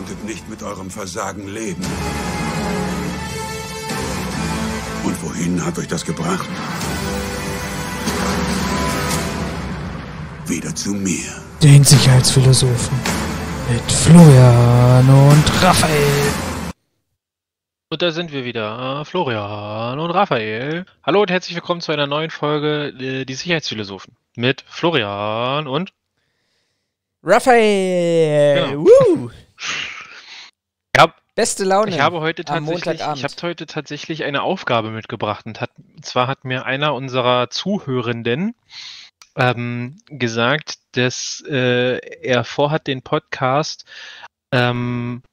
konntet nicht mit eurem Versagen leben. Und wohin hat euch das gebracht? Wieder zu mir. Den Sicherheitsphilosophen. Mit Florian und Raphael. Und da sind wir wieder. Ah, Florian und Raphael. Hallo und herzlich willkommen zu einer neuen Folge äh, Die Sicherheitsphilosophen. Mit Florian und Raphael. Genau. Beste Laune. Ich habe heute tatsächlich, ich habe heute tatsächlich eine Aufgabe mitgebracht und, hat, und zwar hat mir einer unserer Zuhörenden ähm, gesagt, dass äh, er vorhat, den Podcast ähm,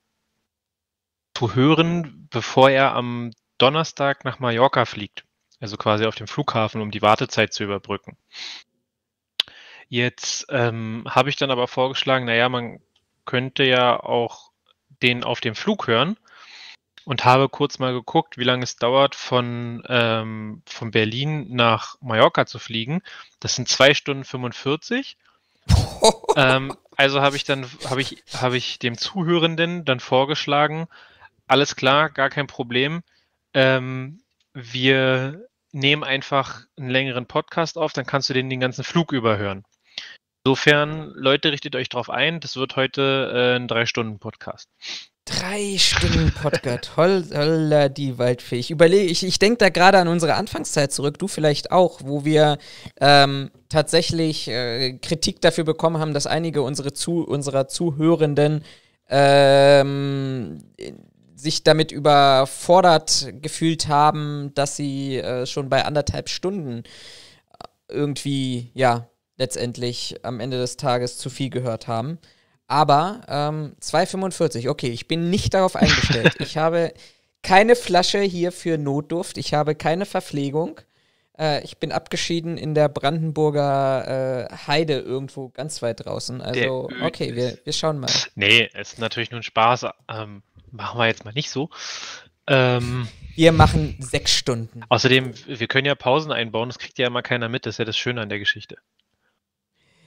zu hören, bevor er am Donnerstag nach Mallorca fliegt. Also quasi auf dem Flughafen, um die Wartezeit zu überbrücken. Jetzt ähm, habe ich dann aber vorgeschlagen, naja, man könnte ja auch den auf dem Flug hören und habe kurz mal geguckt, wie lange es dauert, von, ähm, von Berlin nach Mallorca zu fliegen. Das sind zwei Stunden 45. ähm, also habe ich dann, habe ich, habe ich dem Zuhörenden dann vorgeschlagen, alles klar, gar kein Problem. Ähm, wir nehmen einfach einen längeren Podcast auf, dann kannst du den den ganzen Flug überhören. Insofern, Leute, richtet euch drauf ein. Das wird heute äh, ein Drei-Stunden-Podcast. Drei Stunden Podcast. holla die Waldfee. Ich überlege, ich, ich denke da gerade an unsere Anfangszeit zurück, du vielleicht auch, wo wir ähm, tatsächlich äh, Kritik dafür bekommen haben, dass einige unsere zu, unserer Zuhörenden ähm, sich damit überfordert gefühlt haben, dass sie äh, schon bei anderthalb Stunden äh, irgendwie, ja, letztendlich am Ende des Tages zu viel gehört haben. Aber ähm, 2,45, okay, ich bin nicht darauf eingestellt. ich habe keine Flasche hier für Notduft, ich habe keine Verpflegung. Äh, ich bin abgeschieden in der Brandenburger äh, Heide irgendwo ganz weit draußen. Also, okay, wir, wir schauen mal. Nee, es ist natürlich nur ein Spaß. Ähm, machen wir jetzt mal nicht so. Ähm, wir machen sechs Stunden. Außerdem, wir können ja Pausen einbauen, das kriegt ja immer keiner mit, das ist ja das Schöne an der Geschichte.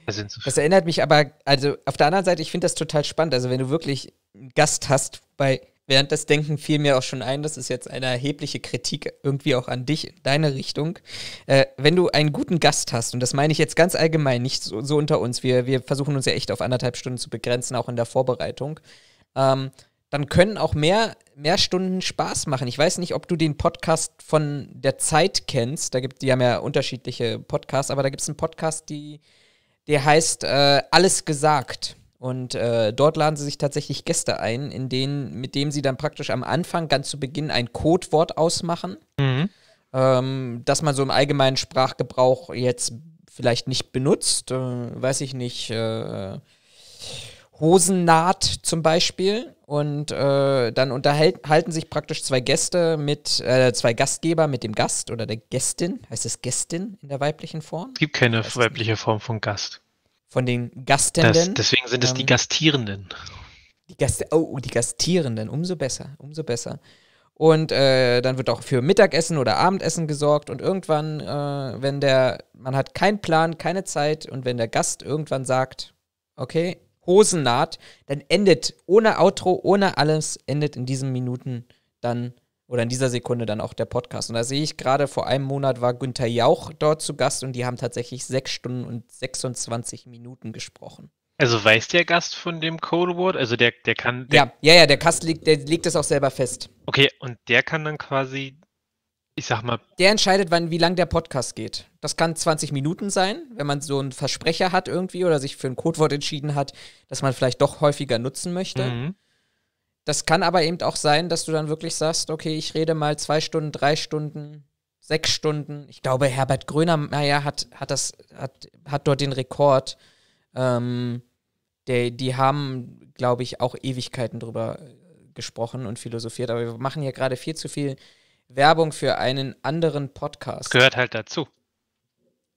Das erinnert mich aber, also auf der anderen Seite, ich finde das total spannend. Also wenn du wirklich einen Gast hast, bei während das Denken fiel mir auch schon ein, das ist jetzt eine erhebliche Kritik irgendwie auch an dich, in deine Richtung. Äh, wenn du einen guten Gast hast, und das meine ich jetzt ganz allgemein, nicht so, so, unter uns, wir, wir versuchen uns ja echt auf anderthalb Stunden zu begrenzen, auch in der Vorbereitung, ähm, dann können auch mehr, mehr Stunden Spaß machen. Ich weiß nicht, ob du den Podcast von der Zeit kennst. Da gibt, die haben ja unterschiedliche Podcasts, aber da gibt es einen Podcast, die der heißt äh, Alles gesagt. Und äh, dort laden sie sich tatsächlich Gäste ein, in denen, mit dem sie dann praktisch am Anfang, ganz zu Beginn, ein Codewort ausmachen, mhm. ähm, das man so im allgemeinen Sprachgebrauch jetzt vielleicht nicht benutzt. Äh, weiß ich nicht. Äh, Hosennaht zum Beispiel. Und äh, dann unterhalten sich praktisch zwei Gäste mit, äh, zwei Gastgeber mit dem Gast oder der Gästin. Heißt es Gästin in der weiblichen Form? Es gibt keine das weibliche Form von Gast. Von den Gastenden? Das, deswegen sind es ähm, die Gastierenden. Die Gast oh, die Gastierenden. Umso besser, umso besser. Und äh, dann wird auch für Mittagessen oder Abendessen gesorgt. Und irgendwann, äh, wenn der, man hat keinen Plan, keine Zeit, und wenn der Gast irgendwann sagt, okay, Hosennaht, dann endet ohne Outro, ohne alles, endet in diesen Minuten dann oder in dieser Sekunde dann auch der Podcast. Und da sehe ich gerade, vor einem Monat war Günther Jauch dort zu Gast und die haben tatsächlich sechs Stunden und 26 Minuten gesprochen. Also weiß der Gast von dem Code Word? Also der, der kann. Der ja, ja, ja, der Gast legt, der legt es auch selber fest. Okay, und der kann dann quasi ich sag mal. Der entscheidet, wann, wie lang der Podcast geht. Das kann 20 Minuten sein, wenn man so einen Versprecher hat irgendwie oder sich für ein Codewort entschieden hat, das man vielleicht doch häufiger nutzen möchte. Mhm. Das kann aber eben auch sein, dass du dann wirklich sagst, okay, ich rede mal zwei Stunden, drei Stunden, sechs Stunden. Ich glaube, Herbert Grönermeier hat, hat, das, hat, hat dort den Rekord. Ähm, der, die haben, glaube ich, auch Ewigkeiten drüber äh, gesprochen und philosophiert. Aber wir machen hier gerade viel zu viel Werbung für einen anderen Podcast. Gehört halt dazu.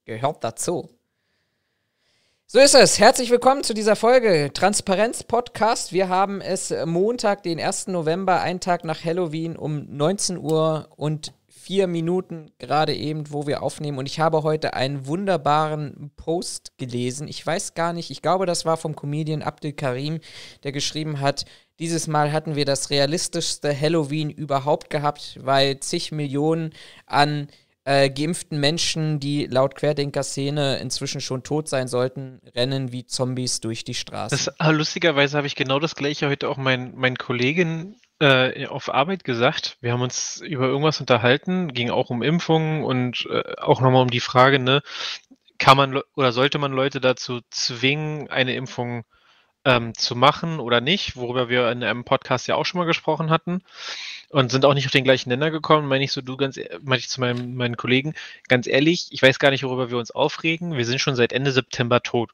Gehört dazu. So ist es. Herzlich willkommen zu dieser Folge Transparenz Podcast. Wir haben es Montag, den 1. November, einen Tag nach Halloween um 19 Uhr und vier Minuten gerade eben, wo wir aufnehmen. Und ich habe heute einen wunderbaren Post gelesen. Ich weiß gar nicht, ich glaube, das war vom Comedian Abdel Karim, der geschrieben hat, dieses Mal hatten wir das realistischste Halloween überhaupt gehabt, weil zig Millionen an äh, geimpften Menschen, die laut Querdenker-Szene inzwischen schon tot sein sollten, rennen wie Zombies durch die Straße. Das, ah, lustigerweise habe ich genau das gleiche heute auch meinen mein Kollegen äh, auf Arbeit gesagt. Wir haben uns über irgendwas unterhalten, ging auch um Impfungen und äh, auch nochmal um die Frage, ne, kann man oder sollte man Leute dazu zwingen, eine Impfung zu ähm, zu machen oder nicht, worüber wir in einem Podcast ja auch schon mal gesprochen hatten und sind auch nicht auf den gleichen Nenner gekommen. Meine ich so, du ganz, meine ich zu meinem, meinen Kollegen, ganz ehrlich, ich weiß gar nicht, worüber wir uns aufregen. Wir sind schon seit Ende September tot.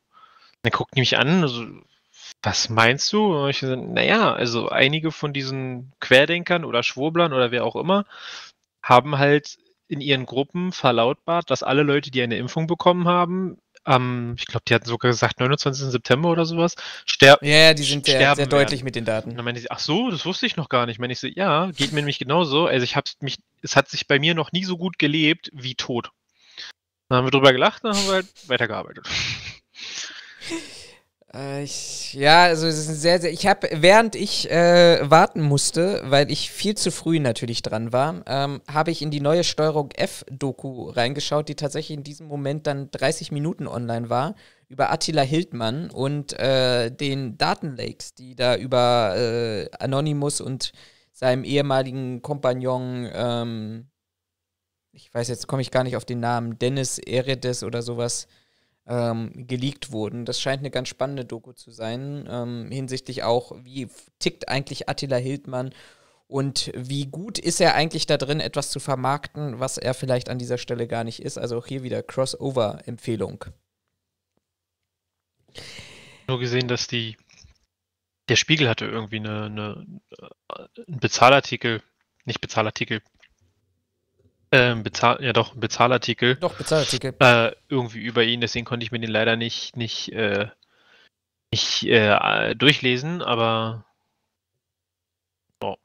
Dann guckt die mich an, also, was meinst du? Und ich so, naja, also einige von diesen Querdenkern oder Schwurblern oder wer auch immer haben halt in ihren Gruppen verlautbart, dass alle Leute, die eine Impfung bekommen haben, am, ich glaube, die hatten sogar gesagt 29. September oder sowas, sterben. Ja, die sind sehr, sehr deutlich mit den Daten. Und dann meine ich, ach so, das wusste ich noch gar nicht. Meine ich so, ja, geht mir nämlich genauso. Also ich hab's mich, es hat sich bei mir noch nie so gut gelebt wie tot. Dann haben wir drüber gelacht, dann haben wir halt weitergearbeitet. Äh, ich, ja, also es ist ein sehr, sehr. Ich habe, während ich äh, warten musste, weil ich viel zu früh natürlich dran war, ähm, habe ich in die neue Steuerung F-Doku reingeschaut, die tatsächlich in diesem Moment dann 30 Minuten online war, über Attila Hildmann und äh, den Datenlakes, die da über äh, Anonymous und seinem ehemaligen Kompagnon, ähm, ich weiß jetzt, komme ich gar nicht auf den Namen, Dennis Eredes oder sowas ähm, geleakt wurden. Das scheint eine ganz spannende Doku zu sein, ähm, hinsichtlich auch, wie tickt eigentlich Attila Hildmann und wie gut ist er eigentlich da drin, etwas zu vermarkten, was er vielleicht an dieser Stelle gar nicht ist. Also auch hier wieder Crossover-Empfehlung. Nur gesehen, dass die der Spiegel hatte irgendwie eine, eine, äh, einen Bezahlartikel, nicht Bezahlartikel, ähm, Bezahl, ja doch, Bezahlartikel. Doch, Bezahlartikel. Äh, irgendwie über ihn, deswegen konnte ich mir den leider nicht, nicht, äh, nicht äh, durchlesen, aber. Oh.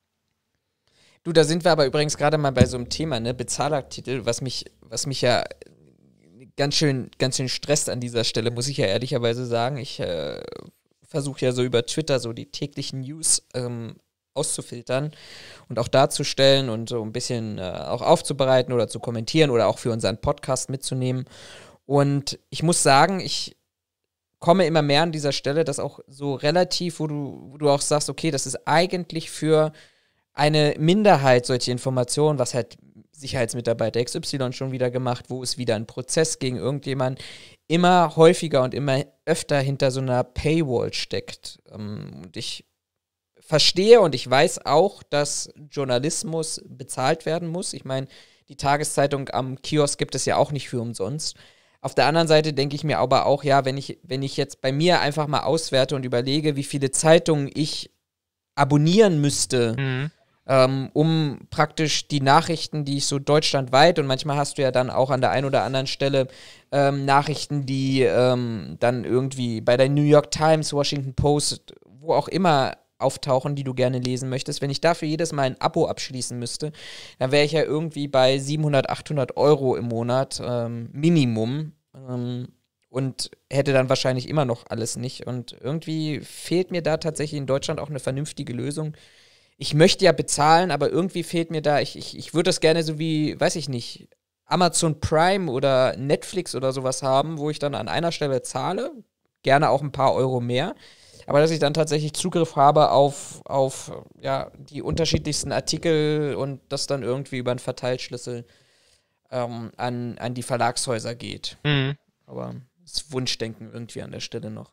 Du, da sind wir aber übrigens gerade mal bei so einem Thema, ne? Bezahlartikel, was mich, was mich ja ganz schön, ganz schön stresst an dieser Stelle, muss ich ja ehrlicherweise sagen. Ich äh, versuche ja so über Twitter so die täglichen News ähm, auszufiltern und auch darzustellen und so ein bisschen äh, auch aufzubereiten oder zu kommentieren oder auch für unseren Podcast mitzunehmen. Und ich muss sagen, ich komme immer mehr an dieser Stelle, dass auch so relativ, wo du, wo du auch sagst, okay, das ist eigentlich für eine Minderheit solche Informationen, was halt Sicherheitsmitarbeiter XY schon wieder gemacht, wo es wieder ein Prozess gegen irgendjemanden, immer häufiger und immer öfter hinter so einer Paywall steckt. Ähm, und ich verstehe und ich weiß auch, dass Journalismus bezahlt werden muss. Ich meine, die Tageszeitung am Kiosk gibt es ja auch nicht für umsonst. Auf der anderen Seite denke ich mir aber auch, ja, wenn ich, wenn ich jetzt bei mir einfach mal auswerte und überlege, wie viele Zeitungen ich abonnieren müsste, mhm. ähm, um praktisch die Nachrichten, die ich so deutschlandweit und manchmal hast du ja dann auch an der einen oder anderen Stelle ähm, Nachrichten, die ähm, dann irgendwie bei der New York Times, Washington Post, wo auch immer auftauchen, die du gerne lesen möchtest. Wenn ich dafür jedes Mal ein Abo abschließen müsste, dann wäre ich ja irgendwie bei 700, 800 Euro im Monat ähm, Minimum ähm, und hätte dann wahrscheinlich immer noch alles nicht. Und irgendwie fehlt mir da tatsächlich in Deutschland auch eine vernünftige Lösung. Ich möchte ja bezahlen, aber irgendwie fehlt mir da, ich, ich, ich würde das gerne so wie, weiß ich nicht, Amazon Prime oder Netflix oder sowas haben, wo ich dann an einer Stelle zahle, gerne auch ein paar Euro mehr aber dass ich dann tatsächlich Zugriff habe auf, auf ja, die unterschiedlichsten Artikel und das dann irgendwie über einen Verteilschlüssel ähm, an, an die Verlagshäuser geht. Mhm. Aber das Wunschdenken irgendwie an der Stelle noch.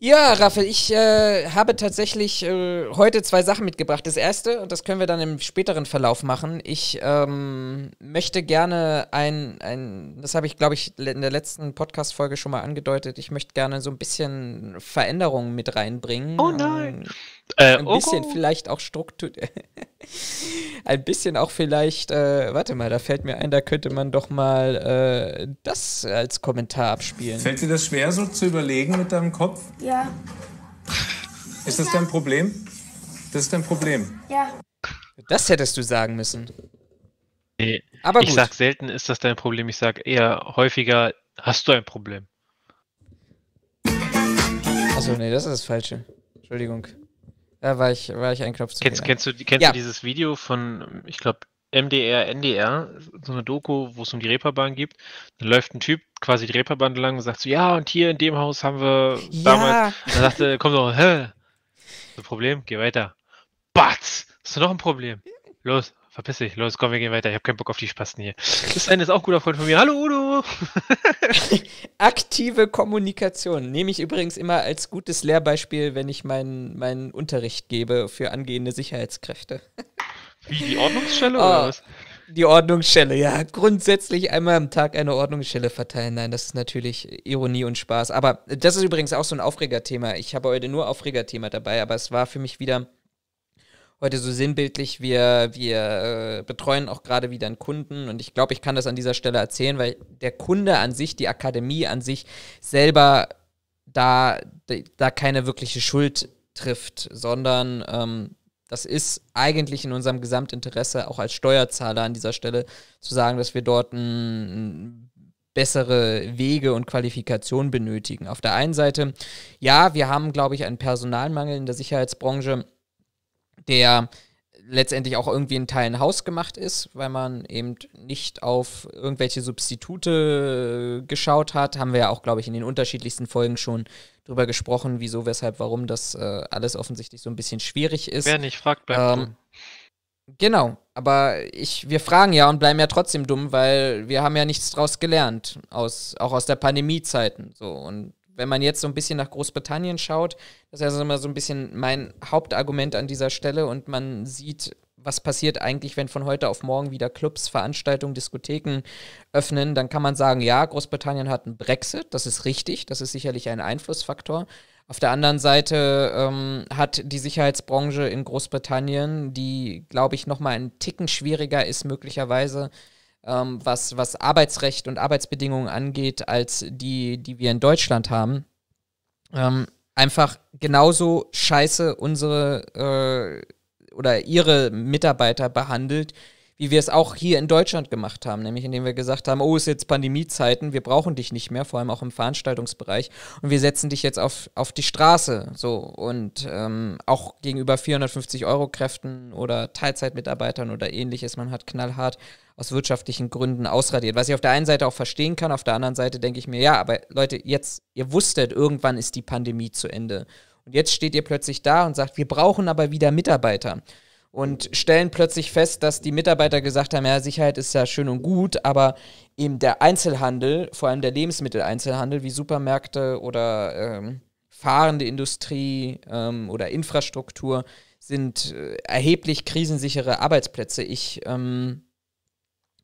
Ja, Raphael, ich äh, habe tatsächlich äh, heute zwei Sachen mitgebracht. Das erste, und das können wir dann im späteren Verlauf machen, ich ähm, möchte gerne ein, ein das habe ich, glaube ich, in der letzten Podcast-Folge schon mal angedeutet, ich möchte gerne so ein bisschen Veränderungen mit reinbringen. Oh nein! Ähm, äh, ein bisschen oh. vielleicht auch Struktur. ein bisschen auch vielleicht, äh, warte mal, da fällt mir ein, da könnte man doch mal äh, das als Kommentar abspielen. Fällt dir das schwer, so zu überlegen mit deinem Kopf? Ja. Ist das dein Problem? Das ist dein Problem. Ja. Das hättest du sagen müssen. Nee. Aber gut. Ich sag selten, ist das dein Problem. Ich sag eher häufiger, hast du ein Problem. Achso, nee, das ist das Falsche. Entschuldigung. Da war ich, war ich einen Knopf zu kennst, Kennst, du, kennst ja. du dieses Video von, ich glaube, MDR, NDR, so eine Doku, wo es um die Reeperbahn geht? Dann läuft ein Typ quasi die Reeperbahn lang und sagt so, ja, und hier in dem Haus haben wir ja. damals. Dann dann er, komm doch, hä? So, Problem, geh weiter. Batz! Hast du noch ein Problem? Los, verpiss dich. Los, komm, wir gehen weiter. Ich habe keinen Bock auf die Spasten hier. Christian ist auch guter Freund von mir. Hallo, Udo! Aktive Kommunikation nehme ich übrigens immer als gutes Lehrbeispiel, wenn ich meinen, meinen Unterricht gebe für angehende Sicherheitskräfte. Wie, die Ordnungsstelle oh, oder was? Die Ordnungsstelle, ja. Grundsätzlich einmal am Tag eine Ordnungsstelle verteilen. Nein, das ist natürlich Ironie und Spaß. Aber das ist übrigens auch so ein Aufregerthema. Ich habe heute nur Aufregerthema dabei, aber es war für mich wieder heute so sinnbildlich. Wir, wir äh, betreuen auch gerade wieder einen Kunden und ich glaube, ich kann das an dieser Stelle erzählen, weil der Kunde an sich, die Akademie an sich selber da, da keine wirkliche Schuld trifft, sondern ähm, das ist eigentlich in unserem Gesamtinteresse, auch als Steuerzahler an dieser Stelle, zu sagen, dass wir dort ein, bessere Wege und Qualifikationen benötigen. Auf der einen Seite, ja, wir haben, glaube ich, einen Personalmangel in der Sicherheitsbranche der letztendlich auch irgendwie in Teilen hausgemacht ist, weil man eben nicht auf irgendwelche Substitute äh, geschaut hat. Haben wir ja auch, glaube ich, in den unterschiedlichsten Folgen schon drüber gesprochen, wieso, weshalb, warum das äh, alles offensichtlich so ein bisschen schwierig ist. Wer nicht fragt, bleibt ähm, dumm. Genau, aber ich, wir fragen ja und bleiben ja trotzdem dumm, weil wir haben ja nichts draus gelernt, aus, auch aus der Pandemiezeiten. So. Und wenn man jetzt so ein bisschen nach Großbritannien schaut, das ist also immer so ein bisschen mein Hauptargument an dieser Stelle und man sieht, was passiert eigentlich, wenn von heute auf morgen wieder Clubs, Veranstaltungen, Diskotheken öffnen, dann kann man sagen, ja, Großbritannien hat einen Brexit, das ist richtig, das ist sicherlich ein Einflussfaktor. Auf der anderen Seite ähm, hat die Sicherheitsbranche in Großbritannien, die, glaube ich, nochmal einen Ticken schwieriger ist, möglicherweise ähm, was, was Arbeitsrecht und Arbeitsbedingungen angeht, als die, die wir in Deutschland haben. Ähm, einfach genauso scheiße unsere äh, oder ihre Mitarbeiter behandelt, wie wir es auch hier in Deutschland gemacht haben, nämlich indem wir gesagt haben, oh, es ist jetzt Pandemiezeiten, wir brauchen dich nicht mehr, vor allem auch im Veranstaltungsbereich und wir setzen dich jetzt auf, auf die Straße so und ähm, auch gegenüber 450 Euro Kräften oder Teilzeitmitarbeitern oder ähnliches, man hat knallhart aus wirtschaftlichen Gründen ausradiert. Was ich auf der einen Seite auch verstehen kann, auf der anderen Seite denke ich mir, ja, aber Leute, jetzt, ihr wusstet, irgendwann ist die Pandemie zu Ende. Und jetzt steht ihr plötzlich da und sagt, wir brauchen aber wieder Mitarbeiter und stellen plötzlich fest, dass die Mitarbeiter gesagt haben, ja, Sicherheit ist ja schön und gut, aber eben der Einzelhandel, vor allem der Lebensmitteleinzelhandel wie Supermärkte oder ähm, fahrende Industrie ähm, oder Infrastruktur sind äh, erheblich krisensichere Arbeitsplätze. Ich, ähm,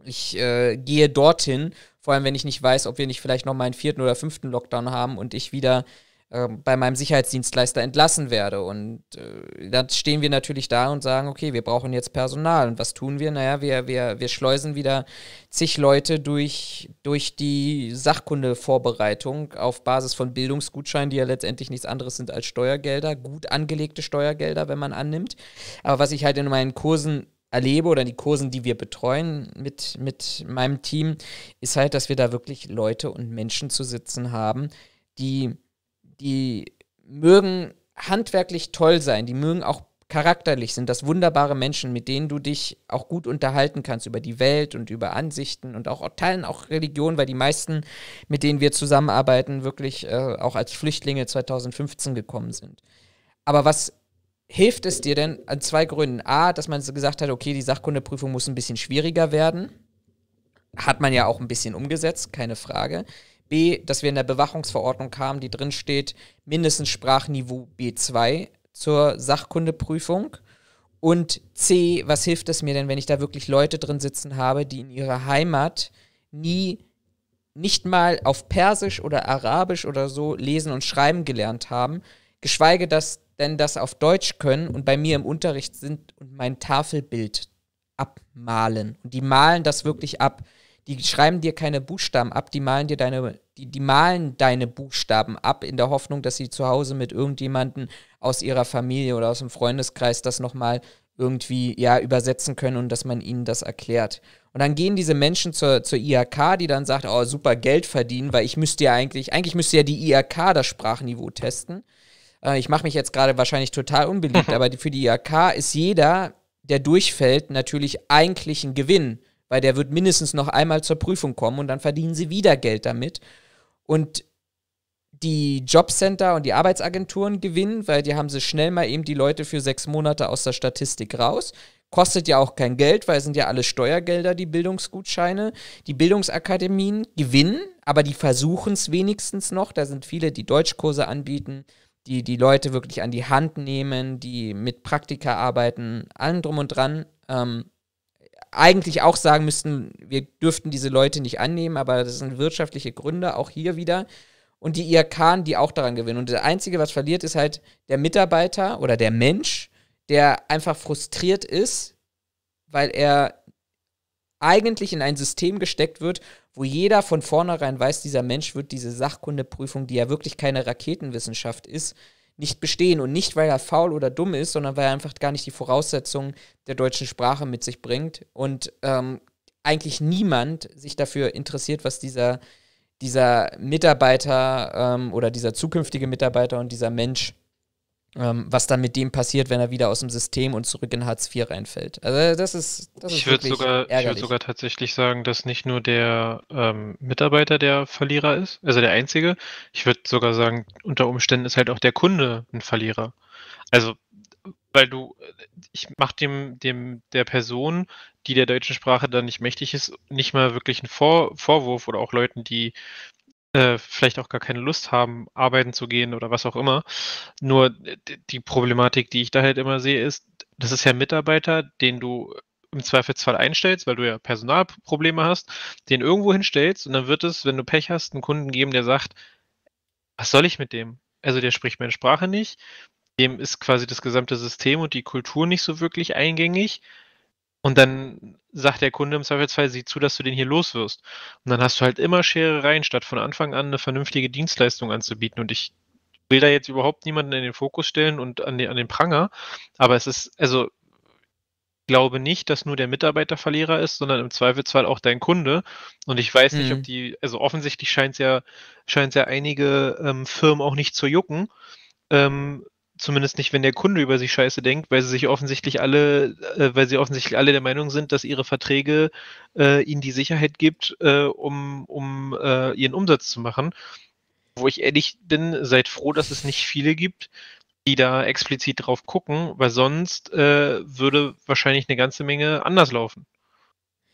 ich äh, gehe dorthin, vor allem wenn ich nicht weiß, ob wir nicht vielleicht noch meinen vierten oder fünften Lockdown haben und ich wieder ähm, bei meinem Sicherheitsdienstleister entlassen werde. Und äh, dann stehen wir natürlich da und sagen, okay, wir brauchen jetzt Personal. Und was tun wir? Naja, wir, wir, wir schleusen wieder zig Leute durch, durch die Sachkundevorbereitung auf Basis von Bildungsgutscheinen, die ja letztendlich nichts anderes sind als Steuergelder, gut angelegte Steuergelder, wenn man annimmt. Aber was ich halt in meinen Kursen erlebe oder die Kursen, die wir betreuen mit, mit meinem Team, ist halt, dass wir da wirklich Leute und Menschen zu sitzen haben, die die mögen handwerklich toll sein, die mögen auch charakterlich sind das wunderbare Menschen, mit denen du dich auch gut unterhalten kannst über die Welt und über Ansichten und auch teilen auch Religion, weil die meisten, mit denen wir zusammenarbeiten, wirklich äh, auch als Flüchtlinge 2015 gekommen sind. Aber was hilft es dir denn an zwei Gründen? A, dass man gesagt hat, okay, die Sachkundeprüfung muss ein bisschen schwieriger werden. Hat man ja auch ein bisschen umgesetzt, keine Frage. B, dass wir in der Bewachungsverordnung kamen, die drin steht, mindestens Sprachniveau B2 zur Sachkundeprüfung. Und C, was hilft es mir denn, wenn ich da wirklich Leute drin sitzen habe, die in ihrer Heimat nie nicht mal auf Persisch oder Arabisch oder so lesen und schreiben gelernt haben, geschweige das, denn das auf Deutsch können und bei mir im Unterricht sind und mein Tafelbild abmalen. Und die malen das wirklich ab. Die schreiben dir keine Buchstaben ab, die malen dir deine, die, die malen deine Buchstaben ab in der Hoffnung, dass sie zu Hause mit irgendjemandem aus ihrer Familie oder aus dem Freundeskreis das nochmal irgendwie ja übersetzen können und dass man ihnen das erklärt. Und dann gehen diese Menschen zur, zur IHK, die dann sagt, oh, super Geld verdienen, weil ich müsste ja eigentlich, eigentlich müsste ja die IHK das Sprachniveau testen. Äh, ich mache mich jetzt gerade wahrscheinlich total unbeliebt, aber für die IHK ist jeder, der durchfällt, natürlich eigentlich ein Gewinn weil der wird mindestens noch einmal zur Prüfung kommen und dann verdienen sie wieder Geld damit. Und die Jobcenter und die Arbeitsagenturen gewinnen, weil die haben sie schnell mal eben die Leute für sechs Monate aus der Statistik raus. Kostet ja auch kein Geld, weil es sind ja alle Steuergelder, die Bildungsgutscheine. Die Bildungsakademien gewinnen, aber die versuchen es wenigstens noch. Da sind viele, die Deutschkurse anbieten, die die Leute wirklich an die Hand nehmen, die mit Praktika arbeiten, allem drum und dran. Ähm, eigentlich auch sagen müssten, wir dürften diese Leute nicht annehmen, aber das sind wirtschaftliche Gründe, auch hier wieder. Und die IRK, die auch daran gewinnen. Und das Einzige, was verliert, ist halt der Mitarbeiter oder der Mensch, der einfach frustriert ist, weil er eigentlich in ein System gesteckt wird, wo jeder von vornherein weiß, dieser Mensch wird diese Sachkundeprüfung, die ja wirklich keine Raketenwissenschaft ist, nicht bestehen. Und nicht, weil er faul oder dumm ist, sondern weil er einfach gar nicht die Voraussetzungen der deutschen Sprache mit sich bringt und ähm, eigentlich niemand sich dafür interessiert, was dieser, dieser Mitarbeiter ähm, oder dieser zukünftige Mitarbeiter und dieser Mensch ähm, was dann mit dem passiert, wenn er wieder aus dem System und zurück in Hartz IV reinfällt. Also das ist, das ich ist sogar, ärgerlich. Ich würde sogar tatsächlich sagen, dass nicht nur der ähm, Mitarbeiter der Verlierer ist, also der Einzige. Ich würde sogar sagen, unter Umständen ist halt auch der Kunde ein Verlierer. Also weil du, ich mache dem, dem, der Person, die der deutschen Sprache dann nicht mächtig ist, nicht mal wirklich einen Vor Vorwurf oder auch Leuten, die äh, vielleicht auch gar keine Lust haben, arbeiten zu gehen oder was auch immer. Nur äh, die Problematik, die ich da halt immer sehe, ist, das ist ja ein Mitarbeiter, den du im Zweifelsfall einstellst, weil du ja Personalprobleme hast, den irgendwo hinstellst und dann wird es, wenn du Pech hast, einen Kunden geben, der sagt, was soll ich mit dem? Also der spricht meine Sprache nicht, dem ist quasi das gesamte System und die Kultur nicht so wirklich eingängig. Und dann sagt der Kunde im Zweifelsfall, sieh zu, dass du den hier loswirst. Und dann hast du halt immer Schere rein, statt von Anfang an eine vernünftige Dienstleistung anzubieten. Und ich will da jetzt überhaupt niemanden in den Fokus stellen und an den, an den Pranger, aber es ist, also ich glaube nicht, dass nur der Mitarbeiter Verlierer ist, sondern im Zweifelsfall auch dein Kunde. Und ich weiß nicht, ob mhm. die, also offensichtlich scheint es ja, scheint ja einige ähm, Firmen auch nicht zu jucken, ähm, Zumindest nicht, wenn der Kunde über sich scheiße denkt, weil sie sich offensichtlich alle, äh, weil sie offensichtlich alle der Meinung sind, dass ihre Verträge äh, ihnen die Sicherheit gibt, äh, um, um äh, ihren Umsatz zu machen. Wo ich ehrlich bin, seid froh, dass es nicht viele gibt, die da explizit drauf gucken, weil sonst äh, würde wahrscheinlich eine ganze Menge anders laufen.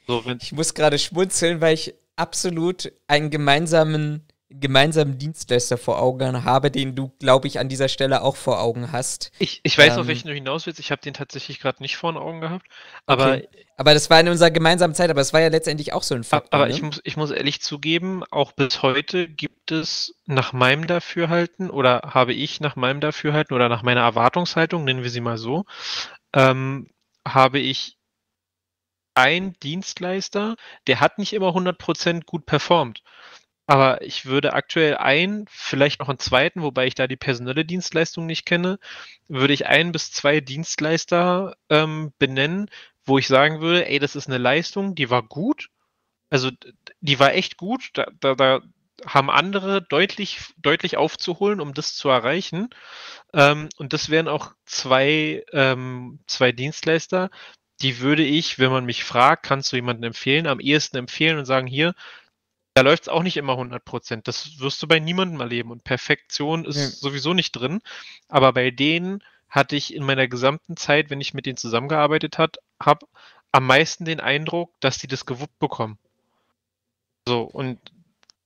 So, ich muss gerade schmunzeln, weil ich absolut einen gemeinsamen gemeinsamen Dienstleister vor Augen habe, den du, glaube ich, an dieser Stelle auch vor Augen hast. Ich, ich weiß, ähm, auf welchen du hinaus willst. Ich habe den tatsächlich gerade nicht vor den Augen gehabt. Aber, okay. aber das war in unserer gemeinsamen Zeit, aber es war ja letztendlich auch so ein Faktor. Aber ne? ich, muss, ich muss ehrlich zugeben, auch bis heute gibt es nach meinem Dafürhalten oder habe ich nach meinem Dafürhalten oder nach meiner Erwartungshaltung, nennen wir sie mal so, ähm, habe ich ein Dienstleister, der hat nicht immer 100% gut performt. Aber ich würde aktuell ein, vielleicht noch einen zweiten, wobei ich da die personelle Dienstleistung nicht kenne, würde ich ein bis zwei Dienstleister ähm, benennen, wo ich sagen würde, ey, das ist eine Leistung, die war gut. Also die war echt gut. Da, da, da haben andere deutlich, deutlich aufzuholen, um das zu erreichen. Ähm, und das wären auch zwei, ähm, zwei Dienstleister, die würde ich, wenn man mich fragt, kannst du jemanden empfehlen, am ehesten empfehlen und sagen, hier, da läuft es auch nicht immer 100 Prozent. Das wirst du bei niemandem erleben. Und Perfektion ist ja. sowieso nicht drin. Aber bei denen hatte ich in meiner gesamten Zeit, wenn ich mit denen zusammengearbeitet habe, am meisten den Eindruck, dass die das gewuppt bekommen. So, und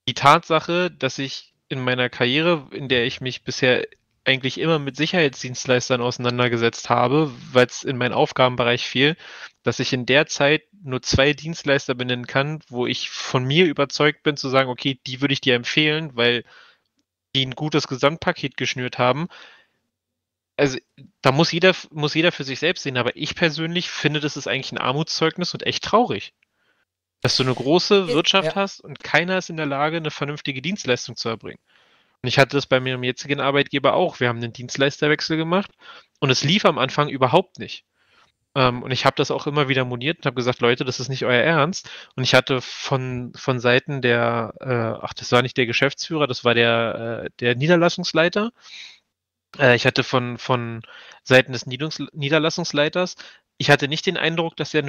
die Tatsache, dass ich in meiner Karriere, in der ich mich bisher eigentlich immer mit Sicherheitsdienstleistern auseinandergesetzt habe, weil es in meinen Aufgabenbereich fiel, dass ich in der Zeit nur zwei Dienstleister benennen kann, wo ich von mir überzeugt bin zu sagen, okay, die würde ich dir empfehlen, weil die ein gutes Gesamtpaket geschnürt haben. Also da muss jeder, muss jeder für sich selbst sehen, aber ich persönlich finde, das ist eigentlich ein Armutszeugnis und echt traurig. Dass du eine große Wirtschaft ja. hast und keiner ist in der Lage, eine vernünftige Dienstleistung zu erbringen. Und ich hatte das bei meinem jetzigen Arbeitgeber auch. Wir haben einen Dienstleisterwechsel gemacht und es lief am Anfang überhaupt nicht. Ähm, und ich habe das auch immer wieder moniert und habe gesagt, Leute, das ist nicht euer Ernst. Und ich hatte von, von Seiten der, äh, ach, das war nicht der Geschäftsführer, das war der, äh, der Niederlassungsleiter. Äh, ich hatte von, von Seiten des Niederlassungsleiters ich hatte nicht den Eindruck, dass der,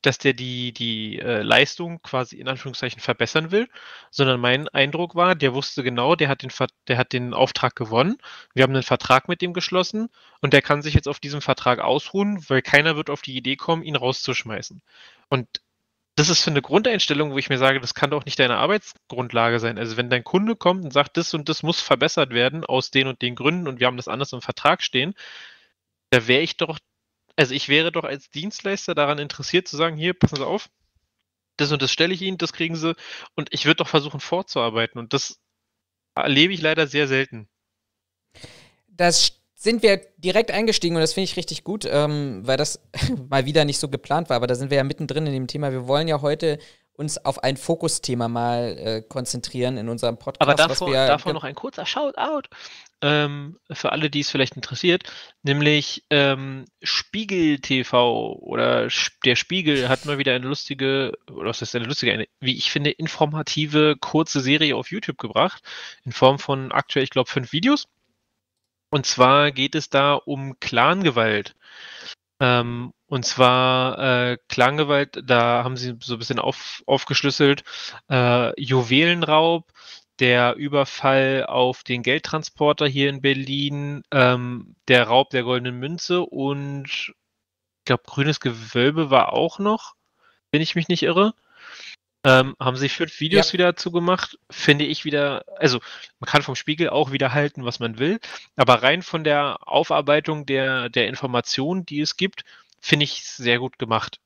dass der die, die äh, Leistung quasi in Anführungszeichen verbessern will, sondern mein Eindruck war, der wusste genau, der hat, den, der hat den Auftrag gewonnen. Wir haben einen Vertrag mit dem geschlossen und der kann sich jetzt auf diesem Vertrag ausruhen, weil keiner wird auf die Idee kommen, ihn rauszuschmeißen. Und das ist für eine Grundeinstellung, wo ich mir sage, das kann doch nicht deine Arbeitsgrundlage sein. Also wenn dein Kunde kommt und sagt, das und das muss verbessert werden aus den und den Gründen und wir haben das anders im Vertrag stehen, da wäre ich doch also ich wäre doch als Dienstleister daran interessiert zu sagen, hier, passen Sie auf, das und das stelle ich Ihnen, das kriegen Sie und ich würde doch versuchen vorzuarbeiten und das erlebe ich leider sehr selten. Das sind wir direkt eingestiegen und das finde ich richtig gut, ähm, weil das mal wieder nicht so geplant war, aber da sind wir ja mittendrin in dem Thema. Wir wollen ja heute uns auf ein Fokusthema mal äh, konzentrieren in unserem Podcast. Aber davor, wir, davor noch ein kurzer Shoutout ähm, für alle, die es vielleicht interessiert, nämlich ähm, Spiegel TV oder der Spiegel hat mal wieder eine lustige, oder was ist eine lustige, eine, wie ich finde, informative, kurze Serie auf YouTube gebracht, in Form von aktuell, ich glaube, fünf Videos. Und zwar geht es da um Clangewalt. Ähm, und zwar äh, Klangewalt, da haben sie so ein bisschen auf, aufgeschlüsselt, äh, Juwelenraub, der Überfall auf den Geldtransporter hier in Berlin, ähm, der Raub der goldenen Münze und ich glaube, grünes Gewölbe war auch noch, wenn ich mich nicht irre. Ähm, haben sie fünf Videos ja. wieder dazu gemacht, finde ich wieder, also man kann vom Spiegel auch wieder halten, was man will, aber rein von der Aufarbeitung der, der Informationen, die es gibt, finde ich sehr gut gemacht.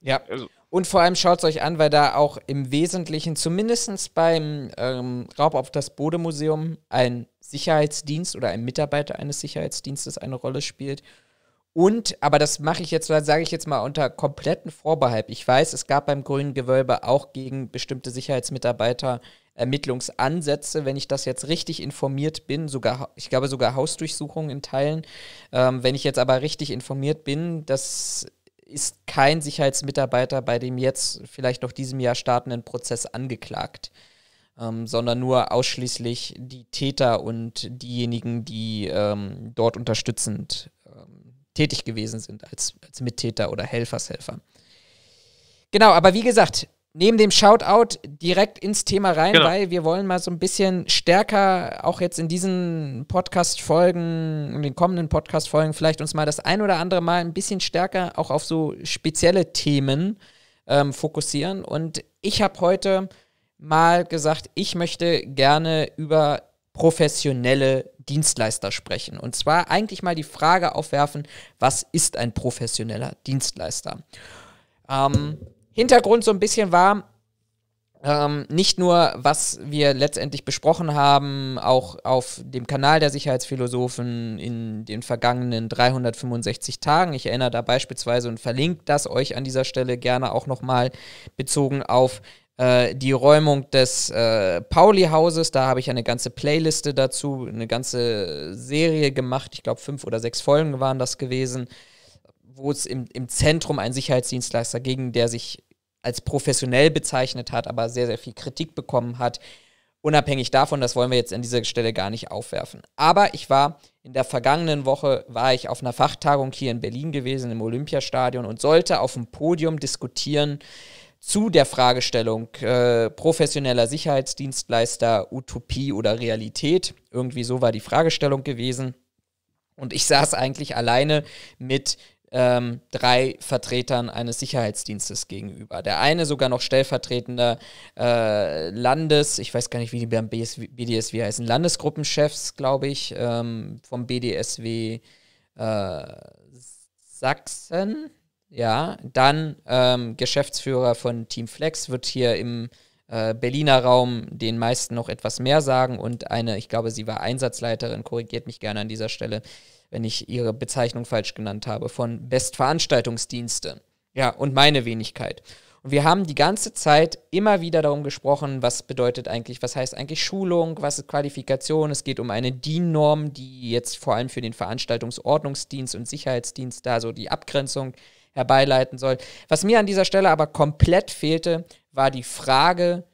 Ja. Also. Und vor allem schaut es euch an, weil da auch im Wesentlichen, zumindest beim ähm, Raub auf das Bodemuseum, ein Sicherheitsdienst oder ein Mitarbeiter eines Sicherheitsdienstes eine Rolle spielt. Und, aber das mache ich jetzt, sage ich jetzt mal unter kompletten Vorbehalt. Ich weiß, es gab beim Grünen Gewölbe auch gegen bestimmte Sicherheitsmitarbeiter Ermittlungsansätze, wenn ich das jetzt richtig informiert bin, sogar, ich glaube sogar Hausdurchsuchungen in Teilen. Ähm, wenn ich jetzt aber richtig informiert bin, das ist kein Sicherheitsmitarbeiter bei dem jetzt vielleicht noch diesem Jahr startenden Prozess angeklagt. Ähm, sondern nur ausschließlich die Täter und diejenigen, die ähm, dort unterstützend ähm, tätig gewesen sind als, als Mittäter oder Helfershelfer. Genau, aber wie gesagt, neben dem Shoutout direkt ins Thema rein, genau. weil wir wollen mal so ein bisschen stärker auch jetzt in diesen Podcast-Folgen, in den kommenden Podcast-Folgen vielleicht uns mal das ein oder andere Mal ein bisschen stärker auch auf so spezielle Themen ähm, fokussieren. Und ich habe heute mal gesagt, ich möchte gerne über professionelle Dienstleister sprechen. Und zwar eigentlich mal die Frage aufwerfen, was ist ein professioneller Dienstleister? Ähm, Hintergrund so ein bisschen war, ähm, nicht nur, was wir letztendlich besprochen haben, auch auf dem Kanal der Sicherheitsphilosophen in den vergangenen 365 Tagen. Ich erinnere da beispielsweise und verlinke das euch an dieser Stelle gerne auch nochmal bezogen auf äh, die Räumung des äh, Pauli-Hauses. Da habe ich eine ganze Playliste dazu, eine ganze Serie gemacht. Ich glaube, fünf oder sechs Folgen waren das gewesen wo es im, im Zentrum einen Sicherheitsdienstleister ging, der sich als professionell bezeichnet hat, aber sehr, sehr viel Kritik bekommen hat. Unabhängig davon, das wollen wir jetzt an dieser Stelle gar nicht aufwerfen. Aber ich war in der vergangenen Woche, war ich auf einer Fachtagung hier in Berlin gewesen, im Olympiastadion und sollte auf dem Podium diskutieren zu der Fragestellung äh, professioneller Sicherheitsdienstleister, Utopie oder Realität. Irgendwie so war die Fragestellung gewesen. Und ich saß eigentlich alleine mit ähm, drei Vertretern eines Sicherheitsdienstes gegenüber. Der eine sogar noch stellvertretender äh, Landes, ich weiß gar nicht, wie die beim BSW, BDSW heißen, Landesgruppenchefs, glaube ich, ähm, vom BDSW äh, Sachsen. Ja, dann ähm, Geschäftsführer von Team Flex wird hier im äh, Berliner Raum den meisten noch etwas mehr sagen und eine, ich glaube, sie war Einsatzleiterin, korrigiert mich gerne an dieser Stelle, wenn ich ihre Bezeichnung falsch genannt habe, von Bestveranstaltungsdienste. Ja, und meine Wenigkeit. Und wir haben die ganze Zeit immer wieder darum gesprochen, was bedeutet eigentlich, was heißt eigentlich Schulung, was ist Qualifikation. Es geht um eine DIN-Norm, die jetzt vor allem für den Veranstaltungsordnungsdienst und Sicherheitsdienst da so die Abgrenzung herbeileiten soll. Was mir an dieser Stelle aber komplett fehlte, war die Frage,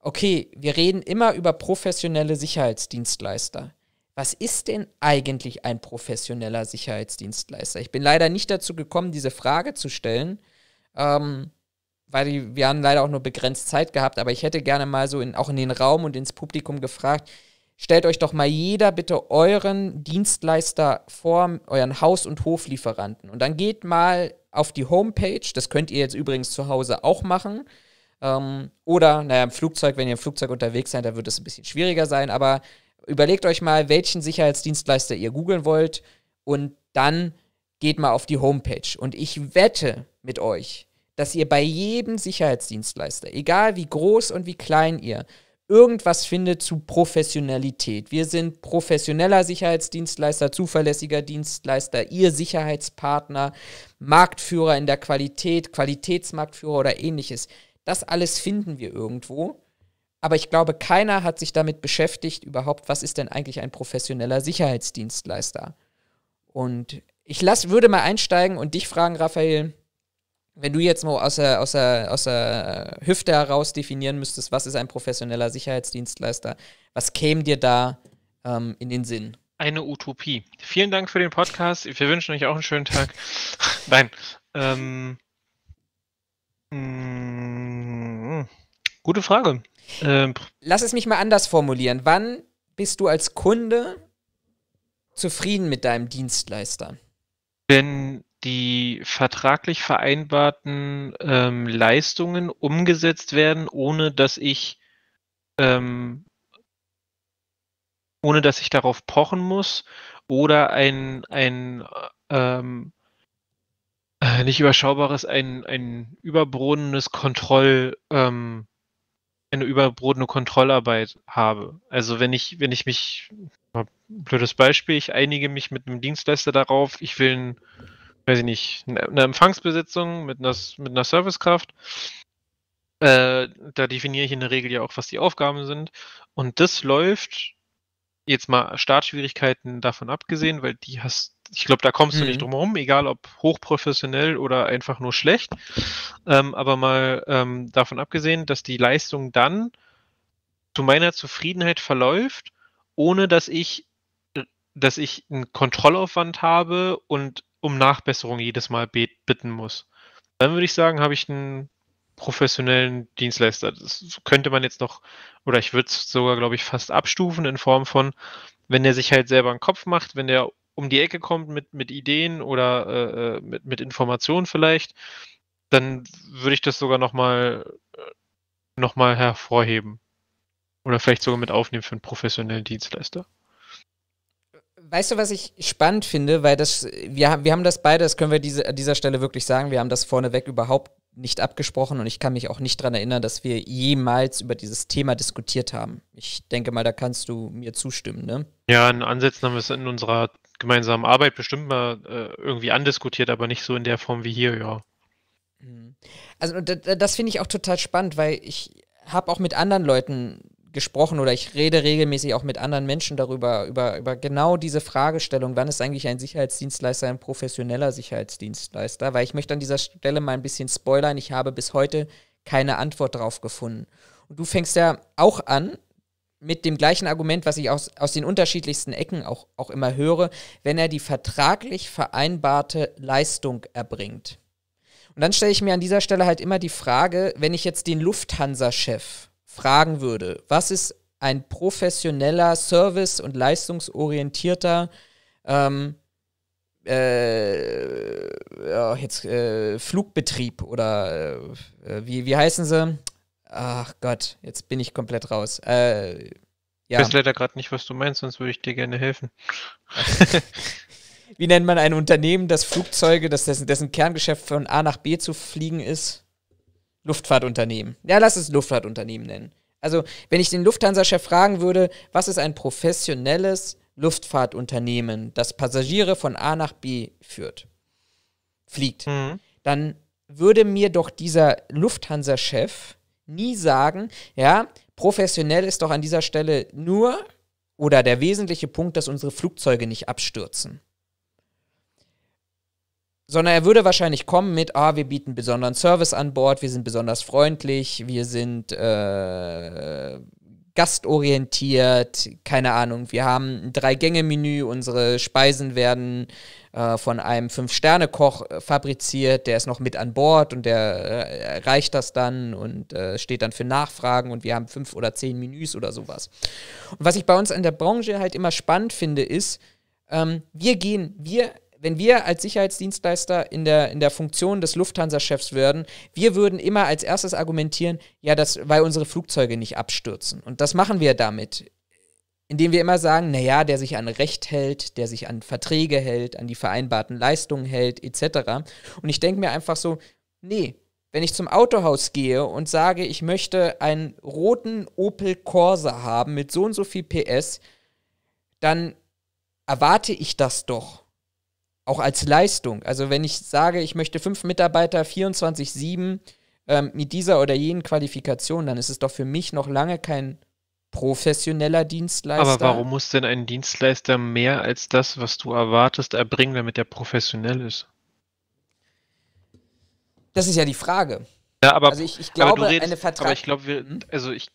okay, wir reden immer über professionelle Sicherheitsdienstleister was ist denn eigentlich ein professioneller Sicherheitsdienstleister? Ich bin leider nicht dazu gekommen, diese Frage zu stellen, ähm, weil die, wir haben leider auch nur begrenzt Zeit gehabt, aber ich hätte gerne mal so in, auch in den Raum und ins Publikum gefragt, stellt euch doch mal jeder bitte euren Dienstleister vor, euren Haus- und Hoflieferanten. Und dann geht mal auf die Homepage, das könnt ihr jetzt übrigens zu Hause auch machen. Ähm, oder, naja, im Flugzeug, wenn ihr im Flugzeug unterwegs seid, da wird es ein bisschen schwieriger sein, aber Überlegt euch mal, welchen Sicherheitsdienstleister ihr googeln wollt und dann geht mal auf die Homepage. Und ich wette mit euch, dass ihr bei jedem Sicherheitsdienstleister, egal wie groß und wie klein ihr, irgendwas findet zu Professionalität. Wir sind professioneller Sicherheitsdienstleister, zuverlässiger Dienstleister, ihr Sicherheitspartner, Marktführer in der Qualität, Qualitätsmarktführer oder ähnliches. Das alles finden wir irgendwo. Aber ich glaube, keiner hat sich damit beschäftigt, überhaupt, was ist denn eigentlich ein professioneller Sicherheitsdienstleister? Und ich lass, würde mal einsteigen und dich fragen, Raphael, wenn du jetzt mal aus der, aus, der, aus der Hüfte heraus definieren müsstest, was ist ein professioneller Sicherheitsdienstleister, was käme dir da ähm, in den Sinn? Eine Utopie. Vielen Dank für den Podcast. Wir wünschen euch auch einen schönen Tag. Nein. Ähm, mh, mm, gute Frage. Ähm. Lass es mich mal anders formulieren. Wann bist du als Kunde zufrieden mit deinem Dienstleister? Wenn die vertraglich vereinbarten ähm, Leistungen umgesetzt werden, ohne dass ich ähm, ohne dass ich darauf pochen muss oder ein, ein ähm, äh, nicht überschaubares, ein, ein überbrodenes Kontroll, ähm, eine überbordene Kontrollarbeit habe. Also wenn ich, wenn ich mich, blödes Beispiel, ich einige mich mit einem Dienstleister darauf, ich will ein, weiß ich nicht, eine Empfangsbesetzung mit einer, mit einer Servicekraft. Äh, da definiere ich in der Regel ja auch, was die Aufgaben sind. Und das läuft Jetzt mal Startschwierigkeiten davon abgesehen, weil die hast, ich glaube, da kommst mhm. du nicht mhm. drum herum, egal ob hochprofessionell oder einfach nur schlecht. Ähm, aber mal ähm, davon abgesehen, dass die Leistung dann zu meiner Zufriedenheit verläuft, ohne dass ich, äh, dass ich einen Kontrollaufwand habe und um Nachbesserung jedes Mal bitten muss. Dann würde ich sagen, habe ich einen professionellen Dienstleister. Das könnte man jetzt noch, oder ich würde es sogar, glaube ich, fast abstufen in Form von, wenn der sich halt selber einen Kopf macht, wenn der um die Ecke kommt mit, mit Ideen oder äh, äh mit, mit Informationen vielleicht, dann würde ich das sogar nochmal äh, noch mal hervorheben. Oder vielleicht sogar mit aufnehmen für einen professionellen Dienstleister weißt du, was ich spannend finde, weil das, wir, wir haben das beide, das können wir diese, an dieser Stelle wirklich sagen, wir haben das vorneweg überhaupt nicht abgesprochen und ich kann mich auch nicht daran erinnern, dass wir jemals über dieses Thema diskutiert haben. Ich denke mal, da kannst du mir zustimmen, ne? Ja, in Ansätzen haben wir es in unserer gemeinsamen Arbeit bestimmt mal äh, irgendwie andiskutiert, aber nicht so in der Form wie hier, ja. Mhm. Also das, das finde ich auch total spannend, weil ich habe auch mit anderen Leuten gesprochen oder ich rede regelmäßig auch mit anderen Menschen darüber, über, über genau diese Fragestellung, wann ist eigentlich ein Sicherheitsdienstleister ein professioneller Sicherheitsdienstleister, weil ich möchte an dieser Stelle mal ein bisschen spoilern, ich habe bis heute keine Antwort drauf gefunden. Und du fängst ja auch an mit dem gleichen Argument, was ich aus, aus den unterschiedlichsten Ecken auch, auch immer höre, wenn er die vertraglich vereinbarte Leistung erbringt. Und dann stelle ich mir an dieser Stelle halt immer die Frage, wenn ich jetzt den Lufthansa-Chef fragen würde, was ist ein professioneller, service- und leistungsorientierter ähm, äh, ja, jetzt äh, Flugbetrieb oder äh, äh wie, wie heißen sie? Ach Gott, jetzt bin ich komplett raus. Äh, ja. Ich weiß leider gerade nicht, was du meinst, sonst würde ich dir gerne helfen. wie nennt man ein Unternehmen, das Flugzeuge, das dessen, dessen Kerngeschäft von A nach B zu fliegen ist? Luftfahrtunternehmen. Ja, lass es Luftfahrtunternehmen nennen. Also, wenn ich den Lufthansa-Chef fragen würde, was ist ein professionelles Luftfahrtunternehmen, das Passagiere von A nach B führt, fliegt, mhm. dann würde mir doch dieser Lufthansa-Chef nie sagen, ja, professionell ist doch an dieser Stelle nur oder der wesentliche Punkt, dass unsere Flugzeuge nicht abstürzen sondern er würde wahrscheinlich kommen mit, ah, wir bieten besonderen Service an Bord, wir sind besonders freundlich, wir sind äh, gastorientiert, keine Ahnung, wir haben ein Drei-Gänge-Menü, unsere Speisen werden äh, von einem Fünf-Sterne-Koch äh, fabriziert, der ist noch mit an Bord und der äh, reicht das dann und äh, steht dann für Nachfragen und wir haben fünf oder zehn Menüs oder sowas. Und was ich bei uns in der Branche halt immer spannend finde, ist, ähm, wir gehen, wir wenn wir als Sicherheitsdienstleister in der, in der Funktion des Lufthansa-Chefs würden, wir würden immer als erstes argumentieren, ja, das, weil unsere Flugzeuge nicht abstürzen. Und das machen wir damit, indem wir immer sagen, naja, der sich an Recht hält, der sich an Verträge hält, an die vereinbarten Leistungen hält, etc. Und ich denke mir einfach so, nee, wenn ich zum Autohaus gehe und sage, ich möchte einen roten Opel Corsa haben mit so und so viel PS, dann erwarte ich das doch auch als Leistung. Also wenn ich sage, ich möchte fünf Mitarbeiter 24-7 ähm, mit dieser oder jenen Qualifikation, dann ist es doch für mich noch lange kein professioneller Dienstleister. Aber warum muss denn ein Dienstleister mehr als das, was du erwartest, erbringen, damit er professionell ist? Das ist ja die Frage. Ja, aber, also ich, ich glaube, aber redest, eine Vertrag. Aber ich glaube, wir, hm? also ich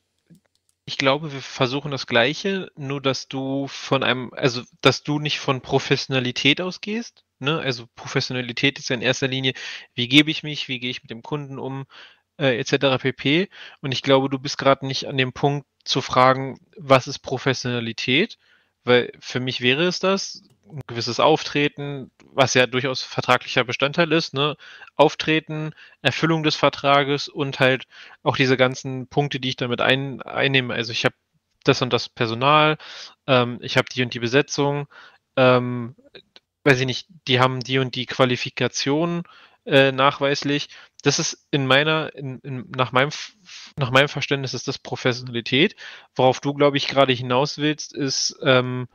ich glaube, wir versuchen das Gleiche, nur dass du von einem, also dass du nicht von Professionalität ausgehst. Ne? Also Professionalität ist ja in erster Linie, wie gebe ich mich, wie gehe ich mit dem Kunden um, äh, etc. pp. Und ich glaube, du bist gerade nicht an dem Punkt zu fragen, was ist Professionalität, weil für mich wäre es das, ein gewisses Auftreten, was ja durchaus vertraglicher Bestandteil ist, ne? Auftreten, Erfüllung des Vertrages und halt auch diese ganzen Punkte, die ich damit ein, einnehme. Also ich habe das und das Personal, ähm, ich habe die und die Besetzung, ähm, weiß ich nicht, die haben die und die Qualifikation äh, nachweislich. Das ist in meiner, in, in, nach, meinem, nach meinem Verständnis ist das Professionalität. Worauf du, glaube ich, gerade hinaus willst, ist, ähm,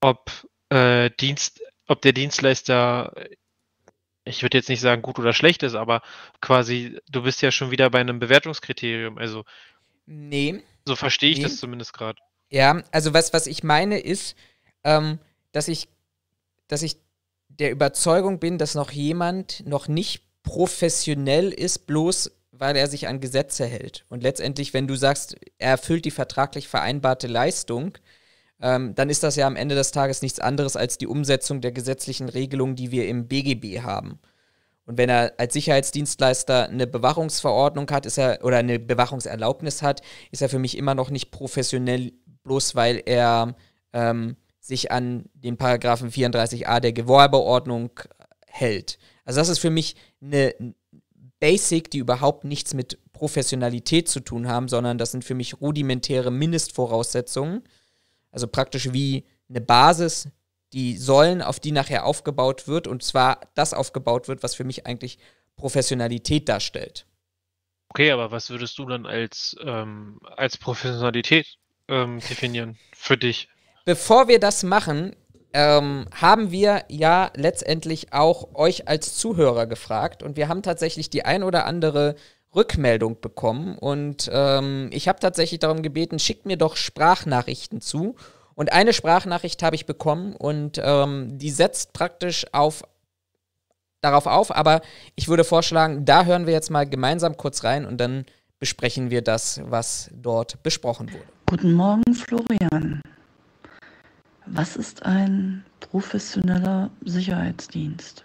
ob äh, Dienst, ob der Dienstleister, ich würde jetzt nicht sagen gut oder schlecht ist, aber quasi, du bist ja schon wieder bei einem Bewertungskriterium. Also. Nee. So verstehe ich nee. das zumindest gerade. Ja, also was, was ich meine ist, ähm, dass ich, dass ich der Überzeugung bin, dass noch jemand noch nicht professionell ist, bloß weil er sich an Gesetze hält. Und letztendlich, wenn du sagst, er erfüllt die vertraglich vereinbarte Leistung, ähm, dann ist das ja am Ende des Tages nichts anderes als die Umsetzung der gesetzlichen Regelungen, die wir im BGB haben. Und wenn er als Sicherheitsdienstleister eine Bewachungsverordnung hat, ist er oder eine Bewachungserlaubnis hat, ist er für mich immer noch nicht professionell, bloß weil er ähm, sich an den Paragraphen 34a der Gewerbeordnung hält. Also das ist für mich eine Basic, die überhaupt nichts mit Professionalität zu tun haben, sondern das sind für mich rudimentäre Mindestvoraussetzungen. Also praktisch wie eine Basis, die Säulen, auf die nachher aufgebaut wird und zwar das aufgebaut wird, was für mich eigentlich Professionalität darstellt. Okay, aber was würdest du dann als, ähm, als Professionalität ähm, definieren für dich? Bevor wir das machen, ähm, haben wir ja letztendlich auch euch als Zuhörer gefragt und wir haben tatsächlich die ein oder andere Rückmeldung bekommen. Und ähm, ich habe tatsächlich darum gebeten, schickt mir doch Sprachnachrichten zu. Und eine Sprachnachricht habe ich bekommen und ähm, die setzt praktisch auf darauf auf, aber ich würde vorschlagen, da hören wir jetzt mal gemeinsam kurz rein und dann besprechen wir das, was dort besprochen wurde. Guten Morgen, Florian. Was ist ein professioneller Sicherheitsdienst?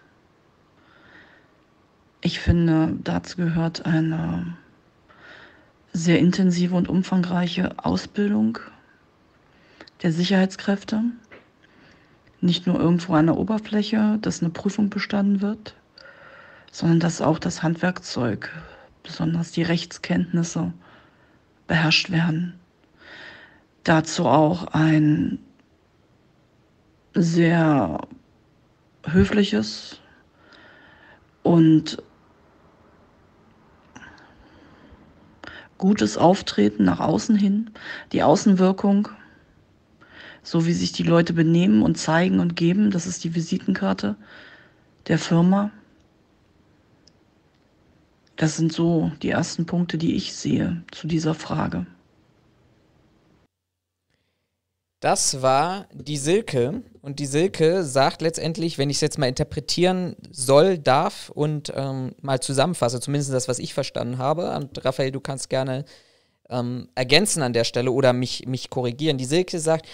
Ich finde, dazu gehört eine sehr intensive und umfangreiche Ausbildung der Sicherheitskräfte. Nicht nur irgendwo an der Oberfläche, dass eine Prüfung bestanden wird, sondern dass auch das Handwerkzeug, besonders die Rechtskenntnisse, beherrscht werden. Dazu auch ein sehr höfliches und gutes Auftreten nach außen hin, die Außenwirkung, so wie sich die Leute benehmen und zeigen und geben, das ist die Visitenkarte der Firma. Das sind so die ersten Punkte, die ich sehe zu dieser Frage. Das war die Silke. Und die Silke sagt letztendlich, wenn ich es jetzt mal interpretieren soll, darf und ähm, mal zusammenfasse, zumindest das, was ich verstanden habe. Und Raphael, du kannst gerne ähm, ergänzen an der Stelle oder mich, mich korrigieren. Die Silke sagt,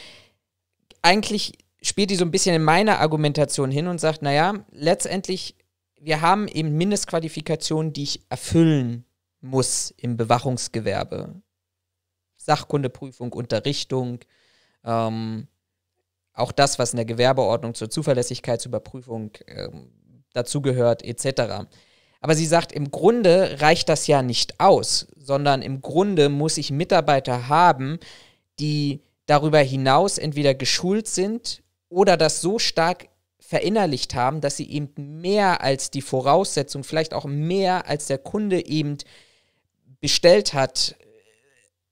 eigentlich spielt die so ein bisschen in meiner Argumentation hin und sagt, naja, letztendlich, wir haben eben Mindestqualifikationen, die ich erfüllen muss im Bewachungsgewerbe. Sachkundeprüfung, Unterrichtung, ähm, auch das, was in der Gewerbeordnung zur Zuverlässigkeitsüberprüfung ähm, dazugehört, etc. Aber sie sagt, im Grunde reicht das ja nicht aus, sondern im Grunde muss ich Mitarbeiter haben, die darüber hinaus entweder geschult sind oder das so stark verinnerlicht haben, dass sie eben mehr als die Voraussetzung, vielleicht auch mehr als der Kunde eben bestellt hat, äh,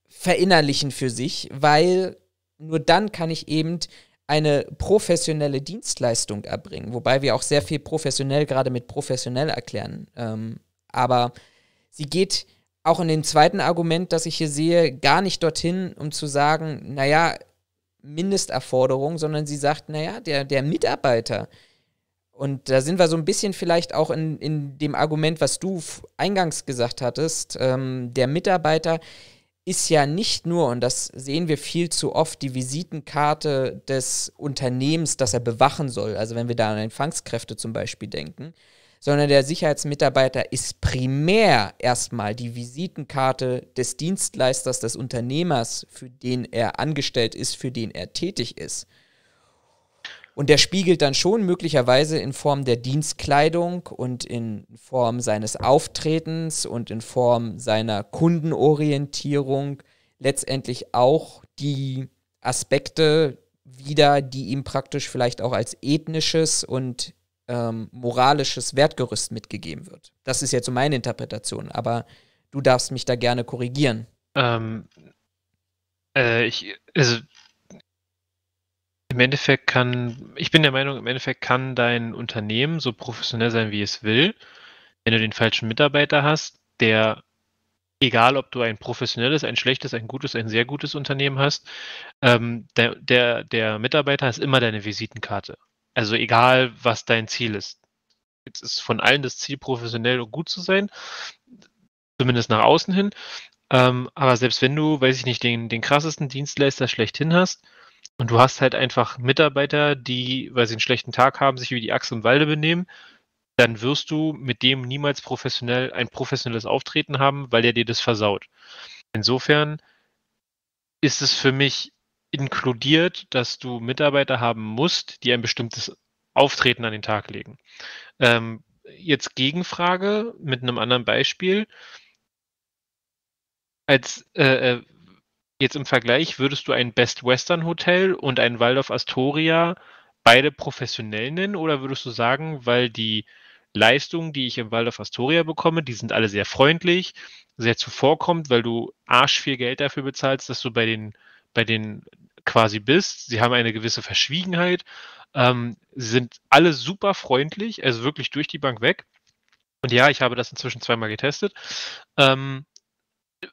verinnerlichen für sich, weil nur dann kann ich eben eine professionelle Dienstleistung erbringen, wobei wir auch sehr viel professionell gerade mit professionell erklären. Ähm, aber sie geht auch in dem zweiten Argument, das ich hier sehe, gar nicht dorthin, um zu sagen, naja, Mindesterforderung, sondern sie sagt, naja, der, der Mitarbeiter. Und da sind wir so ein bisschen vielleicht auch in, in dem Argument, was du eingangs gesagt hattest, ähm, der Mitarbeiter ist ja nicht nur, und das sehen wir viel zu oft, die Visitenkarte des Unternehmens, das er bewachen soll. Also wenn wir da an Empfangskräfte zum Beispiel denken, sondern der Sicherheitsmitarbeiter ist primär erstmal die Visitenkarte des Dienstleisters, des Unternehmers, für den er angestellt ist, für den er tätig ist. Und der spiegelt dann schon möglicherweise in Form der Dienstkleidung und in Form seines Auftretens und in Form seiner Kundenorientierung letztendlich auch die Aspekte wieder, die ihm praktisch vielleicht auch als ethnisches und ähm, moralisches Wertgerüst mitgegeben wird. Das ist jetzt so meine Interpretation, aber du darfst mich da gerne korrigieren. Ähm, äh, ich, also im Endeffekt kann, ich bin der Meinung, im Endeffekt kann dein Unternehmen so professionell sein, wie es will. Wenn du den falschen Mitarbeiter hast, der, egal ob du ein professionelles, ein schlechtes, ein gutes, ein sehr gutes Unternehmen hast, ähm, der, der, der Mitarbeiter ist immer deine Visitenkarte. Also egal, was dein Ziel ist. Jetzt ist von allen das Ziel, professionell und gut zu sein, zumindest nach außen hin. Ähm, aber selbst wenn du, weiß ich nicht, den, den krassesten Dienstleister schlechthin hast, und du hast halt einfach Mitarbeiter, die, weil sie einen schlechten Tag haben, sich wie die Axt im Walde benehmen. Dann wirst du mit dem niemals professionell ein professionelles Auftreten haben, weil er dir das versaut. Insofern ist es für mich inkludiert, dass du Mitarbeiter haben musst, die ein bestimmtes Auftreten an den Tag legen. Ähm, jetzt Gegenfrage mit einem anderen Beispiel. Als äh, äh Jetzt im Vergleich würdest du ein Best Western Hotel und ein Waldorf Astoria beide professionell nennen oder würdest du sagen, weil die Leistungen, die ich im Waldorf Astoria bekomme, die sind alle sehr freundlich, sehr zuvorkommend, weil du arschviel Geld dafür bezahlst, dass du bei den, bei den quasi bist. Sie haben eine gewisse Verschwiegenheit, ähm, sind alle super freundlich, also wirklich durch die Bank weg. Und ja, ich habe das inzwischen zweimal getestet. Ähm,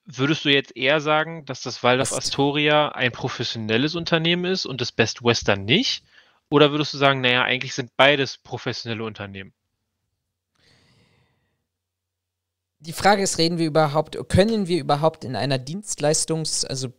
Würdest du jetzt eher sagen, dass das Waldorf Astoria ein professionelles Unternehmen ist und das Best Western nicht? Oder würdest du sagen, naja, eigentlich sind beides professionelle Unternehmen? Die Frage ist, reden wir überhaupt, können wir überhaupt in einer Dienstleistungs-, also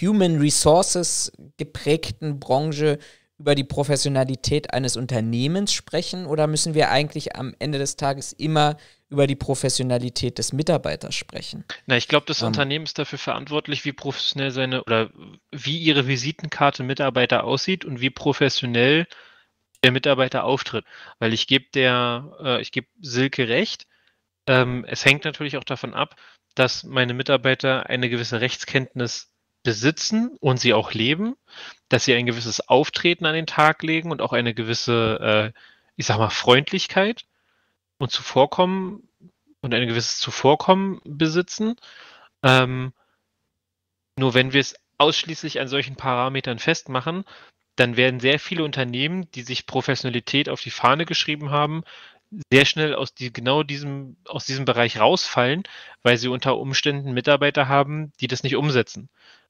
Human Resources geprägten Branche über die Professionalität eines Unternehmens sprechen oder müssen wir eigentlich am Ende des Tages immer über die Professionalität des Mitarbeiters sprechen? Na, ich glaube, das um. Ähm. Unternehmen ist dafür verantwortlich, wie professionell seine oder wie ihre Visitenkarte Mitarbeiter aussieht und wie professionell der Mitarbeiter auftritt. Weil ich gebe der, äh, ich gebe Silke recht. Ähm, es hängt natürlich auch davon ab, dass meine Mitarbeiter eine gewisse Rechtskenntnis besitzen und sie auch leben, dass sie ein gewisses Auftreten an den Tag legen und auch eine gewisse, äh, ich sag mal, Freundlichkeit und Zuvorkommen und ein gewisses Zuvorkommen besitzen. Ähm, nur wenn wir es ausschließlich an solchen Parametern festmachen, dann werden sehr viele Unternehmen, die sich Professionalität auf die Fahne geschrieben haben, sehr schnell aus die, genau diesem, aus diesem Bereich rausfallen, weil sie unter Umständen Mitarbeiter haben, die das nicht umsetzen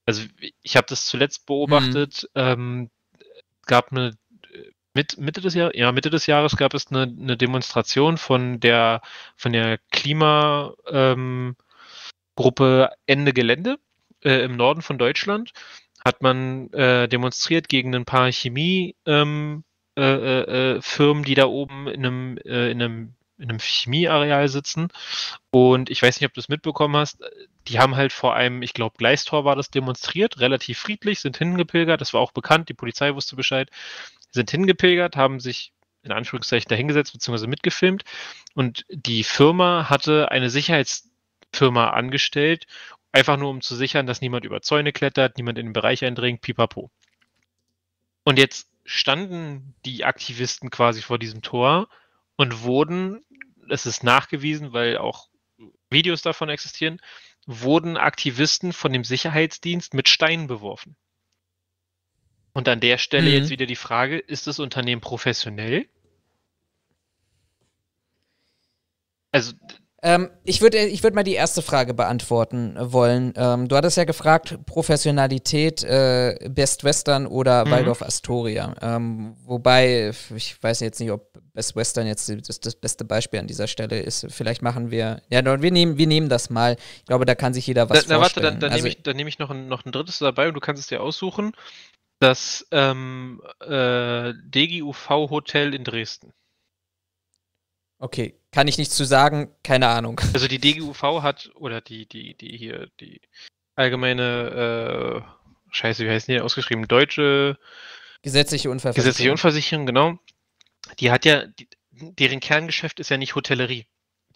also ich habe das zuletzt mhm. beobachtet, mhm. ähm, gab eine mit, Mitte des Jahres, ja, Mitte des Jahres gab es eine, eine Demonstration von der von der Klimagruppe ähm, Ende Gelände äh, im Norden von Deutschland. Hat man äh, demonstriert gegen ein paar Chemiefirmen, ähm, äh, äh, äh die da oben in einem, äh, in einem in einem Chemieareal sitzen. Und ich weiß nicht, ob du es mitbekommen hast. Die haben halt vor einem, ich glaube, Gleistor war das demonstriert, relativ friedlich, sind hingepilgert. Das war auch bekannt, die Polizei wusste Bescheid. Sind hingepilgert, haben sich in Anführungszeichen dahingesetzt bzw. mitgefilmt. Und die Firma hatte eine Sicherheitsfirma angestellt, einfach nur um zu sichern, dass niemand über Zäune klettert, niemand in den Bereich eindringt, pipapo. Und jetzt standen die Aktivisten quasi vor diesem Tor und wurden es ist nachgewiesen, weil auch Videos davon existieren, wurden Aktivisten von dem Sicherheitsdienst mit Steinen beworfen. Und an der Stelle mhm. jetzt wieder die Frage, ist das Unternehmen professionell? Also ähm, ich würde ich würd mal die erste Frage beantworten wollen. Ähm, du hattest ja gefragt, Professionalität, äh, Best Western oder mhm. Waldorf Astoria. Ähm, wobei, ich weiß jetzt nicht, ob Best Western jetzt das, das, beste Beispiel an dieser Stelle ist. Vielleicht machen wir, ja, wir nehmen, wir nehmen das mal. Ich glaube, da kann sich jeder was da, na, Warte, dann, dann also, nehme ich, dann nehm ich noch, ein, noch ein drittes dabei und du kannst es dir aussuchen. Das ähm, äh, DGUV-Hotel in Dresden. Okay, kann ich nichts zu sagen, keine Ahnung. Also die DGUV hat, oder die, die, die hier, die allgemeine, äh, scheiße, wie heißen die ausgeschrieben? Deutsche Gesetzliche Unfallversicherung. Gesetzliche Unversicherung, genau. Die hat ja, die, deren Kerngeschäft ist ja nicht Hotellerie.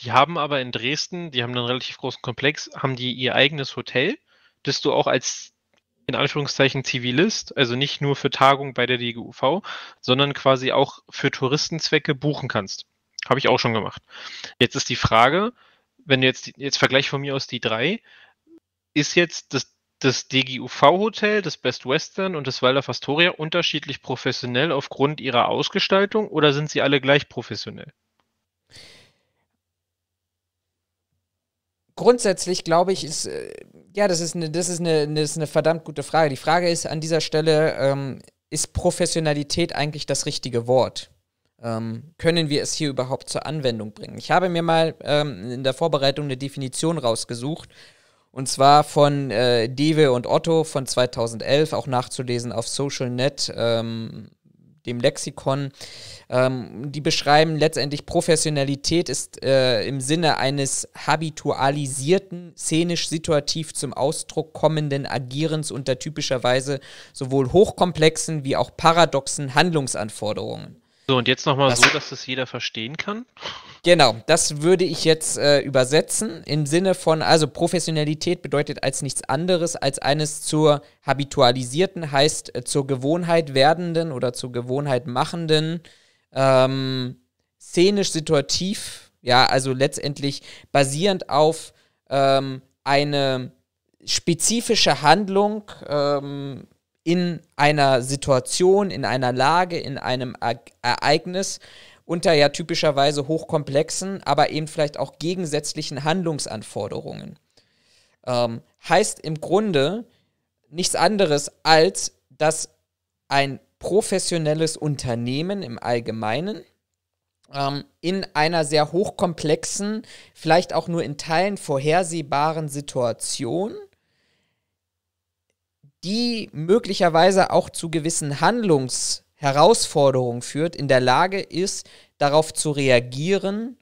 Die haben aber in Dresden, die haben einen relativ großen Komplex, haben die ihr eigenes Hotel, das du auch als in Anführungszeichen Zivilist, also nicht nur für Tagung bei der DGUV, sondern quasi auch für Touristenzwecke buchen kannst. Habe ich auch schon gemacht. Jetzt ist die Frage, wenn du jetzt, jetzt Vergleich von mir aus die drei, ist jetzt das, das DGUV-Hotel, das Best Western und das Waldorf Astoria unterschiedlich professionell aufgrund ihrer Ausgestaltung oder sind sie alle gleich professionell? Grundsätzlich glaube ich, ist, äh, ja, das ist, eine, das, ist eine, das ist eine verdammt gute Frage. Die Frage ist an dieser Stelle, ähm, ist Professionalität eigentlich das richtige Wort? ähm, können wir es hier überhaupt zur Anwendung bringen? Ich habe mir mal ähm, in der Vorbereitung eine Definition rausgesucht. Und zwar von äh, Dewe und Otto von 2011, auch nachzulesen auf SocialNet, ähm, dem Lexikon. Ähm, die beschreiben letztendlich, Professionalität ist äh, im Sinne eines habitualisierten, szenisch situativ zum Ausdruck kommenden Agierens unter typischerweise sowohl hochkomplexen wie auch paradoxen Handlungsanforderungen. So, und jetzt nochmal so, dass das jeder verstehen kann? Genau, das würde ich jetzt äh, übersetzen im Sinne von, also Professionalität bedeutet als nichts anderes, als eines zur habitualisierten, heißt äh, zur Gewohnheit werdenden oder zur Gewohnheit machenden, ähm, szenisch situativ, ja, also letztendlich basierend auf ähm, eine spezifische Handlung, ähm, in einer Situation, in einer Lage, in einem e Ereignis unter ja typischerweise hochkomplexen, aber eben vielleicht auch gegensätzlichen Handlungsanforderungen. Ähm, heißt im Grunde nichts anderes als, dass ein professionelles Unternehmen im Allgemeinen ähm, in einer sehr hochkomplexen, vielleicht auch nur in Teilen vorhersehbaren Situation die möglicherweise auch zu gewissen Handlungsherausforderungen führt, in der Lage ist, darauf zu reagieren,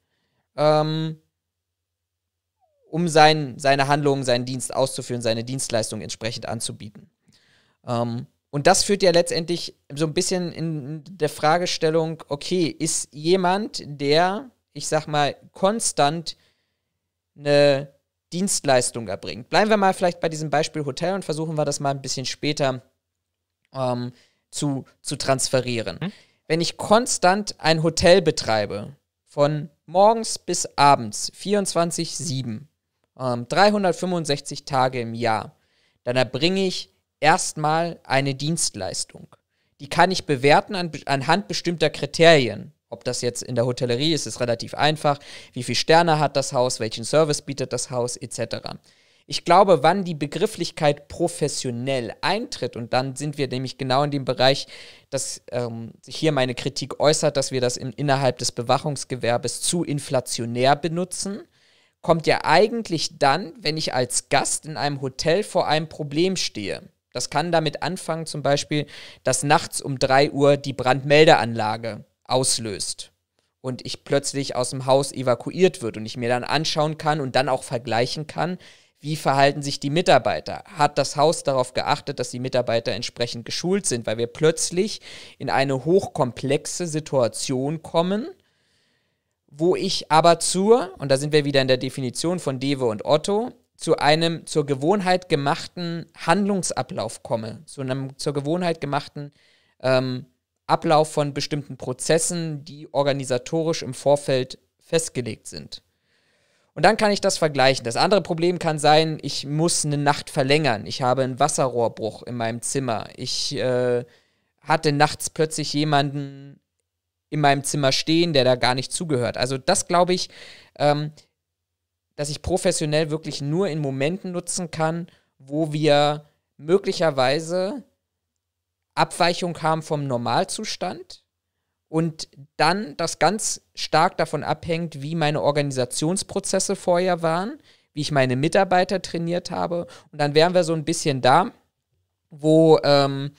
ähm, um sein, seine Handlungen, seinen Dienst auszuführen, seine Dienstleistung entsprechend anzubieten. Ähm, und das führt ja letztendlich so ein bisschen in der Fragestellung, okay, ist jemand, der, ich sag mal, konstant eine Dienstleistung erbringt. Bleiben wir mal vielleicht bei diesem Beispiel Hotel und versuchen wir das mal ein bisschen später ähm, zu, zu transferieren. Hm? Wenn ich konstant ein Hotel betreibe, von morgens bis abends, 24-7, ähm, 365 Tage im Jahr, dann erbringe ich erstmal eine Dienstleistung. Die kann ich bewerten an, anhand bestimmter Kriterien. Ob das jetzt in der Hotellerie ist, ist relativ einfach. Wie viele Sterne hat das Haus? Welchen Service bietet das Haus? Etc. Ich glaube, wann die Begrifflichkeit professionell eintritt, und dann sind wir nämlich genau in dem Bereich, dass ähm, sich hier meine Kritik äußert, dass wir das im, innerhalb des Bewachungsgewerbes zu inflationär benutzen, kommt ja eigentlich dann, wenn ich als Gast in einem Hotel vor einem Problem stehe. Das kann damit anfangen, zum Beispiel, dass nachts um 3 Uhr die Brandmeldeanlage auslöst und ich plötzlich aus dem Haus evakuiert wird und ich mir dann anschauen kann und dann auch vergleichen kann, wie verhalten sich die Mitarbeiter? Hat das Haus darauf geachtet, dass die Mitarbeiter entsprechend geschult sind, weil wir plötzlich in eine hochkomplexe Situation kommen, wo ich aber zur, und da sind wir wieder in der Definition von Dewe und Otto, zu einem zur Gewohnheit gemachten Handlungsablauf komme, zu einem zur Gewohnheit gemachten ähm, Ablauf von bestimmten Prozessen, die organisatorisch im Vorfeld festgelegt sind. Und dann kann ich das vergleichen. Das andere Problem kann sein, ich muss eine Nacht verlängern. Ich habe einen Wasserrohrbruch in meinem Zimmer. Ich äh, hatte nachts plötzlich jemanden in meinem Zimmer stehen, der da gar nicht zugehört. Also das glaube ich, ähm, dass ich professionell wirklich nur in Momenten nutzen kann, wo wir möglicherweise Abweichung haben vom Normalzustand und dann das ganz stark davon abhängt, wie meine Organisationsprozesse vorher waren, wie ich meine Mitarbeiter trainiert habe. Und dann wären wir so ein bisschen da, wo ähm,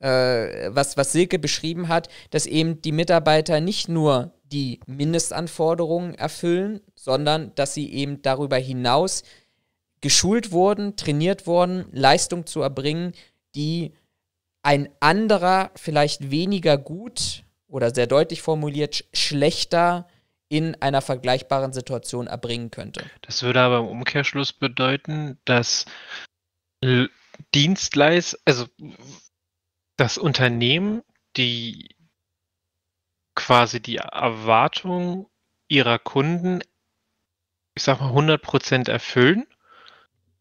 äh, was, was Silke beschrieben hat, dass eben die Mitarbeiter nicht nur die Mindestanforderungen erfüllen, sondern dass sie eben darüber hinaus geschult wurden, trainiert wurden, Leistung zu erbringen, die ein anderer, vielleicht weniger gut oder sehr deutlich formuliert, schlechter in einer vergleichbaren Situation erbringen könnte. Das würde aber im Umkehrschluss bedeuten, dass Dienstleist, also das Unternehmen, die quasi die Erwartung ihrer Kunden, ich sag mal, 100% erfüllen,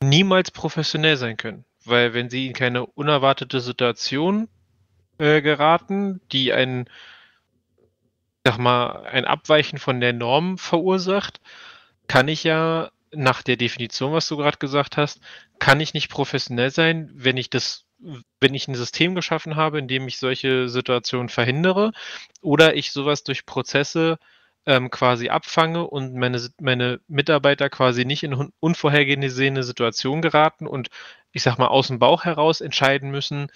niemals professionell sein können weil wenn sie in keine unerwartete Situation äh, geraten, die ein, sag mal, ein Abweichen von der Norm verursacht, kann ich ja nach der Definition, was du gerade gesagt hast, kann ich nicht professionell sein, wenn ich das, wenn ich ein System geschaffen habe, in dem ich solche Situationen verhindere, oder ich sowas durch Prozesse ähm, quasi abfange und meine, meine Mitarbeiter quasi nicht in unvorhergesehene Situationen geraten und ich sag mal, aus dem Bauch heraus entscheiden müssen,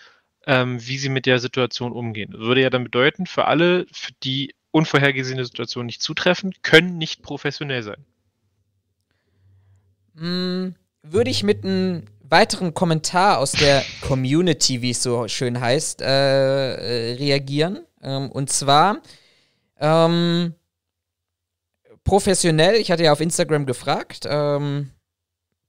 ähm, wie sie mit der Situation umgehen. Das würde ja dann bedeuten, für alle, für die unvorhergesehene Situation nicht zutreffen, können nicht professionell sein. Mm, würde ich mit einem weiteren Kommentar aus der Community, wie es so schön heißt, äh, äh, reagieren. Ähm, und zwar ähm, professionell, ich hatte ja auf Instagram gefragt, ähm,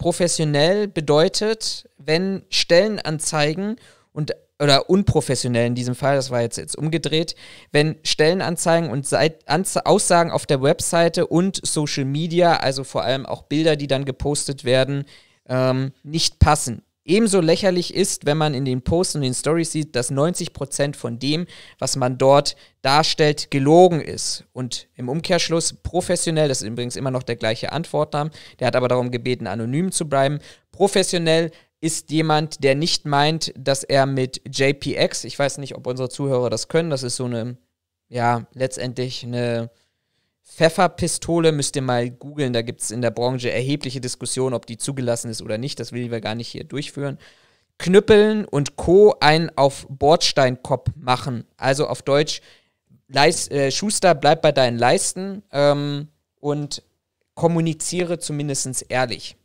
Professionell bedeutet, wenn Stellenanzeigen und oder unprofessionell in diesem Fall, das war jetzt, jetzt umgedreht, wenn Stellenanzeigen und Seit Anze Aussagen auf der Webseite und Social Media, also vor allem auch Bilder, die dann gepostet werden, ähm, nicht passen. Ebenso lächerlich ist, wenn man in den Posts und den Stories sieht, dass 90% von dem, was man dort darstellt, gelogen ist. Und im Umkehrschluss professionell, das ist übrigens immer noch der gleiche Antwortname, der hat aber darum gebeten, anonym zu bleiben, professionell ist jemand, der nicht meint, dass er mit JPX, ich weiß nicht, ob unsere Zuhörer das können, das ist so eine, ja, letztendlich eine Pfefferpistole müsst ihr mal googeln. Da gibt es in der Branche erhebliche Diskussionen, ob die zugelassen ist oder nicht. Das will wir gar nicht hier durchführen. Knüppeln und Co. ein auf Bordsteinkopf machen. Also auf Deutsch, Leis, äh, Schuster, bleib bei deinen Leisten ähm, und kommuniziere zumindest ehrlich.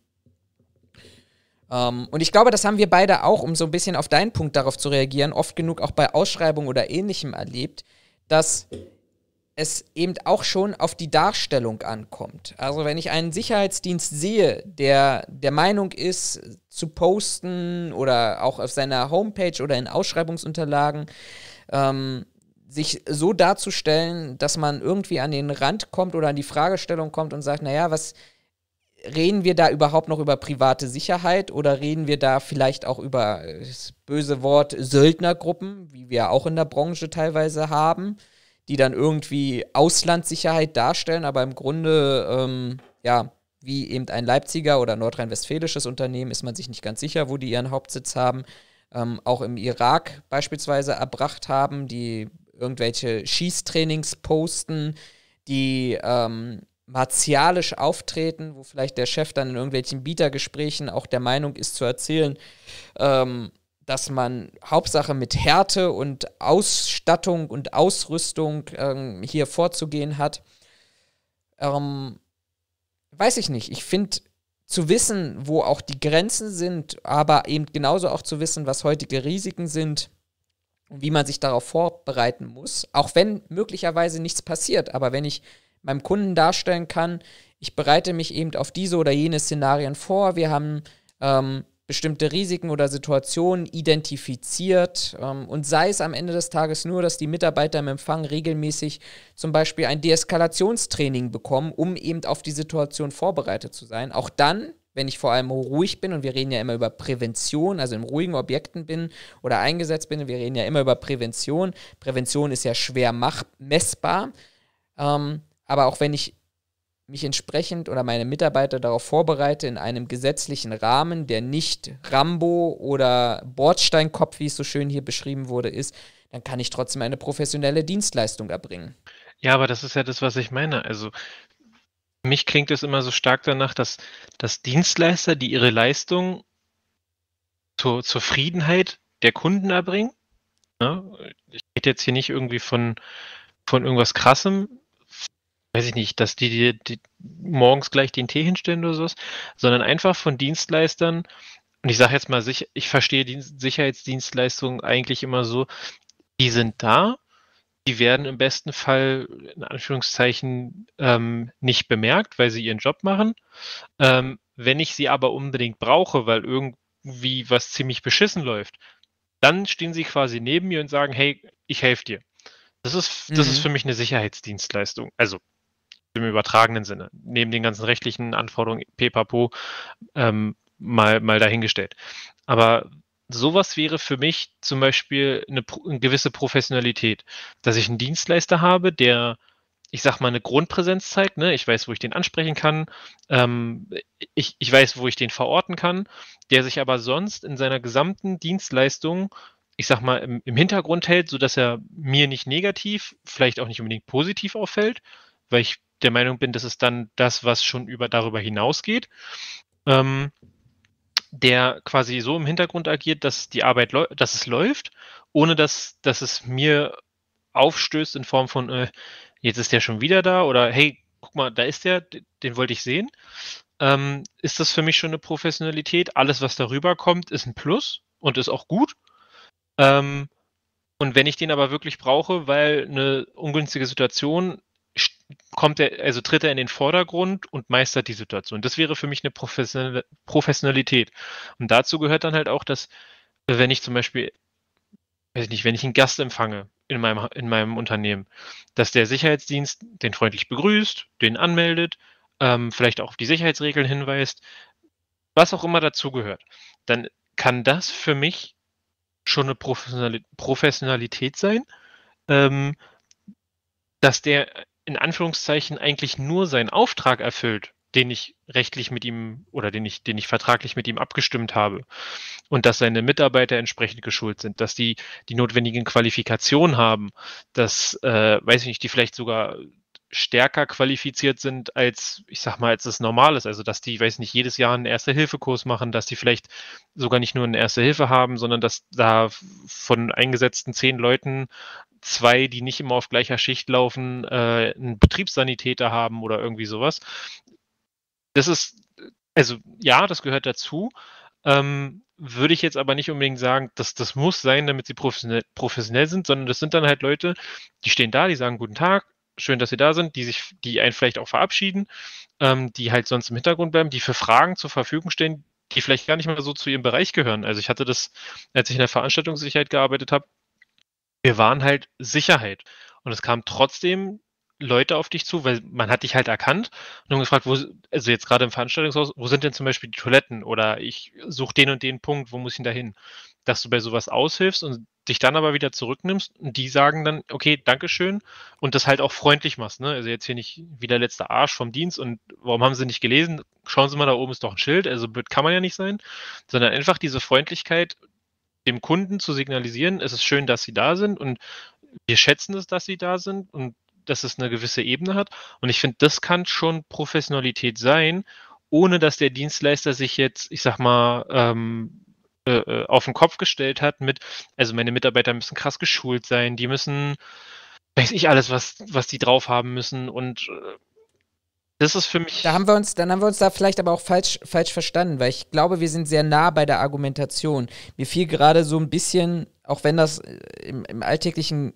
Ähm, und ich glaube, das haben wir beide auch, um so ein bisschen auf deinen Punkt darauf zu reagieren, oft genug auch bei Ausschreibungen oder ähnlichem erlebt, dass es eben auch schon auf die Darstellung ankommt. Also wenn ich einen Sicherheitsdienst sehe, der der Meinung ist, zu posten oder auch auf seiner Homepage oder in Ausschreibungsunterlagen, ähm, sich so darzustellen, dass man irgendwie an den Rand kommt oder an die Fragestellung kommt und sagt, naja, was reden wir da überhaupt noch über private Sicherheit oder reden wir da vielleicht auch über äh, das böse Wort Söldnergruppen, wie wir auch in der Branche teilweise haben? die dann irgendwie Auslandssicherheit darstellen, aber im Grunde, ähm, ja, wie eben ein Leipziger oder nordrhein-westfälisches Unternehmen ist man sich nicht ganz sicher, wo die ihren Hauptsitz haben. Ähm, auch im Irak beispielsweise erbracht haben, die irgendwelche Schießtrainings posten, die ähm, martialisch auftreten, wo vielleicht der Chef dann in irgendwelchen Bietergesprächen auch der Meinung ist zu erzählen, ähm, dass man Hauptsache mit Härte und Ausstattung und Ausrüstung ähm, hier vorzugehen hat. Ähm, weiß ich nicht. Ich finde, zu wissen, wo auch die Grenzen sind, aber eben genauso auch zu wissen, was heutige Risiken sind und wie man sich darauf vorbereiten muss, auch wenn möglicherweise nichts passiert. Aber wenn ich meinem Kunden darstellen kann, ich bereite mich eben auf diese oder jene Szenarien vor, wir haben ähm, bestimmte Risiken oder Situationen identifiziert ähm, und sei es am Ende des Tages nur, dass die Mitarbeiter im Empfang regelmäßig zum Beispiel ein Deeskalationstraining bekommen, um eben auf die Situation vorbereitet zu sein. Auch dann, wenn ich vor allem ruhig bin und wir reden ja immer über Prävention, also in ruhigen Objekten bin oder eingesetzt bin, wir reden ja immer über Prävention. Prävention ist ja schwer mach messbar. Ähm, aber auch wenn ich mich entsprechend oder meine Mitarbeiter darauf vorbereite, in einem gesetzlichen Rahmen, der nicht Rambo oder Bordsteinkopf, wie es so schön hier beschrieben wurde, ist, dann kann ich trotzdem eine professionelle Dienstleistung erbringen. Ja, aber das ist ja das, was ich meine. Also für mich klingt es immer so stark danach, dass, dass Dienstleister, die ihre Leistung zur Zufriedenheit der Kunden erbringen, ne? ich rede jetzt hier nicht irgendwie von, von irgendwas Krassem, weiß ich nicht, dass die dir morgens gleich den Tee hinstellen oder sowas, sondern einfach von Dienstleistern, und ich sage jetzt mal, ich verstehe die Sicherheitsdienstleistungen eigentlich immer so, die sind da, die werden im besten Fall in Anführungszeichen ähm, nicht bemerkt, weil sie ihren Job machen. Ähm, wenn ich sie aber unbedingt brauche, weil irgendwie was ziemlich beschissen läuft, dann stehen sie quasi neben mir und sagen, hey, ich helfe dir. Das ist, das mhm. ist für mich eine Sicherheitsdienstleistung. Also im übertragenen Sinne, neben den ganzen rechtlichen Anforderungen, pipapo, ähm, mal, mal dahingestellt. Aber sowas wäre für mich zum Beispiel eine, eine, gewisse Professionalität, dass ich einen Dienstleister habe, der, ich sag mal, eine Grundpräsenz zeigt. Ne? Ich weiß, wo ich den ansprechen kann. Ähm, ich, ich weiß, wo ich den verorten kann, der sich aber sonst in seiner gesamten Dienstleistung ich sag mal, im, im Hintergrund hält, sodass er mir nicht negativ, vielleicht auch nicht unbedingt positiv auffällt, weil ich der Meinung bin, das ist dann das, was schon über darüber hinausgeht, ähm, der quasi so im Hintergrund agiert, dass die Arbeit, dass es läuft, ohne dass, dass es mir aufstößt in Form von, äh, jetzt ist der schon wieder da oder hey, guck mal, da ist der, den wollte ich sehen. Ähm, ist das für mich schon eine Professionalität? Alles, was darüber kommt, ist ein Plus und ist auch gut. Ähm, und wenn ich den aber wirklich brauche, weil eine ungünstige Situation kommt er, also tritt er in den Vordergrund und meistert die Situation. Das wäre für mich eine Professionalität. Und dazu gehört dann halt auch, dass, wenn ich zum Beispiel, weiß ich nicht, wenn ich einen Gast empfange in meinem, in meinem Unternehmen, dass der Sicherheitsdienst den freundlich begrüßt, den anmeldet, ähm, vielleicht auch auf die Sicherheitsregeln hinweist, was auch immer dazu gehört, dann kann das für mich schon eine Professionalität sein, ähm, dass der in Anführungszeichen eigentlich nur seinen Auftrag erfüllt, den ich rechtlich mit ihm oder den ich, den ich vertraglich mit ihm abgestimmt habe. Und dass seine Mitarbeiter entsprechend geschult sind, dass die die notwendigen Qualifikationen haben, dass, äh, weiß ich nicht, die vielleicht sogar stärker qualifiziert sind als, ich sag mal, als es normal ist. Also, dass die, weiß nicht, jedes Jahr einen Erste-Hilfe-Kurs machen, dass die vielleicht sogar nicht nur eine Erste-Hilfe haben, sondern dass da von eingesetzten zehn Leuten zwei, die nicht immer auf gleicher Schicht laufen, äh, einen Betriebssanitäter haben oder irgendwie sowas. Das ist, also ja, das gehört dazu. Ähm, würde ich jetzt aber nicht unbedingt sagen, dass das muss sein, damit sie professionell, professionell sind, sondern das sind dann halt Leute, die stehen da, die sagen guten Tag, schön, dass Sie da sind, die sich, die einen vielleicht auch verabschieden, ähm, die halt sonst im Hintergrund bleiben, die für Fragen zur Verfügung stehen, die vielleicht gar nicht mal so zu ihrem Bereich gehören. Also ich hatte das, als ich in der Veranstaltungssicherheit gearbeitet habe, wir waren halt Sicherheit. Und es kamen trotzdem Leute auf dich zu, weil man hat dich halt erkannt und haben gefragt, wo, also jetzt gerade im Veranstaltungshaus, wo sind denn zum Beispiel die Toiletten? Oder ich suche den und den Punkt, wo muss ich denn da hin? Dass du bei sowas aushilfst und dich dann aber wieder zurücknimmst und die sagen dann, okay, Dankeschön und das halt auch freundlich machst. Ne? Also jetzt hier nicht wieder letzter Arsch vom Dienst und warum haben sie nicht gelesen? Schauen Sie mal, da oben ist doch ein Schild, also blöd kann man ja nicht sein, sondern einfach diese Freundlichkeit, dem Kunden zu signalisieren, es ist schön, dass sie da sind und wir schätzen es, dass sie da sind und dass es eine gewisse Ebene hat. Und ich finde, das kann schon Professionalität sein, ohne dass der Dienstleister sich jetzt, ich sag mal, ähm, äh, äh auf den Kopf gestellt hat mit, also meine Mitarbeiter müssen krass geschult sein, die müssen, weiß ich alles, was, was die drauf haben müssen und äh, das ist für mich. Da haben wir uns, dann haben wir uns da vielleicht aber auch falsch, falsch verstanden, weil ich glaube, wir sind sehr nah bei der Argumentation. Mir fiel gerade so ein bisschen, auch wenn das äh, im, im alltäglichen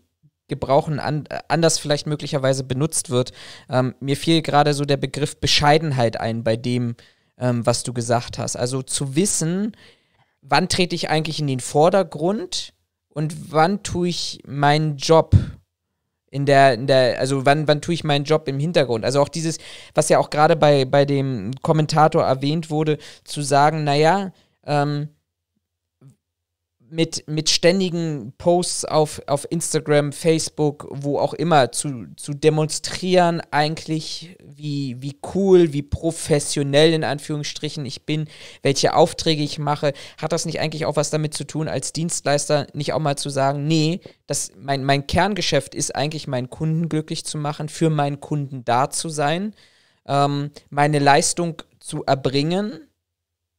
Gebrauchen an, äh, anders vielleicht möglicherweise benutzt wird, ähm, mir fiel gerade so der Begriff Bescheidenheit ein bei dem, ähm, was du gesagt hast. Also zu wissen, wann trete ich eigentlich in den Vordergrund und wann tue ich meinen Job in der, in der, also wann, wann tue ich meinen Job im Hintergrund? Also auch dieses, was ja auch gerade bei, bei dem Kommentator erwähnt wurde, zu sagen, naja, ähm, mit, mit ständigen Posts auf, auf Instagram, Facebook, wo auch immer, zu, zu demonstrieren eigentlich, wie, wie cool, wie professionell in Anführungsstrichen ich bin, welche Aufträge ich mache, hat das nicht eigentlich auch was damit zu tun, als Dienstleister nicht auch mal zu sagen, nee, das, mein, mein Kerngeschäft ist eigentlich, meinen Kunden glücklich zu machen, für meinen Kunden da zu sein, ähm, meine Leistung zu erbringen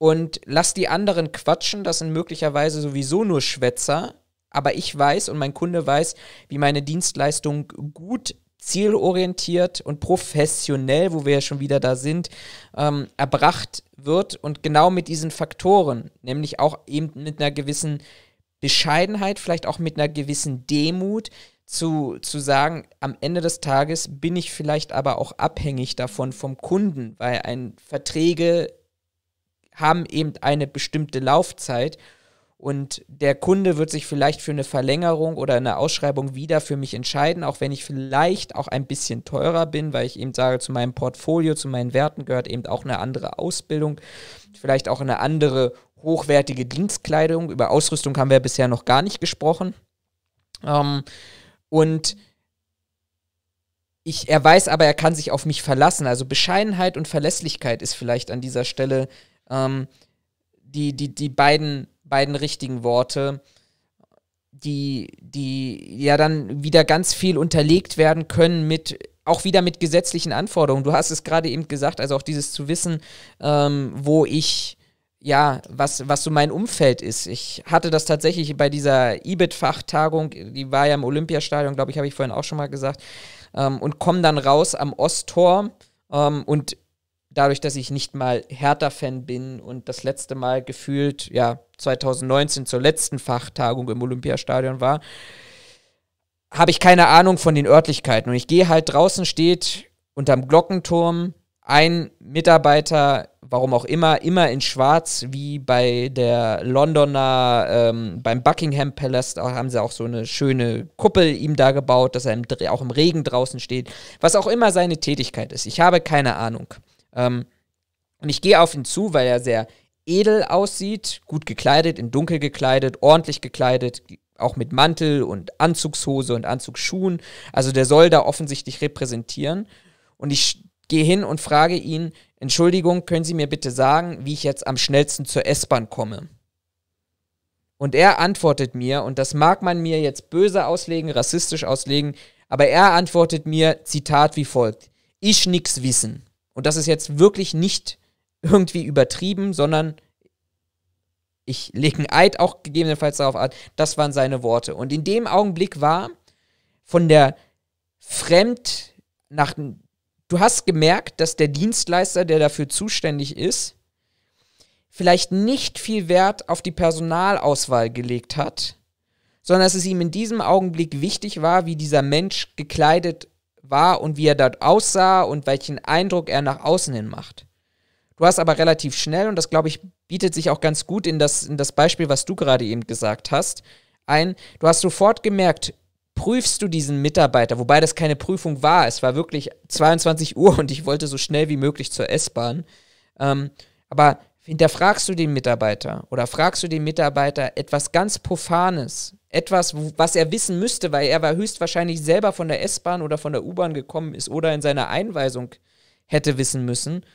und lass die anderen quatschen. Das sind möglicherweise sowieso nur Schwätzer. Aber ich weiß und mein Kunde weiß, wie meine Dienstleistung gut zielorientiert und professionell, wo wir ja schon wieder da sind, ähm, erbracht wird und genau mit diesen Faktoren, nämlich auch eben mit einer gewissen Bescheidenheit, vielleicht auch mit einer gewissen Demut, zu, zu sagen, am Ende des Tages bin ich vielleicht aber auch abhängig davon vom Kunden, weil ein Verträge haben eben eine bestimmte Laufzeit. Und der Kunde wird sich vielleicht für eine Verlängerung oder eine Ausschreibung wieder für mich entscheiden, auch wenn ich vielleicht auch ein bisschen teurer bin, weil ich eben sage, zu meinem Portfolio, zu meinen Werten gehört eben auch eine andere Ausbildung, vielleicht auch eine andere hochwertige Dienstkleidung. Über Ausrüstung haben wir bisher noch gar nicht gesprochen. Ähm, und ich, er weiß aber, er kann sich auf mich verlassen. Also Bescheidenheit und Verlässlichkeit ist vielleicht an dieser Stelle ähm, die, die, die beiden, beiden richtigen Worte, die, die ja dann wieder ganz viel unterlegt werden können mit auch wieder mit gesetzlichen Anforderungen. Du hast es gerade eben gesagt, also auch dieses zu wissen, ähm, wo ich, ja, was, was so mein Umfeld ist. Ich hatte das tatsächlich bei dieser IBIT-Fachtagung, die war ja im Olympiastadion, glaube ich, habe ich vorhin auch schon mal gesagt, ähm, und komme dann raus am Osttor ähm, und dadurch, dass ich nicht mal Hertha-Fan bin und das letzte Mal gefühlt, ja, 2019 zur letzten Fachtagung im Olympiastadion war, habe ich keine Ahnung von den Örtlichkeiten. Und ich gehe halt draußen, steht unterm Glockenturm ein Mitarbeiter, warum auch immer, immer in Schwarz, wie bei der Londoner, ähm, beim Buckingham Palace, da haben sie auch so eine schöne Kuppel ihm da gebaut, dass er im, auch im Regen draußen steht. Was auch immer seine Tätigkeit ist. Ich habe keine Ahnung. Ähm, und ich gehe auf ihn zu, weil er sehr edel aussieht, gut gekleidet, in dunkel gekleidet, ordentlich gekleidet, auch mit Mantel und Anzugshose und Anzugsschuhen. Also der soll da offensichtlich repräsentieren. Und ich gehe hin und frage ihn, Entschuldigung, können Sie mir bitte sagen, wie ich jetzt am schnellsten zur S-Bahn komme? Und er antwortet mir, und das mag man mir jetzt böse auslegen, rassistisch auslegen, aber er antwortet mir, Zitat wie folgt, ich nix wissen. Und das ist jetzt wirklich nicht irgendwie übertrieben, sondern ich lege einen Eid auch gegebenenfalls darauf an, das waren seine Worte. Und in dem Augenblick war von der Fremd nach. Du hast gemerkt, dass der Dienstleister, der dafür zuständig ist, vielleicht nicht viel Wert auf die Personalauswahl gelegt hat, sondern dass es ihm in diesem Augenblick wichtig war, wie dieser Mensch gekleidet war und wie er dort aussah und welchen Eindruck er nach außen hin macht. Du hast aber relativ schnell, und das glaube ich, bietet sich auch ganz gut in das, in das Beispiel, was du gerade eben gesagt hast, ein, du hast sofort gemerkt, prüfst du diesen Mitarbeiter, wobei das keine Prüfung war, es war wirklich 22 Uhr und ich wollte so schnell wie möglich zur S-Bahn, ähm, aber hinterfragst du den Mitarbeiter oder fragst du den Mitarbeiter etwas ganz Profanes, etwas, was er wissen müsste, weil er war höchstwahrscheinlich selber von der S-Bahn oder von der U-Bahn gekommen ist oder in seiner Einweisung hätte wissen müssen,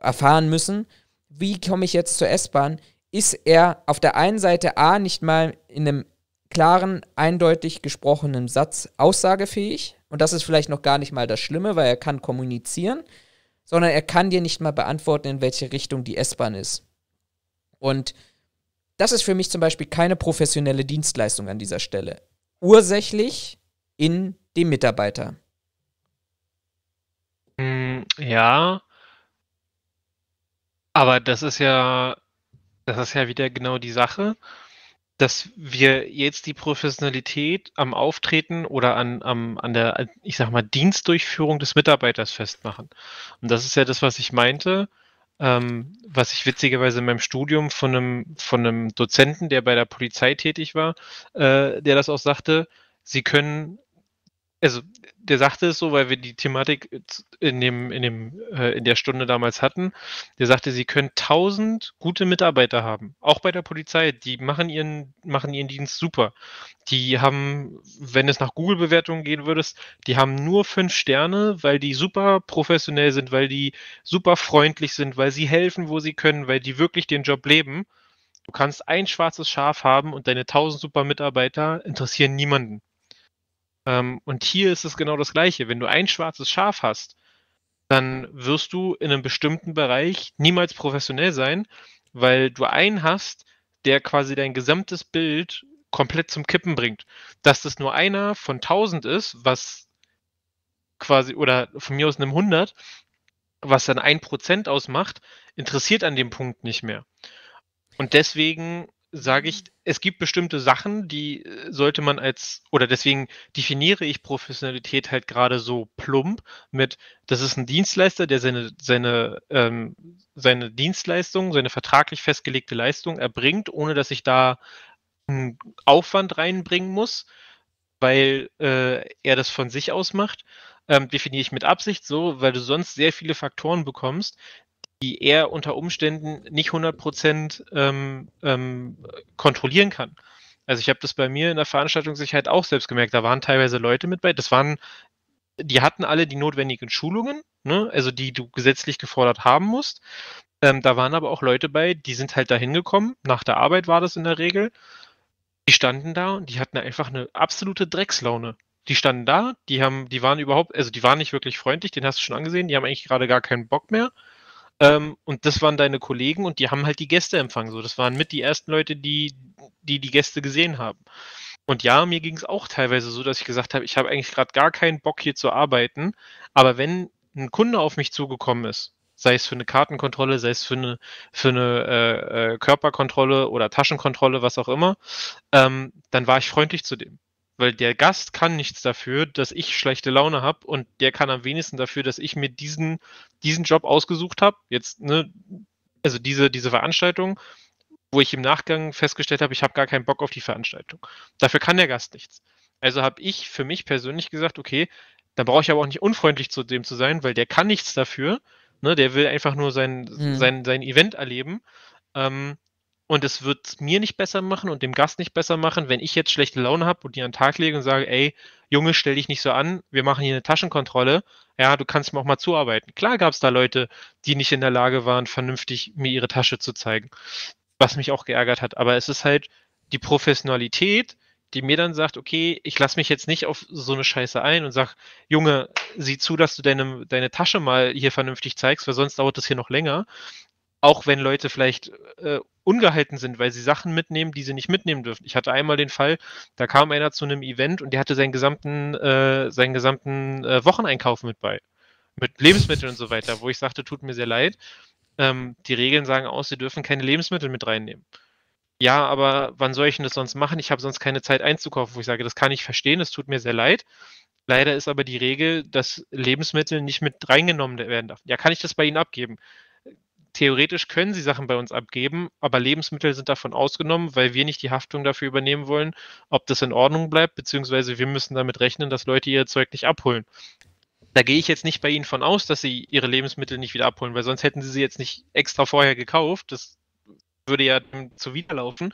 erfahren müssen, wie komme ich jetzt zur S-Bahn, ist er auf der einen Seite A nicht mal in einem klaren, eindeutig gesprochenen Satz aussagefähig. Und das ist vielleicht noch gar nicht mal das Schlimme, weil er kann kommunizieren, sondern er kann dir nicht mal beantworten, in welche Richtung die S-Bahn ist. Und das ist für mich zum Beispiel keine professionelle Dienstleistung an dieser Stelle. Ursächlich in dem Mitarbeiter. Hm, ja, aber das ist ja, das ist ja wieder genau die Sache, dass wir jetzt die Professionalität am Auftreten oder an, am, an der, ich sag mal, Dienstdurchführung des Mitarbeiters festmachen. Und das ist ja das, was ich meinte ähm, was ich witzigerweise in meinem Studium von einem, von einem Dozenten, der bei der Polizei tätig war, äh, der das auch sagte, sie können also der sagte es so, weil wir die Thematik in, dem, in, dem, äh, in der Stunde damals hatten. Der sagte, sie können tausend gute Mitarbeiter haben, auch bei der Polizei. Die machen ihren, machen ihren Dienst super. Die haben, wenn es nach Google-Bewertungen gehen würdest, die haben nur fünf Sterne, weil die super professionell sind, weil die super freundlich sind, weil sie helfen, wo sie können, weil die wirklich den Job leben. Du kannst ein schwarzes Schaf haben und deine tausend super Mitarbeiter interessieren niemanden. Ähm, und hier ist es genau das Gleiche. Wenn du ein schwarzes Schaf hast, dann wirst du in einem bestimmten Bereich niemals professionell sein, weil du einen hast, der quasi dein gesamtes Bild komplett zum Kippen bringt. Dass das nur einer von tausend ist, was quasi, oder von mir aus einem hundert, was dann ein Prozent ausmacht, interessiert an dem Punkt nicht mehr. Und deswegen sage ich, mhm. es gibt bestimmte Sachen, die äh, sollte man als, oder deswegen definiere ich Professionalität halt gerade so plump mit, das ist ein Dienstleister, der seine, seine, ähm, seine Dienstleistung, seine vertraglich festgelegte Leistung erbringt, ohne dass ich da einen Aufwand reinbringen muss, weil äh, er das von sich aus macht. Ähm, definiere ich mit Absicht so, weil du sonst sehr viele Faktoren bekommst, die er unter Umständen nicht 100 Prozent ähm, ähm, kontrollieren kann. Also ich habe das bei mir in der Veranstaltungssicherheit auch selbst gemerkt. Da waren teilweise Leute mit bei. Das waren, die hatten alle die notwendigen Schulungen, ne? also die du gesetzlich gefordert haben musst. Ähm, da waren aber auch Leute bei, die sind halt da hingekommen. Nach der Arbeit war das in der Regel. Die standen da und die hatten einfach eine absolute Dreckslaune die standen da, die haben, die waren überhaupt, also die waren nicht wirklich freundlich, den hast du schon angesehen, die haben eigentlich gerade gar keinen Bock mehr. Ähm, und das waren deine Kollegen und die haben halt die Gäste empfangen. So, das waren mit die ersten Leute, die die, die Gäste gesehen haben. Und ja, mir ging es auch teilweise so, dass ich gesagt habe, ich habe eigentlich gerade gar keinen Bock hier zu arbeiten. Aber wenn ein Kunde auf mich zugekommen ist, sei es für eine Kartenkontrolle, sei es für eine, für eine äh, äh Körperkontrolle oder Taschenkontrolle, was auch immer, ähm, dann war ich freundlich zu dem weil der Gast kann nichts dafür, dass ich schlechte Laune habe und der kann am wenigsten dafür, dass ich mir diesen, diesen Job ausgesucht habe, jetzt, ne, also diese, diese Veranstaltung, wo ich im Nachgang festgestellt habe, ich habe gar keinen Bock auf die Veranstaltung. Dafür kann der Gast nichts. Also habe ich für mich persönlich gesagt, okay, da brauche ich aber auch nicht unfreundlich zu dem zu sein, weil der kann nichts dafür. Ne, der will einfach nur sein, mhm. sein, sein Event erleben. Ähm, und es wird mir nicht besser machen und dem Gast nicht besser machen, wenn ich jetzt schlechte Laune habe und die an den Tag lege und sage, ey, Junge, stell dich nicht so an, wir machen hier eine Taschenkontrolle, ja, du kannst mir auch mal zuarbeiten. Klar gab es da Leute, die nicht in der Lage waren, vernünftig mir ihre Tasche zu zeigen, was mich auch geärgert hat. Aber es ist halt die Professionalität, die mir dann sagt, okay, ich lasse mich jetzt nicht auf so eine Scheiße ein und sag, Junge, sieh zu, dass du deine, deine Tasche mal hier vernünftig zeigst, weil sonst dauert das hier noch länger. Auch wenn Leute vielleicht äh, ungehalten sind, weil sie Sachen mitnehmen, die sie nicht mitnehmen dürfen. Ich hatte einmal den Fall, da kam einer zu einem Event und der hatte seinen gesamten, äh, seinen gesamten äh, Wocheneinkauf mit bei. Mit Lebensmitteln und so weiter, wo ich sagte, tut mir sehr leid. Ähm, die Regeln sagen aus, sie dürfen keine Lebensmittel mit reinnehmen. Ja, aber wann soll ich denn das sonst machen? Ich habe sonst keine Zeit einzukaufen, wo ich sage, das kann ich verstehen, es tut mir sehr leid. Leider ist aber die Regel, dass Lebensmittel nicht mit reingenommen werden darf. Ja, kann ich das bei Ihnen abgeben? theoretisch können sie Sachen bei uns abgeben, aber Lebensmittel sind davon ausgenommen, weil wir nicht die Haftung dafür übernehmen wollen, ob das in Ordnung bleibt, beziehungsweise wir müssen damit rechnen, dass Leute ihr Zeug nicht abholen. Da gehe ich jetzt nicht bei Ihnen von aus, dass Sie Ihre Lebensmittel nicht wieder abholen, weil sonst hätten Sie sie jetzt nicht extra vorher gekauft. Das würde ja zuwiderlaufen.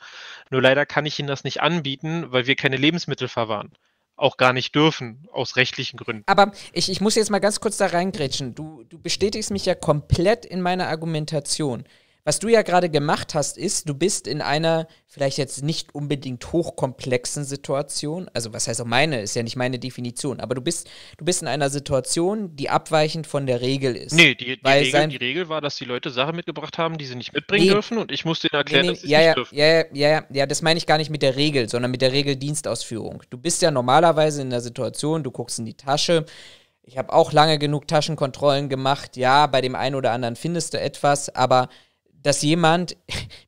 Nur leider kann ich Ihnen das nicht anbieten, weil wir keine Lebensmittel verwahren auch gar nicht dürfen, aus rechtlichen Gründen. Aber ich, ich muss jetzt mal ganz kurz da reingrätschen. Du, du bestätigst mich ja komplett in meiner Argumentation. Was du ja gerade gemacht hast, ist, du bist in einer vielleicht jetzt nicht unbedingt hochkomplexen Situation. Also was heißt auch meine, ist ja nicht meine Definition, aber du bist, du bist in einer Situation, die abweichend von der Regel ist. Nee, die, die, Regel, die Regel, war, dass die Leute Sachen mitgebracht haben, die sie nicht mitbringen nee, dürfen und ich musste ihnen erklären, nee, nee, dass sie ja, nicht ja, dürfen. Ja, ja, ja, ja, das meine ich gar nicht mit der Regel, sondern mit der Regeldienstausführung. Du bist ja normalerweise in der Situation, du guckst in die Tasche, ich habe auch lange genug Taschenkontrollen gemacht. Ja, bei dem einen oder anderen findest du etwas, aber dass jemand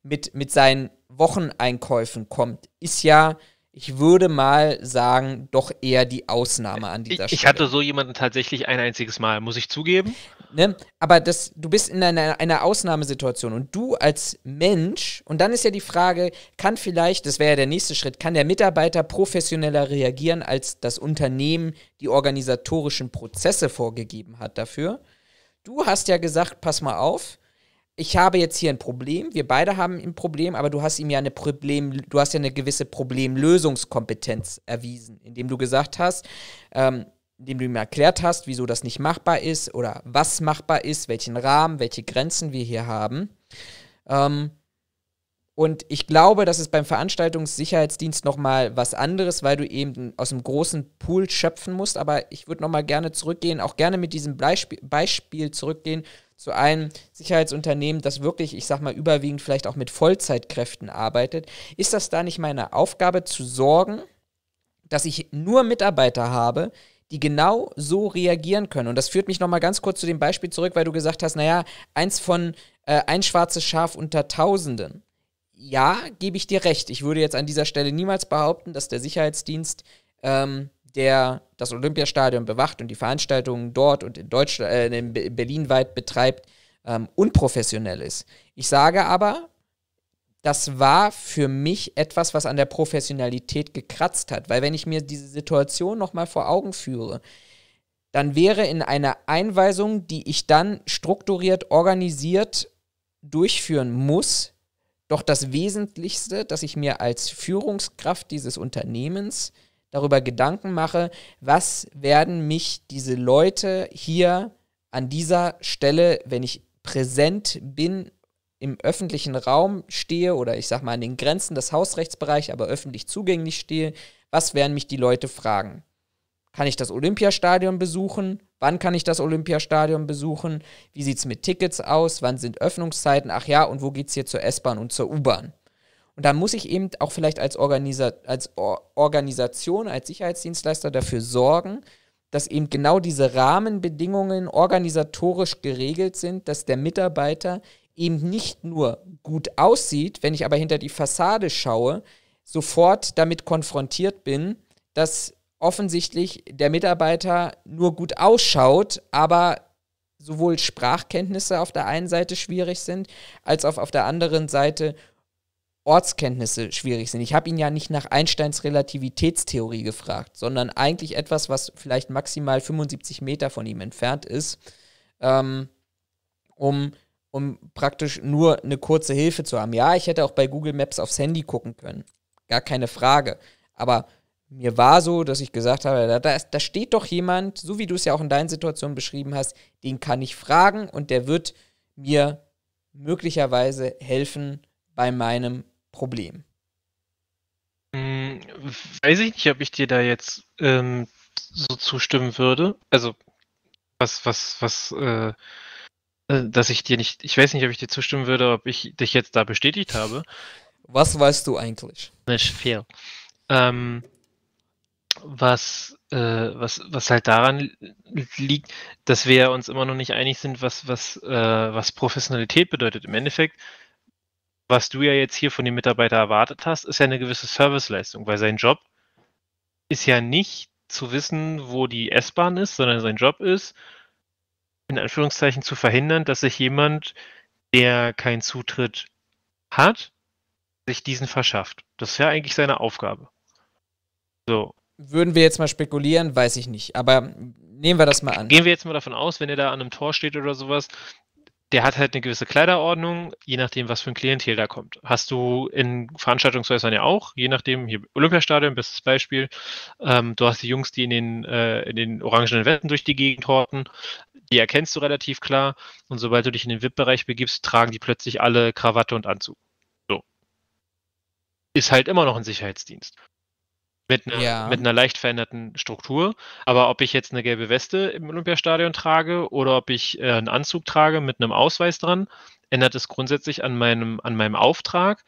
mit, mit seinen Wocheneinkäufen kommt, ist ja, ich würde mal sagen, doch eher die Ausnahme an dieser ich, Stelle. Ich hatte so jemanden tatsächlich ein einziges Mal, muss ich zugeben. Ne? Aber das, du bist in einer, einer Ausnahmesituation und du als Mensch, und dann ist ja die Frage, kann vielleicht, das wäre ja der nächste Schritt, kann der Mitarbeiter professioneller reagieren, als das Unternehmen die organisatorischen Prozesse vorgegeben hat dafür? Du hast ja gesagt, pass mal auf, ich habe jetzt hier ein Problem, wir beide haben ein Problem, aber du hast ihm ja eine Problem, du hast ja eine gewisse Problemlösungskompetenz erwiesen, indem du gesagt hast, ähm, indem du ihm erklärt hast, wieso das nicht machbar ist oder was machbar ist, welchen Rahmen, welche Grenzen wir hier haben. Ähm, und ich glaube, das ist beim Veranstaltungssicherheitsdienst nochmal was anderes, weil du eben aus einem großen Pool schöpfen musst. Aber ich würde nochmal gerne zurückgehen, auch gerne mit diesem Beispiel zurückgehen zu einem Sicherheitsunternehmen, das wirklich, ich sag mal, überwiegend vielleicht auch mit Vollzeitkräften arbeitet. Ist das da nicht meine Aufgabe, zu sorgen, dass ich nur Mitarbeiter habe, die genau so reagieren können. Und das führt mich nochmal ganz kurz zu dem Beispiel zurück, weil du gesagt hast, naja, eins von äh, ein schwarzes Schaf unter Tausenden ja, gebe ich dir recht. Ich würde jetzt an dieser Stelle niemals behaupten, dass der Sicherheitsdienst, ähm, der das Olympiastadion bewacht und die Veranstaltungen dort und in, Deutschland, äh, in Berlin weit betreibt, ähm, unprofessionell ist. Ich sage aber, das war für mich etwas, was an der Professionalität gekratzt hat. Weil wenn ich mir diese Situation nochmal vor Augen führe, dann wäre in einer Einweisung, die ich dann strukturiert, organisiert durchführen muss, doch das Wesentlichste, dass ich mir als Führungskraft dieses Unternehmens darüber Gedanken mache, was werden mich diese Leute hier an dieser Stelle, wenn ich präsent bin, im öffentlichen Raum stehe oder ich sag mal an den Grenzen des Hausrechtsbereichs, aber öffentlich zugänglich stehe, was werden mich die Leute fragen? kann ich das Olympiastadion besuchen? Wann kann ich das Olympiastadion besuchen? Wie sieht es mit Tickets aus? Wann sind Öffnungszeiten? Ach ja, und wo geht es hier zur S-Bahn und zur U-Bahn? Und da muss ich eben auch vielleicht als, Organisa als Organisation, als Sicherheitsdienstleister dafür sorgen, dass eben genau diese Rahmenbedingungen organisatorisch geregelt sind, dass der Mitarbeiter eben nicht nur gut aussieht, wenn ich aber hinter die Fassade schaue, sofort damit konfrontiert bin, dass offensichtlich der Mitarbeiter nur gut ausschaut, aber sowohl Sprachkenntnisse auf der einen Seite schwierig sind, als auch auf der anderen Seite Ortskenntnisse schwierig sind. Ich habe ihn ja nicht nach Einsteins Relativitätstheorie gefragt, sondern eigentlich etwas, was vielleicht maximal 75 Meter von ihm entfernt ist, ähm, um, um praktisch nur eine kurze Hilfe zu haben. Ja, ich hätte auch bei Google Maps aufs Handy gucken können. Gar keine Frage. Aber mir war so, dass ich gesagt habe, da, da, da steht doch jemand, so wie du es ja auch in deinen Situationen beschrieben hast, den kann ich fragen und der wird mir möglicherweise helfen bei meinem Problem. Hm, weiß ich nicht, ob ich dir da jetzt ähm, so zustimmen würde. Also was, was, was, äh, äh, dass ich dir nicht, ich weiß nicht, ob ich dir zustimmen würde, ob ich dich jetzt da bestätigt habe. Was weißt du eigentlich? Nicht viel. Ähm, was, äh, was, was halt daran liegt, dass wir uns immer noch nicht einig sind, was, was, äh, was Professionalität bedeutet. Im Endeffekt, was du ja jetzt hier von dem Mitarbeiter erwartet hast, ist ja eine gewisse Serviceleistung, weil sein Job ist ja nicht zu wissen, wo die S-Bahn ist, sondern sein Job ist, in Anführungszeichen zu verhindern, dass sich jemand, der keinen Zutritt hat, sich diesen verschafft. Das ist ja eigentlich seine Aufgabe. So, würden wir jetzt mal spekulieren, weiß ich nicht. Aber nehmen wir das mal an. Gehen wir jetzt mal davon aus, wenn er da an einem Tor steht oder sowas, der hat halt eine gewisse Kleiderordnung, je nachdem, was für ein Klientel da kommt. Hast du in Veranstaltungshäusern ja auch, je nachdem, hier Olympiastadion, bestes Beispiel, ähm, du hast die Jungs, die in den, äh, in den orangenen Westen durch die Gegend horten, die erkennst du relativ klar und sobald du dich in den VIP-Bereich begibst, tragen die plötzlich alle Krawatte und Anzug. So. Ist halt immer noch ein Sicherheitsdienst. Mit einer, ja. mit einer leicht veränderten Struktur. Aber ob ich jetzt eine gelbe Weste im Olympiastadion trage oder ob ich äh, einen Anzug trage mit einem Ausweis dran, ändert es grundsätzlich an meinem, an meinem Auftrag,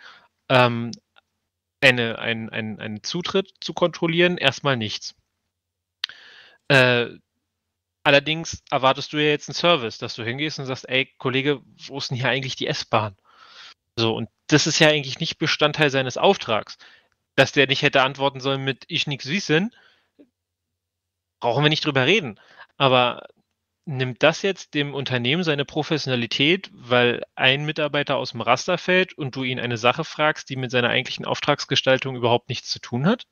ähm, eine, ein, ein, einen Zutritt zu kontrollieren, erstmal nichts. Äh, allerdings erwartest du ja jetzt einen Service, dass du hingehst und sagst, ey, Kollege, wo ist denn hier eigentlich die S-Bahn? So, und das ist ja eigentlich nicht Bestandteil seines Auftrags dass der nicht hätte antworten sollen mit Ich nix wissen, brauchen wir nicht drüber reden. Aber nimmt das jetzt dem Unternehmen seine Professionalität, weil ein Mitarbeiter aus dem Raster fällt und du ihn eine Sache fragst, die mit seiner eigentlichen Auftragsgestaltung überhaupt nichts zu tun hat?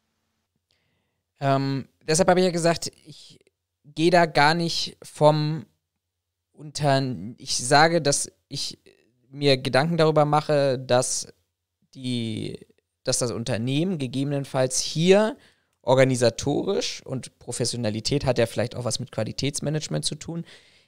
Ähm, deshalb habe ich ja gesagt, ich gehe da gar nicht vom Unternehmen. Ich sage, dass ich mir Gedanken darüber mache, dass die dass das Unternehmen gegebenenfalls hier organisatorisch und Professionalität hat ja vielleicht auch was mit Qualitätsmanagement zu tun,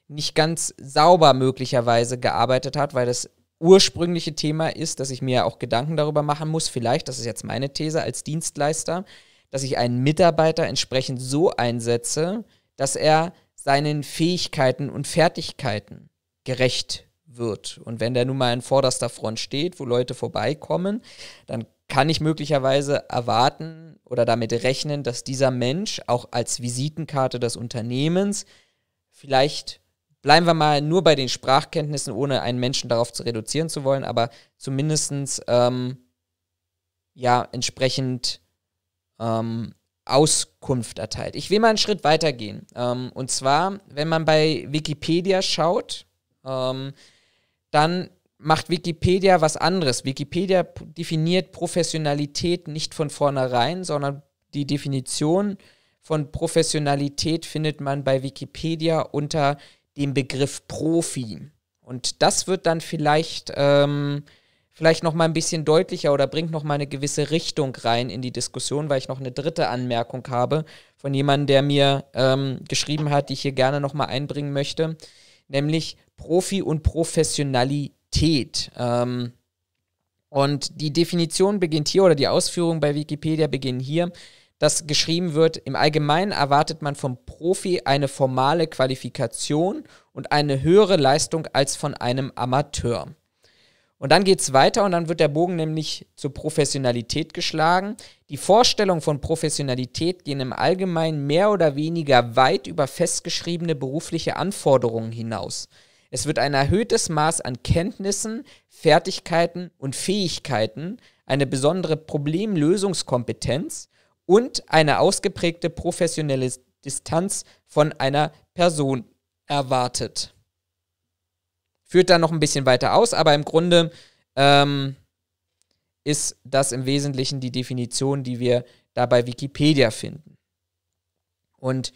nicht ganz sauber möglicherweise gearbeitet hat, weil das ursprüngliche Thema ist, dass ich mir auch Gedanken darüber machen muss, vielleicht, das ist jetzt meine These als Dienstleister, dass ich einen Mitarbeiter entsprechend so einsetze, dass er seinen Fähigkeiten und Fertigkeiten gerecht wird. Und wenn der nun mal in vorderster Front steht, wo Leute vorbeikommen, dann kann ich möglicherweise erwarten oder damit rechnen, dass dieser Mensch auch als Visitenkarte des Unternehmens vielleicht, bleiben wir mal nur bei den Sprachkenntnissen, ohne einen Menschen darauf zu reduzieren zu wollen, aber zumindestens ähm, ja entsprechend ähm, Auskunft erteilt. Ich will mal einen Schritt weitergehen. Ähm, und zwar, wenn man bei Wikipedia schaut, ähm, dann macht Wikipedia was anderes. Wikipedia definiert Professionalität nicht von vornherein, sondern die Definition von Professionalität findet man bei Wikipedia unter dem Begriff Profi. Und das wird dann vielleicht, ähm, vielleicht nochmal ein bisschen deutlicher oder bringt nochmal eine gewisse Richtung rein in die Diskussion, weil ich noch eine dritte Anmerkung habe von jemandem, der mir ähm, geschrieben hat, die ich hier gerne nochmal einbringen möchte, nämlich Profi und Professionalität. Identität. Ähm, und die Definition beginnt hier oder die Ausführungen bei Wikipedia beginnen hier, dass geschrieben wird, im Allgemeinen erwartet man vom Profi eine formale Qualifikation und eine höhere Leistung als von einem Amateur. Und dann geht es weiter und dann wird der Bogen nämlich zur Professionalität geschlagen. Die Vorstellungen von Professionalität gehen im Allgemeinen mehr oder weniger weit über festgeschriebene berufliche Anforderungen hinaus. Es wird ein erhöhtes Maß an Kenntnissen, Fertigkeiten und Fähigkeiten, eine besondere Problemlösungskompetenz und eine ausgeprägte professionelle Distanz von einer Person erwartet. Führt dann noch ein bisschen weiter aus, aber im Grunde ähm, ist das im Wesentlichen die Definition, die wir da bei Wikipedia finden. Und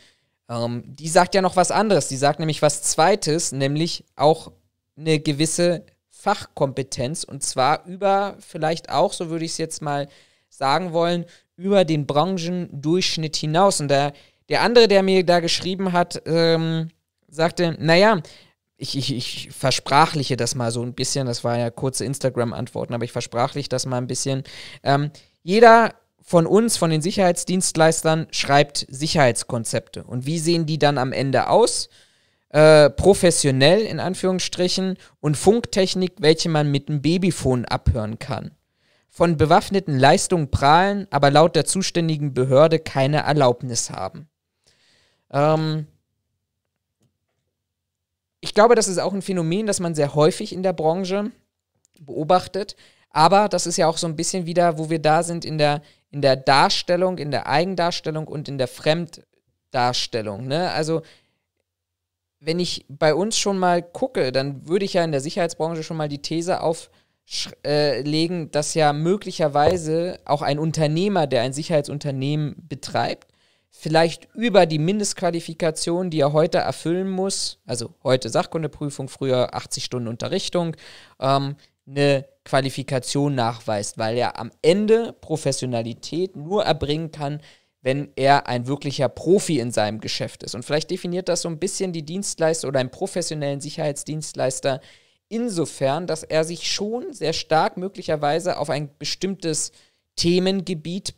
ähm, die sagt ja noch was anderes. Die sagt nämlich was Zweites, nämlich auch eine gewisse Fachkompetenz und zwar über vielleicht auch, so würde ich es jetzt mal sagen wollen, über den Branchendurchschnitt hinaus. Und der, der andere, der mir da geschrieben hat, ähm, sagte, naja, ich, ich, ich versprachliche das mal so ein bisschen, das war ja kurze Instagram-Antworten, aber ich versprachliche das mal ein bisschen. Ähm, jeder von uns, von den Sicherheitsdienstleistern, schreibt Sicherheitskonzepte. Und wie sehen die dann am Ende aus? Äh, professionell in Anführungsstrichen und Funktechnik, welche man mit dem Babyphone abhören kann. Von bewaffneten Leistungen prahlen, aber laut der zuständigen Behörde keine Erlaubnis haben. Ähm ich glaube, das ist auch ein Phänomen, das man sehr häufig in der Branche beobachtet. Aber das ist ja auch so ein bisschen wieder, wo wir da sind in der, in der Darstellung, in der Eigendarstellung und in der Fremddarstellung. Ne? Also wenn ich bei uns schon mal gucke, dann würde ich ja in der Sicherheitsbranche schon mal die These auflegen, äh, dass ja möglicherweise auch ein Unternehmer, der ein Sicherheitsunternehmen betreibt, vielleicht über die Mindestqualifikation, die er heute erfüllen muss, also heute Sachkundeprüfung, früher 80 Stunden Unterrichtung, ähm, eine Qualifikation nachweist, weil er am Ende Professionalität nur erbringen kann, wenn er ein wirklicher Profi in seinem Geschäft ist. Und vielleicht definiert das so ein bisschen die Dienstleister oder einen professionellen Sicherheitsdienstleister insofern, dass er sich schon sehr stark möglicherweise auf ein bestimmtes Themengebiet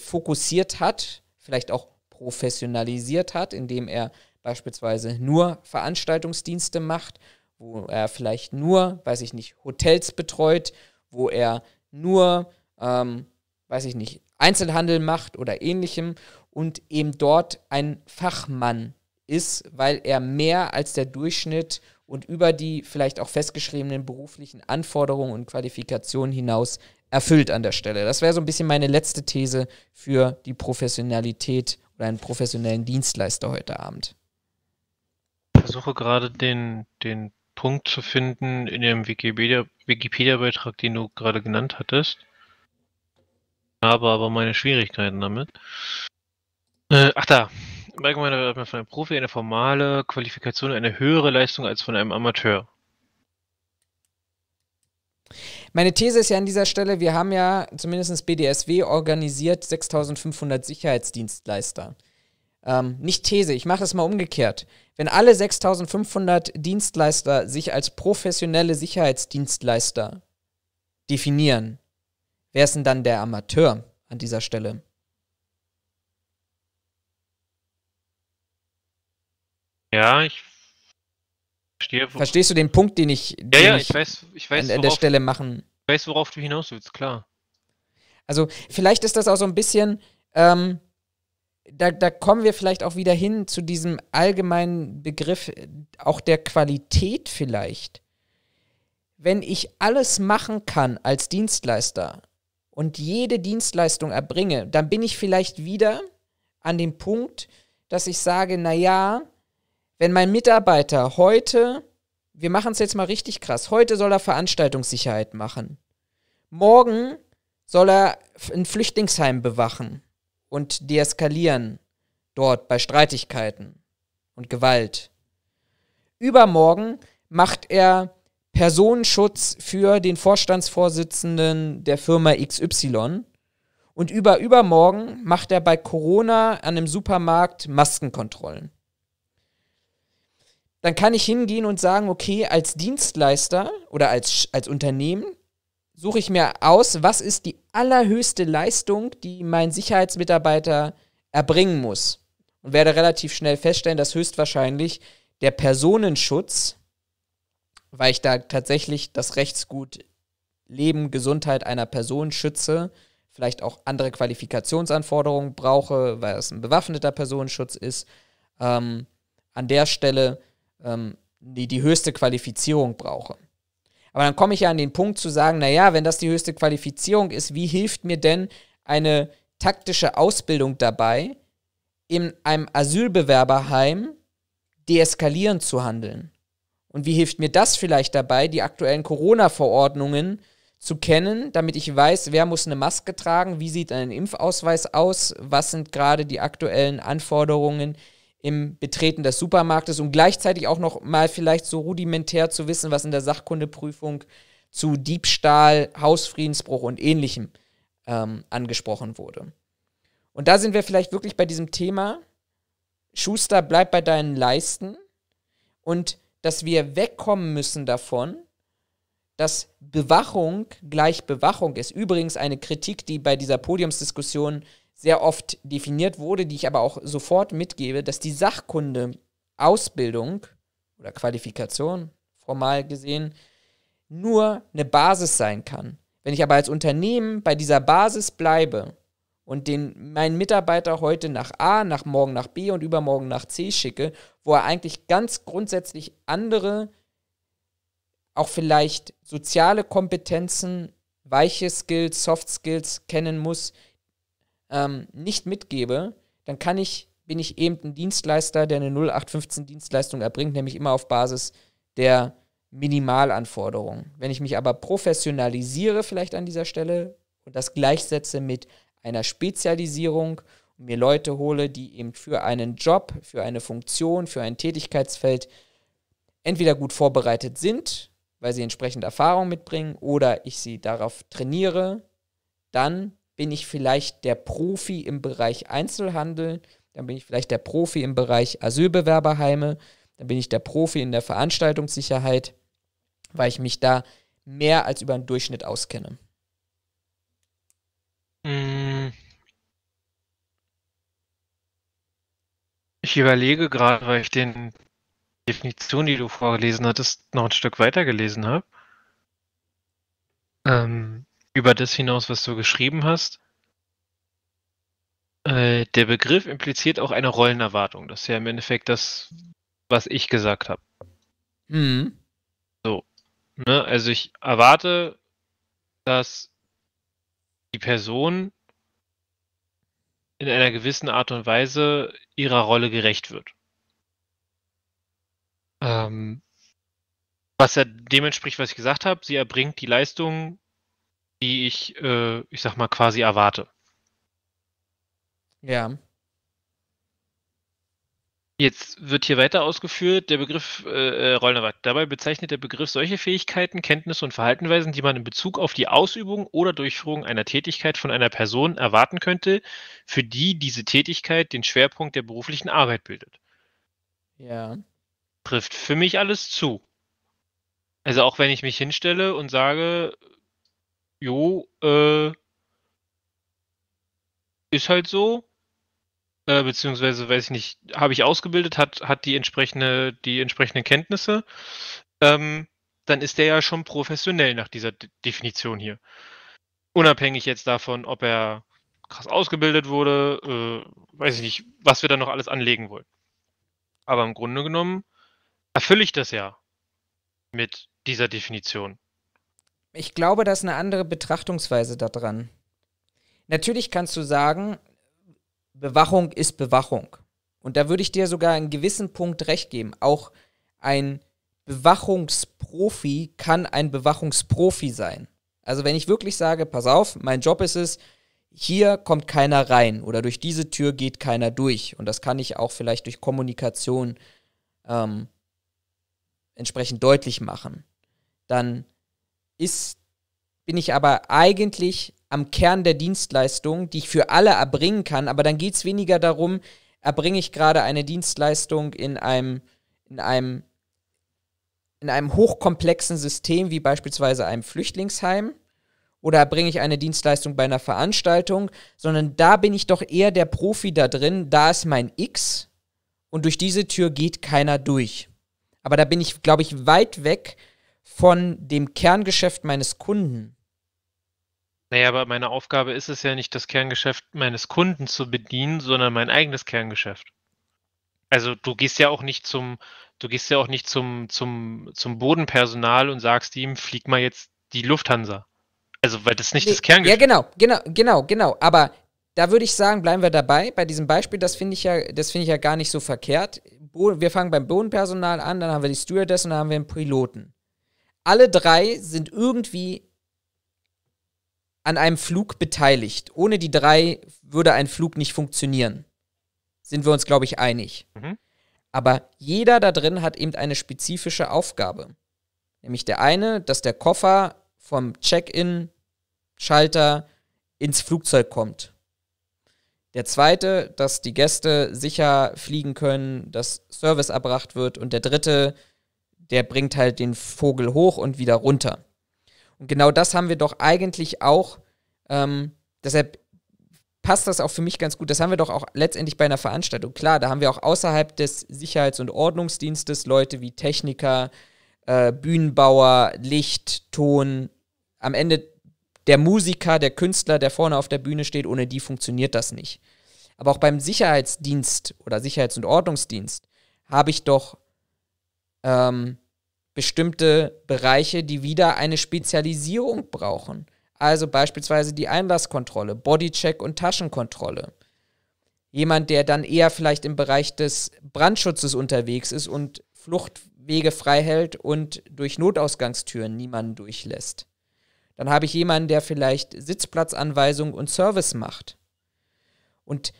fokussiert hat, vielleicht auch professionalisiert hat, indem er beispielsweise nur Veranstaltungsdienste macht wo er vielleicht nur, weiß ich nicht, Hotels betreut, wo er nur, ähm, weiß ich nicht, Einzelhandel macht oder ähnlichem und eben dort ein Fachmann ist, weil er mehr als der Durchschnitt und über die vielleicht auch festgeschriebenen beruflichen Anforderungen und Qualifikationen hinaus erfüllt an der Stelle. Das wäre so ein bisschen meine letzte These für die Professionalität oder einen professionellen Dienstleister heute Abend. Ich versuche gerade den, den Punkt zu finden in dem Wikipedia-Beitrag, den du gerade genannt hattest. Habe aber meine Schwierigkeiten damit. Äh, ach da, im Allgemeinen hat man von einem Profi eine formale Qualifikation, eine höhere Leistung als von einem Amateur. Meine These ist ja an dieser Stelle, wir haben ja zumindest BDSW organisiert 6500 Sicherheitsdienstleister. Ähm, nicht These, ich mache es mal umgekehrt. Wenn alle 6500 Dienstleister sich als professionelle Sicherheitsdienstleister definieren, wer ist denn dann der Amateur an dieser Stelle? Ja, ich verstehe. Verstehst du den Punkt, den ich, den ja, ja, ich, weiß, ich weiß, an, an worauf, der Stelle machen? Ich weiß, worauf du hinaus willst, klar. Also vielleicht ist das auch so ein bisschen ähm, da, da kommen wir vielleicht auch wieder hin zu diesem allgemeinen Begriff auch der Qualität vielleicht. Wenn ich alles machen kann als Dienstleister und jede Dienstleistung erbringe, dann bin ich vielleicht wieder an dem Punkt, dass ich sage, naja, wenn mein Mitarbeiter heute, wir machen es jetzt mal richtig krass, heute soll er Veranstaltungssicherheit machen, morgen soll er ein Flüchtlingsheim bewachen und deeskalieren dort bei Streitigkeiten und Gewalt. Übermorgen macht er Personenschutz für den Vorstandsvorsitzenden der Firma XY und über übermorgen macht er bei Corona an einem Supermarkt Maskenkontrollen. Dann kann ich hingehen und sagen, okay, als Dienstleister oder als, als Unternehmen suche ich mir aus, was ist die allerhöchste Leistung, die mein Sicherheitsmitarbeiter erbringen muss. Und werde relativ schnell feststellen, dass höchstwahrscheinlich der Personenschutz, weil ich da tatsächlich das Rechtsgut Leben, Gesundheit einer Person schütze, vielleicht auch andere Qualifikationsanforderungen brauche, weil es ein bewaffneter Personenschutz ist, ähm, an der Stelle ähm, die, die höchste Qualifizierung brauche. Aber dann komme ich ja an den Punkt zu sagen, naja, wenn das die höchste Qualifizierung ist, wie hilft mir denn eine taktische Ausbildung dabei, in einem Asylbewerberheim deeskalierend zu handeln? Und wie hilft mir das vielleicht dabei, die aktuellen Corona-Verordnungen zu kennen, damit ich weiß, wer muss eine Maske tragen, wie sieht ein Impfausweis aus, was sind gerade die aktuellen Anforderungen im Betreten des Supermarktes, um gleichzeitig auch noch mal vielleicht so rudimentär zu wissen, was in der Sachkundeprüfung zu Diebstahl, Hausfriedensbruch und ähnlichem ähm, angesprochen wurde. Und da sind wir vielleicht wirklich bei diesem Thema, Schuster, bleib bei deinen Leisten und dass wir wegkommen müssen davon, dass Bewachung gleich Bewachung ist. Übrigens eine Kritik, die bei dieser Podiumsdiskussion sehr oft definiert wurde, die ich aber auch sofort mitgebe, dass die Sachkunde Ausbildung oder Qualifikation formal gesehen nur eine Basis sein kann. Wenn ich aber als Unternehmen bei dieser Basis bleibe und den meinen Mitarbeiter heute nach A, nach morgen nach B und übermorgen nach C schicke, wo er eigentlich ganz grundsätzlich andere auch vielleicht soziale Kompetenzen, weiche Skills, Soft Skills kennen muss, ähm, nicht mitgebe, dann kann ich, bin ich eben ein Dienstleister, der eine 0815-Dienstleistung erbringt, nämlich immer auf Basis der Minimalanforderungen. Wenn ich mich aber professionalisiere vielleicht an dieser Stelle und das gleichsetze mit einer Spezialisierung und mir Leute hole, die eben für einen Job, für eine Funktion, für ein Tätigkeitsfeld entweder gut vorbereitet sind, weil sie entsprechend Erfahrung mitbringen oder ich sie darauf trainiere, dann bin ich vielleicht der Profi im Bereich Einzelhandel, dann bin ich vielleicht der Profi im Bereich Asylbewerberheime, dann bin ich der Profi in der Veranstaltungssicherheit, weil ich mich da mehr als über den Durchschnitt auskenne. Mm. Ich überlege gerade, weil ich den Definition, die du vorgelesen hattest, noch ein Stück weiter gelesen habe. Ähm, über das hinaus, was du geschrieben hast. Äh, der Begriff impliziert auch eine Rollenerwartung. Das ist ja im Endeffekt das, was ich gesagt habe. Mhm. So. Ne? Also ich erwarte, dass die Person in einer gewissen Art und Weise ihrer Rolle gerecht wird. Ähm, was ja dem entspricht, was ich gesagt habe, sie erbringt die Leistung die ich, äh, ich sag mal, quasi erwarte. Ja. Jetzt wird hier weiter ausgeführt, der Begriff äh, äh Rollenarbeit. Dabei bezeichnet der Begriff solche Fähigkeiten, Kenntnisse und Verhaltenweisen, die man in Bezug auf die Ausübung oder Durchführung einer Tätigkeit von einer Person erwarten könnte, für die diese Tätigkeit den Schwerpunkt der beruflichen Arbeit bildet. Ja. Trifft für mich alles zu. Also auch wenn ich mich hinstelle und sage, jo, äh, ist halt so. Äh, beziehungsweise, weiß ich nicht, habe ich ausgebildet, hat, hat die, entsprechende, die entsprechenden Kenntnisse. Ähm, dann ist der ja schon professionell nach dieser De Definition hier. Unabhängig jetzt davon, ob er krass ausgebildet wurde, äh, weiß ich nicht, was wir da noch alles anlegen wollen. Aber im Grunde genommen erfülle ich das ja mit dieser Definition ich glaube, da ist eine andere Betrachtungsweise daran. Natürlich kannst du sagen, Bewachung ist Bewachung. Und da würde ich dir sogar einen gewissen Punkt recht geben. Auch ein Bewachungsprofi kann ein Bewachungsprofi sein. Also wenn ich wirklich sage, pass auf, mein Job ist es, hier kommt keiner rein oder durch diese Tür geht keiner durch. Und das kann ich auch vielleicht durch Kommunikation ähm, entsprechend deutlich machen. Dann ist, bin ich aber eigentlich am Kern der Dienstleistung, die ich für alle erbringen kann. Aber dann geht es weniger darum, erbringe ich gerade eine Dienstleistung in einem, in einem, in einem hochkomplexen System wie beispielsweise einem Flüchtlingsheim oder erbringe ich eine Dienstleistung bei einer Veranstaltung, sondern da bin ich doch eher der Profi da drin, da ist mein X und durch diese Tür geht keiner durch. Aber da bin ich, glaube ich, weit weg von dem Kerngeschäft meines Kunden. Naja, aber meine Aufgabe ist es ja nicht, das Kerngeschäft meines Kunden zu bedienen, sondern mein eigenes Kerngeschäft. Also du gehst ja auch nicht zum, du gehst ja auch nicht zum, zum, zum Bodenpersonal und sagst ihm, flieg mal jetzt die Lufthansa. Also, weil das nicht nee, das Kerngeschäft ist. Ja, genau, genau, genau, genau. Aber da würde ich sagen, bleiben wir dabei. Bei diesem Beispiel, das finde ich ja, das finde ich ja gar nicht so verkehrt. Wir fangen beim Bodenpersonal an, dann haben wir die Stewardess und dann haben wir einen Piloten alle drei sind irgendwie an einem Flug beteiligt. Ohne die drei würde ein Flug nicht funktionieren. Sind wir uns, glaube ich, einig. Mhm. Aber jeder da drin hat eben eine spezifische Aufgabe. Nämlich der eine, dass der Koffer vom Check-in-Schalter ins Flugzeug kommt. Der zweite, dass die Gäste sicher fliegen können, dass Service erbracht wird. Und der dritte, der bringt halt den Vogel hoch und wieder runter. Und genau das haben wir doch eigentlich auch, ähm, deshalb passt das auch für mich ganz gut. Das haben wir doch auch letztendlich bei einer Veranstaltung. Klar, da haben wir auch außerhalb des Sicherheits- und Ordnungsdienstes Leute wie Techniker, äh, Bühnenbauer, Licht, Ton. Am Ende der Musiker, der Künstler, der vorne auf der Bühne steht, ohne die funktioniert das nicht. Aber auch beim Sicherheitsdienst oder Sicherheits- und Ordnungsdienst habe ich doch ähm, bestimmte Bereiche, die wieder eine Spezialisierung brauchen. Also beispielsweise die Einlasskontrolle, Bodycheck und Taschenkontrolle. Jemand, der dann eher vielleicht im Bereich des Brandschutzes unterwegs ist und Fluchtwege frei hält und durch Notausgangstüren niemanden durchlässt. Dann habe ich jemanden, der vielleicht Sitzplatzanweisung und Service macht. Und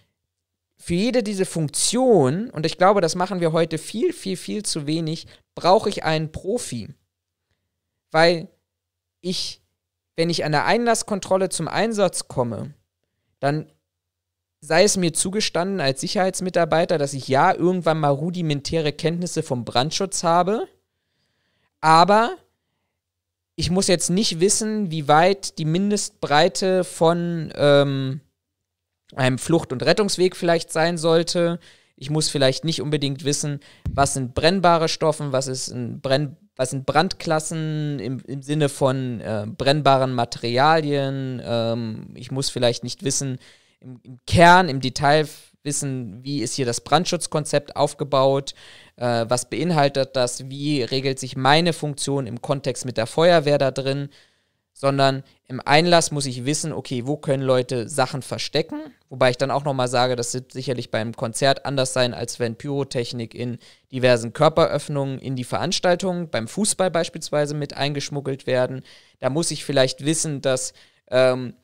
für jede diese Funktion, und ich glaube, das machen wir heute viel, viel, viel zu wenig, brauche ich einen Profi. Weil ich, wenn ich an der Einlasskontrolle zum Einsatz komme, dann sei es mir zugestanden als Sicherheitsmitarbeiter, dass ich ja irgendwann mal rudimentäre Kenntnisse vom Brandschutz habe, aber ich muss jetzt nicht wissen, wie weit die Mindestbreite von ähm, ein Flucht- und Rettungsweg vielleicht sein sollte. Ich muss vielleicht nicht unbedingt wissen, was sind brennbare Stoffen, was, ist ein Brenn, was sind Brandklassen im, im Sinne von äh, brennbaren Materialien. Ähm, ich muss vielleicht nicht wissen, im, im, Kern, im Detail wissen, wie ist hier das Brandschutzkonzept aufgebaut, äh, was beinhaltet das, wie regelt sich meine Funktion im Kontext mit der Feuerwehr da drin sondern im Einlass muss ich wissen, okay, wo können Leute Sachen verstecken? Wobei ich dann auch nochmal sage, das wird sicherlich beim Konzert anders sein, als wenn Pyrotechnik in diversen Körperöffnungen in die Veranstaltung, beim Fußball beispielsweise mit eingeschmuggelt werden. Da muss ich vielleicht wissen, dass ähm,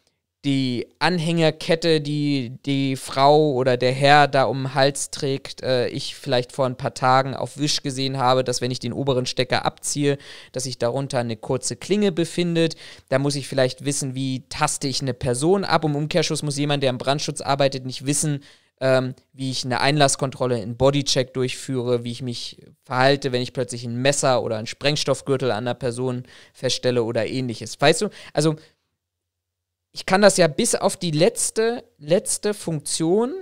die Anhängerkette, die die Frau oder der Herr da um den Hals trägt, äh, ich vielleicht vor ein paar Tagen auf Wisch gesehen habe, dass wenn ich den oberen Stecker abziehe, dass sich darunter eine kurze Klinge befindet. Da muss ich vielleicht wissen, wie taste ich eine Person ab. Um Umkehrschluss muss jemand, der im Brandschutz arbeitet, nicht wissen, ähm, wie ich eine Einlasskontrolle in Bodycheck durchführe, wie ich mich verhalte, wenn ich plötzlich ein Messer oder einen Sprengstoffgürtel an einer Person feststelle oder ähnliches. Weißt du, also ich kann das ja bis auf die letzte, letzte Funktion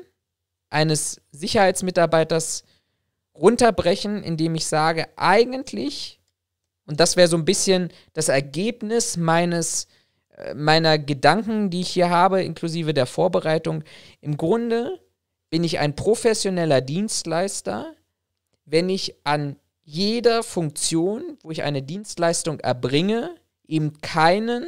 eines Sicherheitsmitarbeiters runterbrechen, indem ich sage, eigentlich, und das wäre so ein bisschen das Ergebnis meines, äh, meiner Gedanken, die ich hier habe, inklusive der Vorbereitung, im Grunde bin ich ein professioneller Dienstleister, wenn ich an jeder Funktion, wo ich eine Dienstleistung erbringe, eben keinen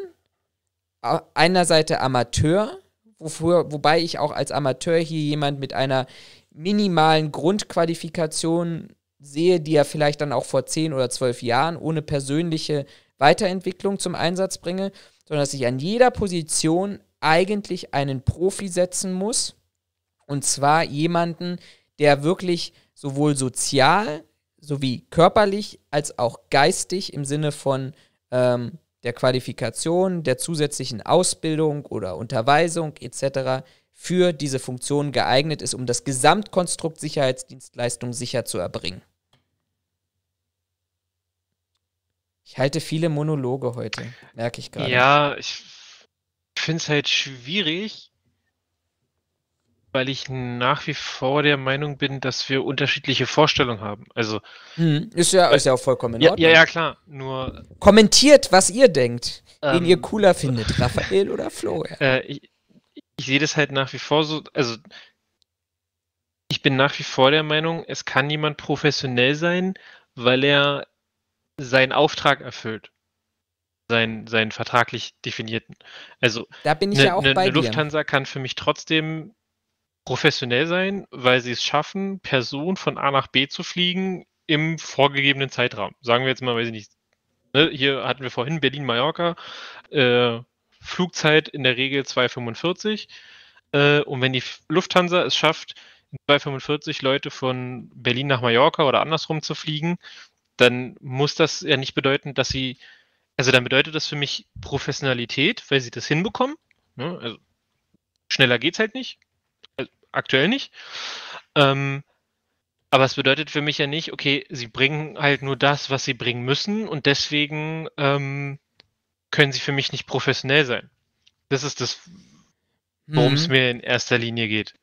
einer Seite Amateur, wofür, wobei ich auch als Amateur hier jemand mit einer minimalen Grundqualifikation sehe, die er vielleicht dann auch vor zehn oder zwölf Jahren ohne persönliche Weiterentwicklung zum Einsatz bringe, sondern dass ich an jeder Position eigentlich einen Profi setzen muss. Und zwar jemanden, der wirklich sowohl sozial sowie körperlich als auch geistig im Sinne von ähm, der Qualifikation, der zusätzlichen Ausbildung oder Unterweisung etc. für diese Funktion geeignet ist, um das Gesamtkonstrukt Sicherheitsdienstleistung sicher zu erbringen. Ich halte viele Monologe heute, merke ich gerade. Ja, ich finde es halt schwierig, weil ich nach wie vor der Meinung bin, dass wir unterschiedliche Vorstellungen haben. Also hm, ist, ja, ist ja auch vollkommen in Ordnung. Ja, ja, klar. Nur kommentiert, was ihr denkt, ähm, wen ihr ähm, cooler findet, Raphael oder Flo. Äh, ich, ich sehe das halt nach wie vor so. Also ich bin nach wie vor der Meinung, es kann jemand professionell sein, weil er seinen Auftrag erfüllt. Seinen, seinen vertraglich definierten. Also da bin ich ne, ja auch ne, bei ne Lufthansa dir. kann für mich trotzdem professionell sein, weil sie es schaffen, Personen von A nach B zu fliegen im vorgegebenen Zeitrahmen. Sagen wir jetzt mal, weiß ich nicht, ne, hier hatten wir vorhin Berlin-Mallorca, äh, Flugzeit in der Regel 2,45. Äh, und wenn die Lufthansa es schafft, 245 Leute von Berlin nach Mallorca oder andersrum zu fliegen, dann muss das ja nicht bedeuten, dass sie, also dann bedeutet das für mich Professionalität, weil sie das hinbekommen. Ne? Also schneller geht es halt nicht aktuell nicht. Ähm, aber es bedeutet für mich ja nicht, okay, sie bringen halt nur das, was sie bringen müssen und deswegen ähm, können sie für mich nicht professionell sein. Das ist das, worum mhm. es mir in erster Linie geht.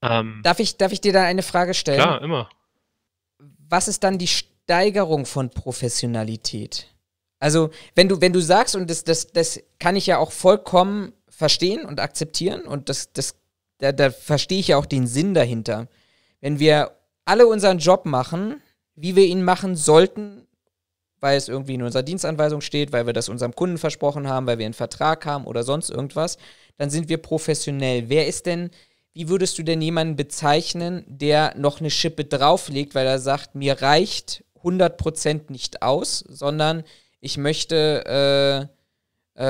Ähm, darf, ich, darf ich dir da eine Frage stellen? Ja, immer. Was ist dann die Steigerung von Professionalität? Also, wenn du, wenn du sagst, und das, das, das kann ich ja auch vollkommen verstehen und akzeptieren und das, das da, da verstehe ich ja auch den Sinn dahinter. Wenn wir alle unseren Job machen, wie wir ihn machen sollten, weil es irgendwie in unserer Dienstanweisung steht, weil wir das unserem Kunden versprochen haben, weil wir einen Vertrag haben oder sonst irgendwas, dann sind wir professionell. Wer ist denn, wie würdest du denn jemanden bezeichnen, der noch eine Schippe drauflegt, weil er sagt, mir reicht 100% nicht aus, sondern ich möchte äh,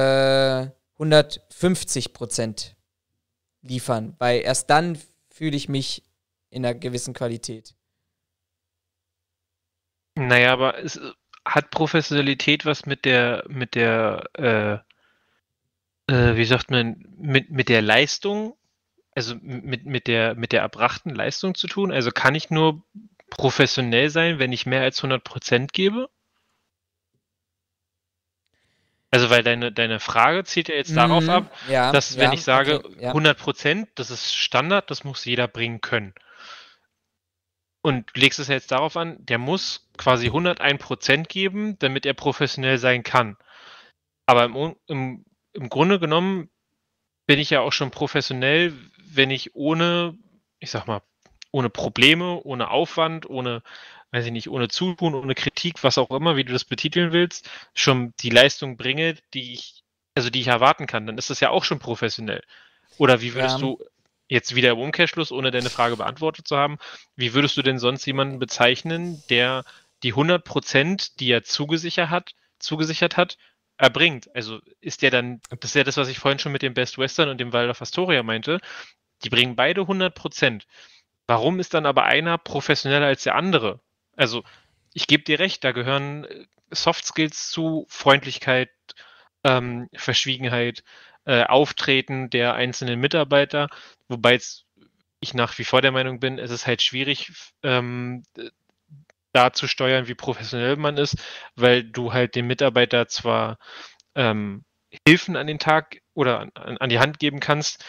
äh, 150% liefern, weil erst dann fühle ich mich in einer gewissen Qualität. Naja, aber es, äh, hat Professionalität was mit der, mit der, äh, äh, wie sagt man, mit, mit der Leistung, also mit, mit der, mit der erbrachten Leistung zu tun? Also kann ich nur professionell sein, wenn ich mehr als 100 gebe? Also, weil deine, deine Frage zielt ja jetzt mhm, darauf ab, ja, dass, wenn ja, ich sage, okay, ja. 100 das ist Standard, das muss jeder bringen können. Und legst es jetzt darauf an, der muss quasi 101 geben, damit er professionell sein kann. Aber im, im, im Grunde genommen bin ich ja auch schon professionell, wenn ich ohne, ich sag mal, ohne Probleme, ohne Aufwand, ohne weiß ich nicht, ohne Zutun, ohne Kritik, was auch immer, wie du das betiteln willst, schon die Leistung bringe, die ich, also die ich erwarten kann, dann ist das ja auch schon professionell. Oder wie würdest ja. du jetzt wieder im Umkehrschluss, ohne deine Frage beantwortet zu haben, wie würdest du denn sonst jemanden bezeichnen, der die 100 Prozent, die er zugesichert hat, zugesichert hat, erbringt? Also ist der dann, das ist ja das, was ich vorhin schon mit dem Best Western und dem Waldorf Astoria meinte, die bringen beide 100 Prozent. Warum ist dann aber einer professioneller als der andere? Also ich gebe dir recht, da gehören äh, Soft Skills zu, Freundlichkeit, ähm, Verschwiegenheit, äh, Auftreten der einzelnen Mitarbeiter, wobei ich nach wie vor der Meinung bin, es ist halt schwierig, ähm, da zu steuern, wie professionell man ist, weil du halt dem Mitarbeiter zwar ähm, Hilfen an den Tag oder an, an, die Hand geben kannst,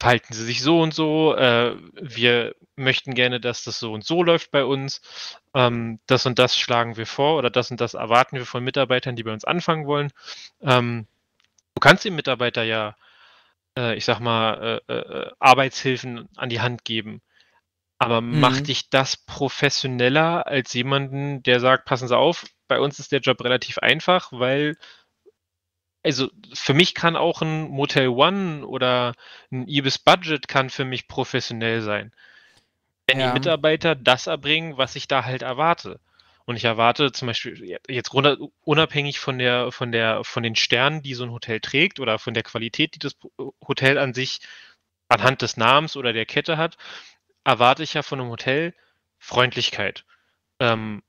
verhalten Sie sich so und so, äh, wir möchten gerne, dass das so und so läuft bei uns, ähm, das und das schlagen wir vor oder das und das erwarten wir von Mitarbeitern, die bei uns anfangen wollen. Ähm, du kannst dem Mitarbeiter ja, äh, ich sag mal, äh, äh, äh Arbeitshilfen an die Hand geben. Aber mhm. macht dich das professioneller als jemanden, der sagt, passen Sie auf, bei uns ist der Job relativ einfach, weil also für mich kann auch ein Motel One oder ein Ibis Budget kann für mich professionell sein. Wenn ja. die Mitarbeiter das erbringen, was ich da halt erwarte. Und ich erwarte zum Beispiel jetzt unabhängig von der, von der, von den Sternen, die so ein Hotel trägt oder von der Qualität, die das Hotel an sich anhand des Namens oder der Kette hat, erwarte ich ja von einem Hotel Freundlichkeit. Ähm,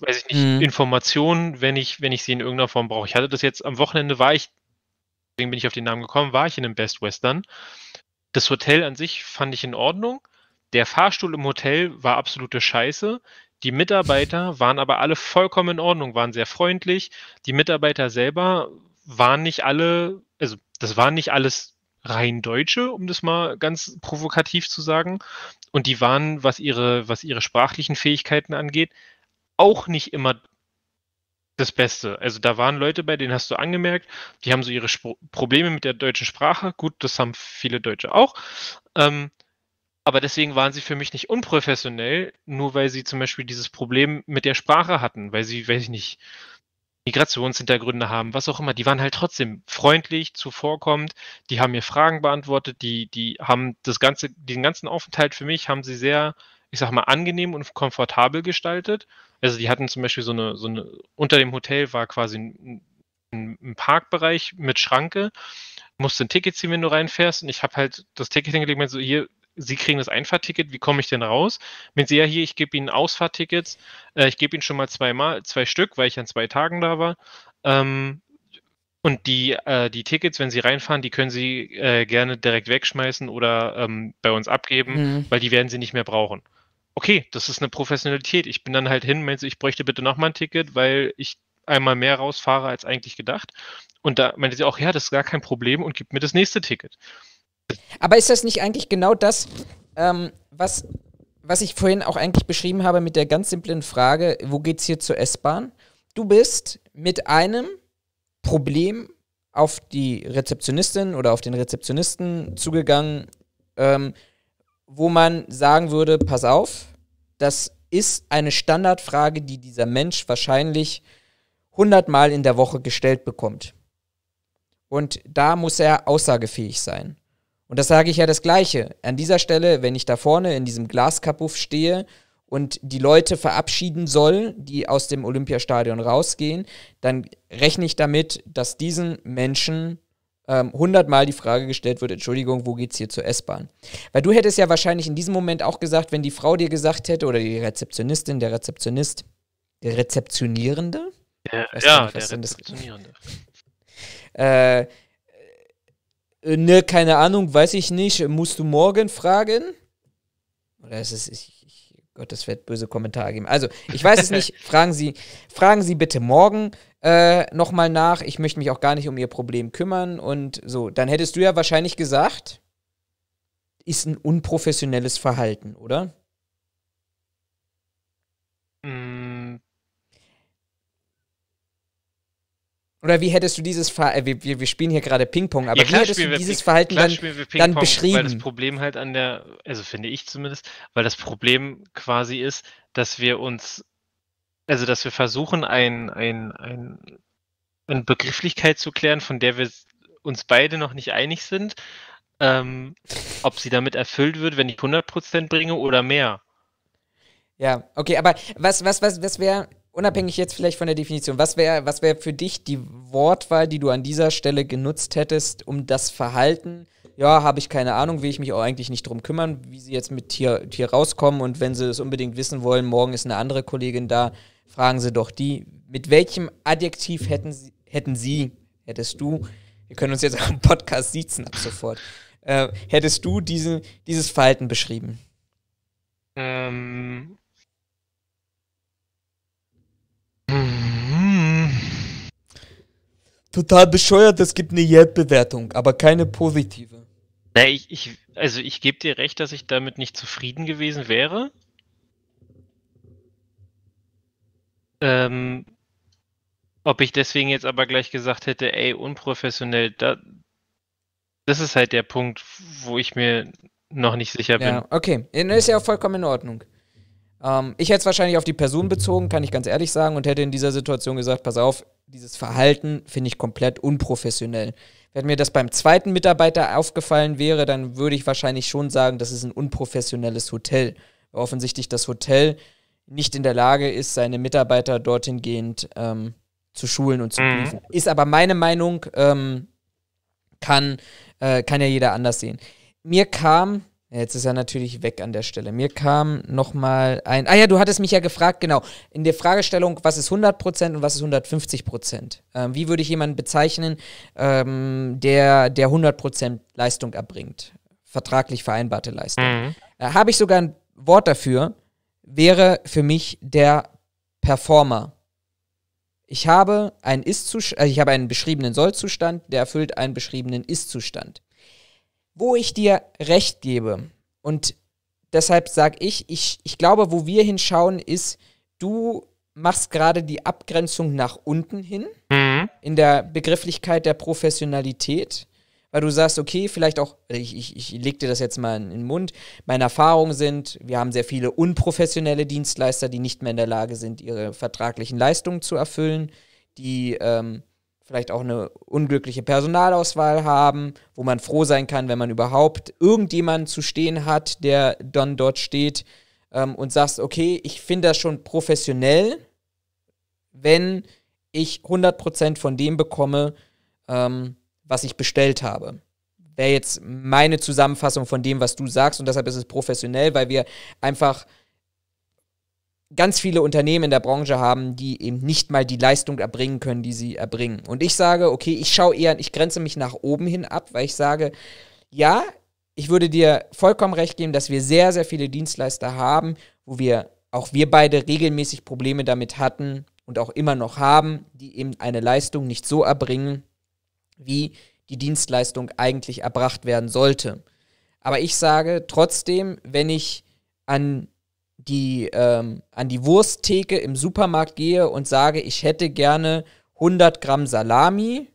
weiß ich nicht, mhm. Informationen, wenn ich, wenn ich sie in irgendeiner Form brauche. Ich hatte das jetzt am Wochenende, war ich, deswegen bin ich auf den Namen gekommen, war ich in einem Best Western. Das Hotel an sich fand ich in Ordnung. Der Fahrstuhl im Hotel war absolute Scheiße. Die Mitarbeiter waren aber alle vollkommen in Ordnung, waren sehr freundlich. Die Mitarbeiter selber waren nicht alle, also das waren nicht alles rein Deutsche, um das mal ganz provokativ zu sagen. Und die waren, was ihre, was ihre sprachlichen Fähigkeiten angeht, auch nicht immer das Beste. Also da waren Leute, bei denen hast du angemerkt, die haben so ihre Sp Probleme mit der deutschen Sprache. Gut, das haben viele Deutsche auch. Ähm, aber deswegen waren sie für mich nicht unprofessionell, nur weil sie zum Beispiel dieses Problem mit der Sprache hatten, weil sie, weiß ich nicht, Migrationshintergründe haben, was auch immer. Die waren halt trotzdem freundlich, zuvorkommend, die haben mir Fragen beantwortet, die, die haben das ganze, den ganzen Aufenthalt für mich haben sie sehr, ich sag mal, angenehm und komfortabel gestaltet. Also die hatten zum Beispiel so eine, so eine, unter dem Hotel war quasi ein, ein Parkbereich mit Schranke, musste ein Ticket ziehen, wenn du reinfährst. Und ich habe halt das Ticket hingelegt, meinte so, hier, Sie kriegen das Einfahrticket, wie komme ich denn raus? Mit Sie, ja, hier, ich gebe Ihnen Ausfahrtickets, äh, ich gebe Ihnen schon mal zweimal, zwei Stück, weil ich an zwei Tagen da war. Ähm, und die, äh, die Tickets, wenn Sie reinfahren, die können Sie äh, gerne direkt wegschmeißen oder ähm, bei uns abgeben, mhm. weil die werden Sie nicht mehr brauchen okay, das ist eine Professionalität. Ich bin dann halt hin, meinte, du, ich bräuchte bitte nochmal ein Ticket, weil ich einmal mehr rausfahre als eigentlich gedacht. Und da meinte sie auch, ja, das ist gar kein Problem und gibt mir das nächste Ticket. Aber ist das nicht eigentlich genau das, ähm, was, was ich vorhin auch eigentlich beschrieben habe mit der ganz simplen Frage, wo geht's hier zur S-Bahn? Du bist mit einem Problem auf die Rezeptionistin oder auf den Rezeptionisten zugegangen, ähm, wo man sagen würde, pass auf, das ist eine Standardfrage, die dieser Mensch wahrscheinlich 100 Mal in der Woche gestellt bekommt. Und da muss er aussagefähig sein. Und das sage ich ja das Gleiche. An dieser Stelle, wenn ich da vorne in diesem Glaskapuff stehe und die Leute verabschieden soll, die aus dem Olympiastadion rausgehen, dann rechne ich damit, dass diesen Menschen ähm, 100 Mal die Frage gestellt wird, Entschuldigung, wo geht's hier zur S-Bahn? Weil du hättest ja wahrscheinlich in diesem Moment auch gesagt, wenn die Frau dir gesagt hätte oder die Rezeptionistin, der Rezeptionist, der Rezeptionierende? Der, ja, nicht, der Rezeptionierende. äh, ne, keine Ahnung, weiß ich nicht, musst du morgen fragen? Oder ist es, ich, ich, Gott, das wird böse Kommentare geben. Also, ich weiß es nicht, fragen Sie, fragen Sie bitte morgen, äh, nochmal nach, ich möchte mich auch gar nicht um ihr Problem kümmern und so. Dann hättest du ja wahrscheinlich gesagt, ist ein unprofessionelles Verhalten, oder? Mm. Oder wie hättest du dieses Verhalten, äh, wir, wir, spielen hier gerade Ping-Pong, aber ja, wie hättest du dieses Ping Verhalten dann, dann beschrieben? Weil das Problem halt an der, also finde ich zumindest, weil das Problem quasi ist, dass wir uns also dass wir versuchen, ein, ein, ein, eine Begrifflichkeit zu klären, von der wir uns beide noch nicht einig sind, ähm, ob sie damit erfüllt wird, wenn ich 100% bringe oder mehr. Ja, okay, aber was, was, was, was wäre, unabhängig jetzt vielleicht von der Definition, was wäre was wär für dich die Wortwahl, die du an dieser Stelle genutzt hättest, um das Verhalten, ja, habe ich keine Ahnung, will ich mich auch eigentlich nicht drum kümmern, wie sie jetzt mit hier, hier rauskommen und wenn sie es unbedingt wissen wollen, morgen ist eine andere Kollegin da, fragen Sie doch die, mit welchem Adjektiv hätten Sie, hätten Sie hättest du, wir können uns jetzt auch im Podcast siezen ab sofort, äh, hättest du diesen, dieses Verhalten beschrieben? Ähm. Total bescheuert, es gibt eine Yelp-Bewertung, aber keine positive. Na, ich, ich also ich gebe dir recht, dass ich damit nicht zufrieden gewesen wäre. Ähm, ob ich deswegen jetzt aber gleich gesagt hätte, ey, unprofessionell, da, das ist halt der Punkt, wo ich mir noch nicht sicher bin. Ja, okay. Ist ja auch vollkommen in Ordnung. Ähm, ich hätte es wahrscheinlich auf die Person bezogen, kann ich ganz ehrlich sagen, und hätte in dieser Situation gesagt, pass auf, dieses Verhalten finde ich komplett unprofessionell. Wenn mir das beim zweiten Mitarbeiter aufgefallen wäre, dann würde ich wahrscheinlich schon sagen, das ist ein unprofessionelles Hotel. Offensichtlich das Hotel nicht in der Lage ist, seine Mitarbeiter dorthin gehend ähm, zu schulen und zu mhm. prüfen. Mhm. Ist aber meine Meinung, ähm, kann, äh, kann ja jeder anders sehen. Mir kam, jetzt ist er natürlich weg an der Stelle, mir kam nochmal ein, ah ja, du hattest mich ja gefragt, genau, in der Fragestellung, was ist 100% und was ist 150%? Ähm, wie würde ich jemanden bezeichnen, ähm, der, der 100% Leistung erbringt? Vertraglich vereinbarte Leistung. Mhm. Äh, Habe ich sogar ein Wort dafür, wäre für mich der Performer. Ich habe einen ist äh, ich habe einen beschriebenen Sollzustand, der erfüllt einen beschriebenen Ist-Zustand. Wo ich dir recht gebe, und deshalb sage ich, ich, ich glaube, wo wir hinschauen, ist, du machst gerade die Abgrenzung nach unten hin mhm. in der Begrifflichkeit der Professionalität weil du sagst, okay, vielleicht auch, ich, ich, ich leg dir das jetzt mal in den Mund, meine Erfahrungen sind, wir haben sehr viele unprofessionelle Dienstleister, die nicht mehr in der Lage sind, ihre vertraglichen Leistungen zu erfüllen, die ähm, vielleicht auch eine unglückliche Personalauswahl haben, wo man froh sein kann, wenn man überhaupt irgendjemanden zu stehen hat, der dann dort steht ähm, und sagst, okay, ich finde das schon professionell, wenn ich 100% von dem bekomme, ähm, was ich bestellt habe. Wäre jetzt meine Zusammenfassung von dem, was du sagst. Und deshalb ist es professionell, weil wir einfach ganz viele Unternehmen in der Branche haben, die eben nicht mal die Leistung erbringen können, die sie erbringen. Und ich sage, okay, ich schaue eher, ich grenze mich nach oben hin ab, weil ich sage, ja, ich würde dir vollkommen recht geben, dass wir sehr, sehr viele Dienstleister haben, wo wir auch wir beide regelmäßig Probleme damit hatten und auch immer noch haben, die eben eine Leistung nicht so erbringen, wie die Dienstleistung eigentlich erbracht werden sollte. Aber ich sage trotzdem, wenn ich an die, ähm, an die Wursttheke im Supermarkt gehe und sage, ich hätte gerne 100 Gramm Salami,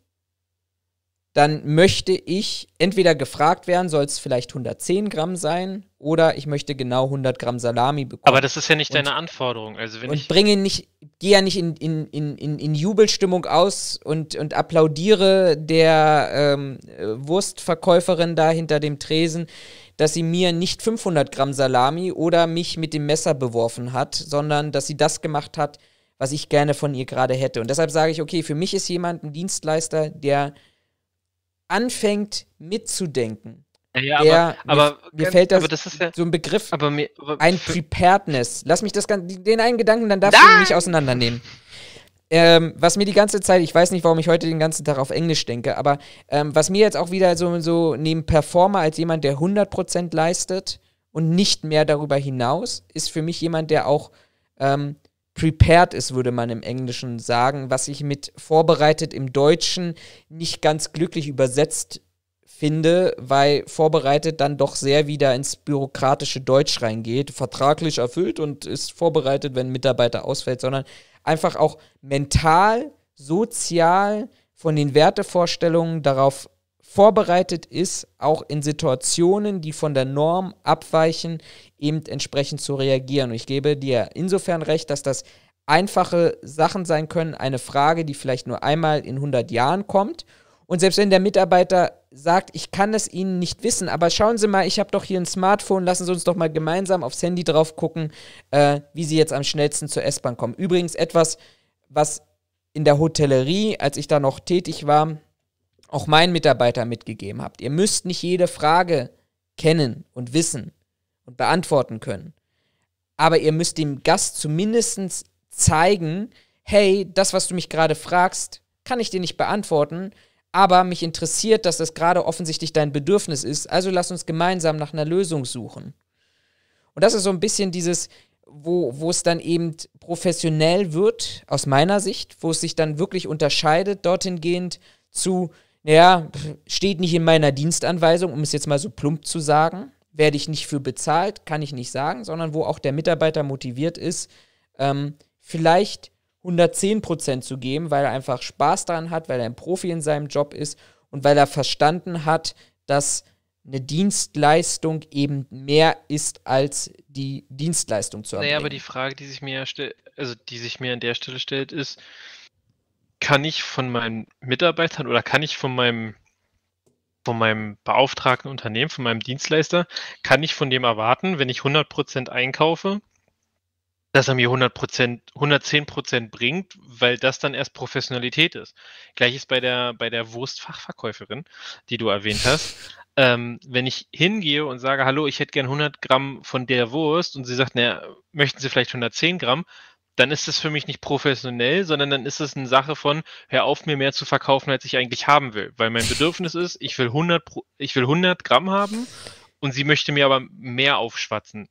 dann möchte ich entweder gefragt werden, soll es vielleicht 110 Gramm sein oder ich möchte genau 100 Gramm Salami bekommen. Aber das ist ja nicht und, deine Anforderung. Also wenn und ich bringe nicht, gehe ja nicht in, in, in, in, in Jubelstimmung aus und, und applaudiere der ähm, Wurstverkäuferin da hinter dem Tresen, dass sie mir nicht 500 Gramm Salami oder mich mit dem Messer beworfen hat, sondern dass sie das gemacht hat, was ich gerne von ihr gerade hätte. Und deshalb sage ich, okay, für mich ist jemand ein Dienstleister, der anfängt mitzudenken. Ja, der, aber, mir, aber, mir fällt das, aber das ja, so ein Begriff, aber mir, aber ein Preparedness. Lass mich das den einen Gedanken, dann darfst Nein! du mich auseinandernehmen. Ähm, was mir die ganze Zeit, ich weiß nicht, warum ich heute den ganzen Tag auf Englisch denke, aber ähm, was mir jetzt auch wieder so, so neben Performer als jemand, der 100% leistet und nicht mehr darüber hinaus, ist für mich jemand, der auch ähm, prepared ist, würde man im Englischen sagen, was ich mit vorbereitet im Deutschen nicht ganz glücklich übersetzt finde, weil vorbereitet dann doch sehr wieder ins bürokratische Deutsch reingeht, vertraglich erfüllt und ist vorbereitet, wenn ein Mitarbeiter ausfällt, sondern einfach auch mental, sozial, von den Wertevorstellungen darauf vorbereitet ist, auch in Situationen, die von der Norm abweichen, eben entsprechend zu reagieren. Und ich gebe dir insofern recht, dass das einfache Sachen sein können, eine Frage, die vielleicht nur einmal in 100 Jahren kommt. Und selbst wenn der Mitarbeiter sagt, ich kann es Ihnen nicht wissen, aber schauen Sie mal, ich habe doch hier ein Smartphone, lassen Sie uns doch mal gemeinsam aufs Handy drauf gucken, äh, wie Sie jetzt am schnellsten zur S-Bahn kommen. Übrigens etwas, was in der Hotellerie, als ich da noch tätig war, auch meinen Mitarbeitern mitgegeben habt. Ihr müsst nicht jede Frage kennen und wissen und beantworten können. Aber ihr müsst dem Gast zumindest zeigen, hey, das, was du mich gerade fragst, kann ich dir nicht beantworten, aber mich interessiert, dass das gerade offensichtlich dein Bedürfnis ist, also lass uns gemeinsam nach einer Lösung suchen. Und das ist so ein bisschen dieses, wo, wo es dann eben professionell wird, aus meiner Sicht, wo es sich dann wirklich unterscheidet, dorthin gehend zu, naja, steht nicht in meiner Dienstanweisung, um es jetzt mal so plump zu sagen, werde ich nicht für bezahlt, kann ich nicht sagen, sondern wo auch der Mitarbeiter motiviert ist, ähm, vielleicht 110 zu geben, weil er einfach Spaß daran hat, weil er ein Profi in seinem Job ist und weil er verstanden hat, dass eine Dienstleistung eben mehr ist als die Dienstleistung zu erbringen. Naja, aber die Frage, die sich mir also die sich mir an der Stelle stellt, ist, kann ich von meinen Mitarbeitern oder kann ich von meinem von meinem beauftragten Unternehmen, von meinem Dienstleister, kann ich von dem erwarten, wenn ich 100% einkaufe, dass er mir 100%, 110% bringt, weil das dann erst Professionalität ist. Gleiches bei der, bei der Wurstfachverkäuferin, die du erwähnt hast. Ähm, wenn ich hingehe und sage, hallo, ich hätte gern 100 Gramm von der Wurst und sie sagt, naja, möchten Sie vielleicht 110 Gramm, dann ist das für mich nicht professionell, sondern dann ist es eine Sache von, hör auf, mir mehr zu verkaufen, als ich eigentlich haben will. Weil mein Bedürfnis ist, ich will 100, ich will 100 Gramm haben und sie möchte mir aber mehr aufschwatzen.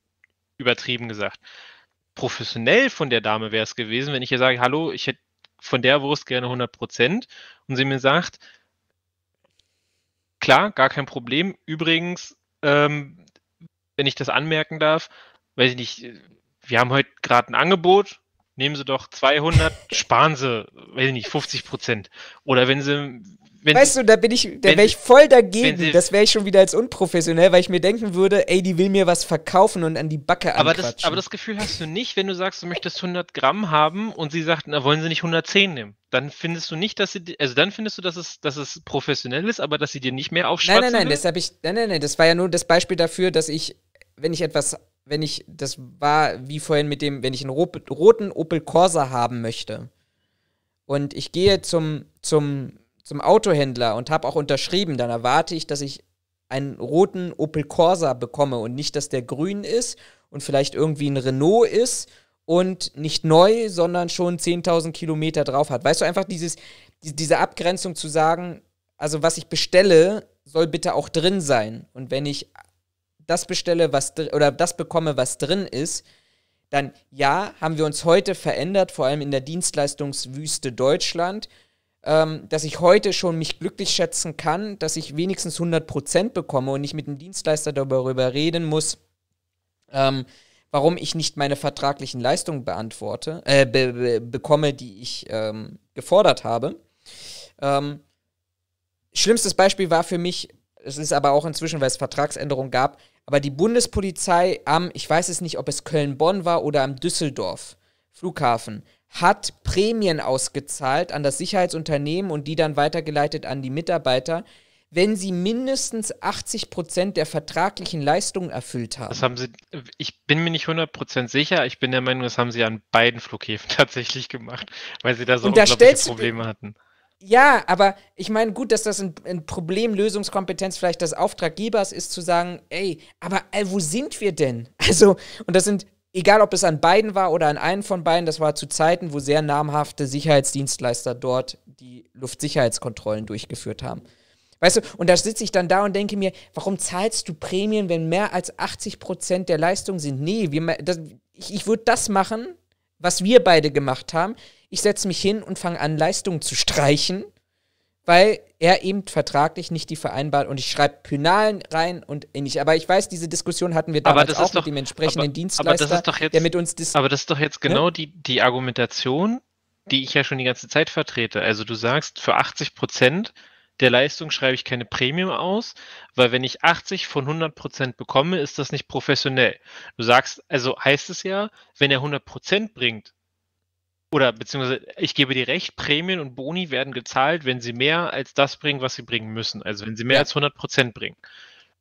Übertrieben gesagt. Professionell von der Dame wäre es gewesen, wenn ich ihr sage, hallo, ich hätte von der Wurst gerne 100 Prozent und sie mir sagt, klar, gar kein Problem. Übrigens, ähm, wenn ich das anmerken darf, weiß ich nicht, wir haben heute gerade ein Angebot, nehmen sie doch 200, sparen sie, weiß nicht, 50 Prozent. Oder wenn sie. Wenn weißt du, da bin ich, da wäre ich voll dagegen. Sie, das wäre ich schon wieder als unprofessionell, weil ich mir denken würde, ey, die will mir was verkaufen und an die Backe aber das, aber das Gefühl hast du nicht, wenn du sagst, du möchtest 100 Gramm haben und sie sagt, na, wollen sie nicht 110 nehmen? Dann findest du nicht, dass sie, also dann findest du, dass es, dass es professionell ist, aber dass sie dir nicht mehr aufschreibt. Nein, nein, nein, will? das habe ich, nein, nein, nein, das war ja nur das Beispiel dafür, dass ich, wenn ich etwas wenn ich, das war wie vorhin mit dem, wenn ich einen roten Opel Corsa haben möchte und ich gehe zum, zum, zum Autohändler und habe auch unterschrieben, dann erwarte ich, dass ich einen roten Opel Corsa bekomme und nicht, dass der grün ist und vielleicht irgendwie ein Renault ist und nicht neu, sondern schon 10.000 Kilometer drauf hat. Weißt du, einfach dieses, diese Abgrenzung zu sagen, also was ich bestelle, soll bitte auch drin sein. Und wenn ich das bestelle, was oder das bekomme, was drin ist, dann ja, haben wir uns heute verändert, vor allem in der Dienstleistungswüste Deutschland, ähm, dass ich heute schon mich glücklich schätzen kann, dass ich wenigstens 100% bekomme und nicht mit dem Dienstleister darüber reden muss, ähm, warum ich nicht meine vertraglichen Leistungen beantworte, äh, be be bekomme, die ich ähm, gefordert habe. Ähm, schlimmstes Beispiel war für mich es ist aber auch inzwischen, weil es Vertragsänderungen gab, aber die Bundespolizei am, ich weiß es nicht, ob es Köln-Bonn war oder am Düsseldorf Flughafen, hat Prämien ausgezahlt an das Sicherheitsunternehmen und die dann weitergeleitet an die Mitarbeiter, wenn sie mindestens 80 Prozent der vertraglichen Leistungen erfüllt haben. Das haben sie, ich bin mir nicht 100 Prozent sicher, ich bin der Meinung, das haben sie an beiden Flughäfen tatsächlich gemacht, weil sie da so und unglaubliche Probleme hatten. Ja, aber ich meine, gut, dass das ein, ein Problemlösungskompetenz vielleicht des Auftraggebers ist, zu sagen, ey, aber äh, wo sind wir denn? Also, und das sind, egal ob es an beiden war oder an einen von beiden, das war zu Zeiten, wo sehr namhafte Sicherheitsdienstleister dort die Luftsicherheitskontrollen durchgeführt haben. Weißt du, und da sitze ich dann da und denke mir, warum zahlst du Prämien, wenn mehr als 80 Prozent der Leistung sind? Nee, wir, das, ich, ich würde das machen, was wir beide gemacht haben. Ich setze mich hin und fange an, Leistungen zu streichen, weil er eben vertraglich nicht die vereinbart und ich schreibe Pynalen rein und ähnlich. Aber ich weiß, diese Diskussion hatten wir damals auch doch, mit dem entsprechenden aber, Dienstleister, aber jetzt, der mit uns dis Aber das ist doch jetzt ne? genau ne? die, die Argumentation, die ich ja schon die ganze Zeit vertrete. Also du sagst, für 80 Prozent der Leistung schreibe ich keine Premium aus, weil wenn ich 80 von 100 Prozent bekomme, ist das nicht professionell. Du sagst, also heißt es ja, wenn er 100 Prozent bringt, oder beziehungsweise ich gebe dir recht, Prämien und Boni werden gezahlt, wenn sie mehr als das bringen, was sie bringen müssen. Also wenn sie mehr ja. als 100 Prozent bringen.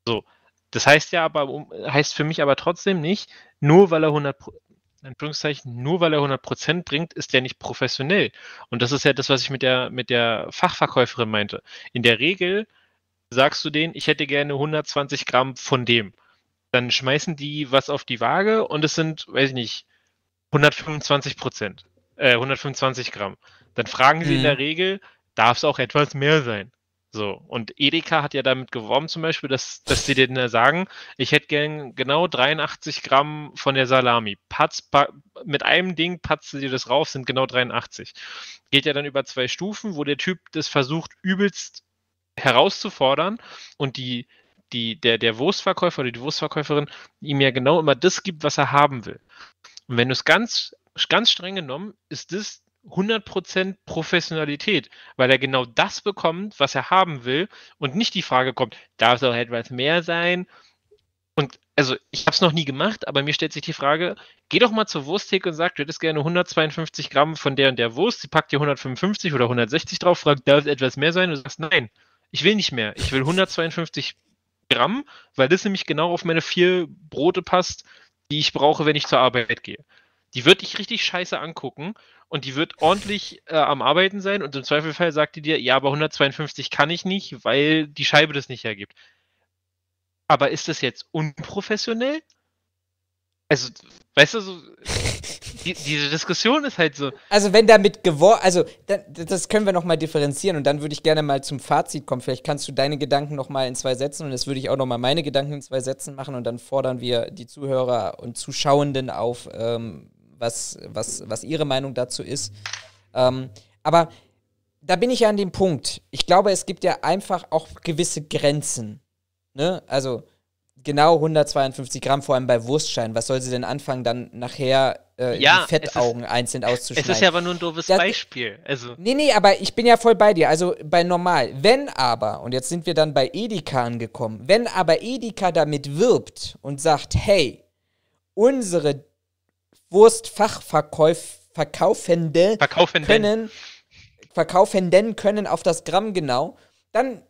So, das heißt ja aber, heißt für mich aber trotzdem nicht, nur weil er 100, in Anführungszeichen, nur weil er 100% bringt, ist der nicht professionell. Und das ist ja das, was ich mit der, mit der Fachverkäuferin meinte. In der Regel sagst du denen, ich hätte gerne 120 Gramm von dem. Dann schmeißen die was auf die Waage und es sind, weiß ich nicht, 125 Prozent, äh, 125 Gramm. Dann fragen sie mhm. in der mhm. Regel, darf es auch etwas mehr sein? So, und Edeka hat ja damit geworben zum Beispiel, dass, dass sie denen sagen, ich hätte gern genau 83 Gramm von der Salami. Patz, pa mit einem Ding patzen sie das rauf, sind genau 83. Geht ja dann über zwei Stufen, wo der Typ das versucht, übelst herauszufordern und die, die, der, der Wurstverkäufer oder die Wurstverkäuferin ihm ja genau immer das gibt, was er haben will. Und wenn du es ganz, ganz streng genommen, ist das 100% Professionalität, weil er genau das bekommt, was er haben will und nicht die Frage kommt, darf es auch etwas mehr sein? Und also ich habe es noch nie gemacht, aber mir stellt sich die Frage, geh doch mal zur Wursttheke und sag, du hättest gerne 152 Gramm von der und der Wurst, sie packt dir 155 oder 160 drauf, fragt, darf es etwas mehr sein? Und du sagst, nein, ich will nicht mehr, ich will 152 Gramm, weil das nämlich genau auf meine vier Brote passt, die ich brauche, wenn ich zur Arbeit gehe. Die wird dich richtig scheiße angucken und die wird ordentlich äh, am Arbeiten sein und im Zweifelfall sagt die dir, ja, aber 152 kann ich nicht, weil die Scheibe das nicht hergibt. Aber ist das jetzt unprofessionell? Also, weißt du, so, die, diese Diskussion ist halt so. Also, wenn damit geworden, also, das können wir nochmal differenzieren und dann würde ich gerne mal zum Fazit kommen. Vielleicht kannst du deine Gedanken nochmal in zwei Sätzen und das würde ich auch nochmal meine Gedanken in zwei Sätzen machen und dann fordern wir die Zuhörer und Zuschauenden auf, ähm, was, was, was ihre Meinung dazu ist. Ähm, aber da bin ich ja an dem Punkt. Ich glaube, es gibt ja einfach auch gewisse Grenzen. Ne? Also genau 152 Gramm, vor allem bei Wurstschein. Was soll sie denn anfangen, dann nachher äh, ja, die Fettaugen ist, einzeln auszuschneiden? Es ist ja aber nur ein doofes das, Beispiel. Also. Nee, nee, aber ich bin ja voll bei dir. Also bei normal. Wenn aber, und jetzt sind wir dann bei Edeka angekommen, wenn aber Edeka damit wirbt und sagt, hey, unsere Wurstfachverkaufende können, Verkaufenden können auf das Gramm genau, dann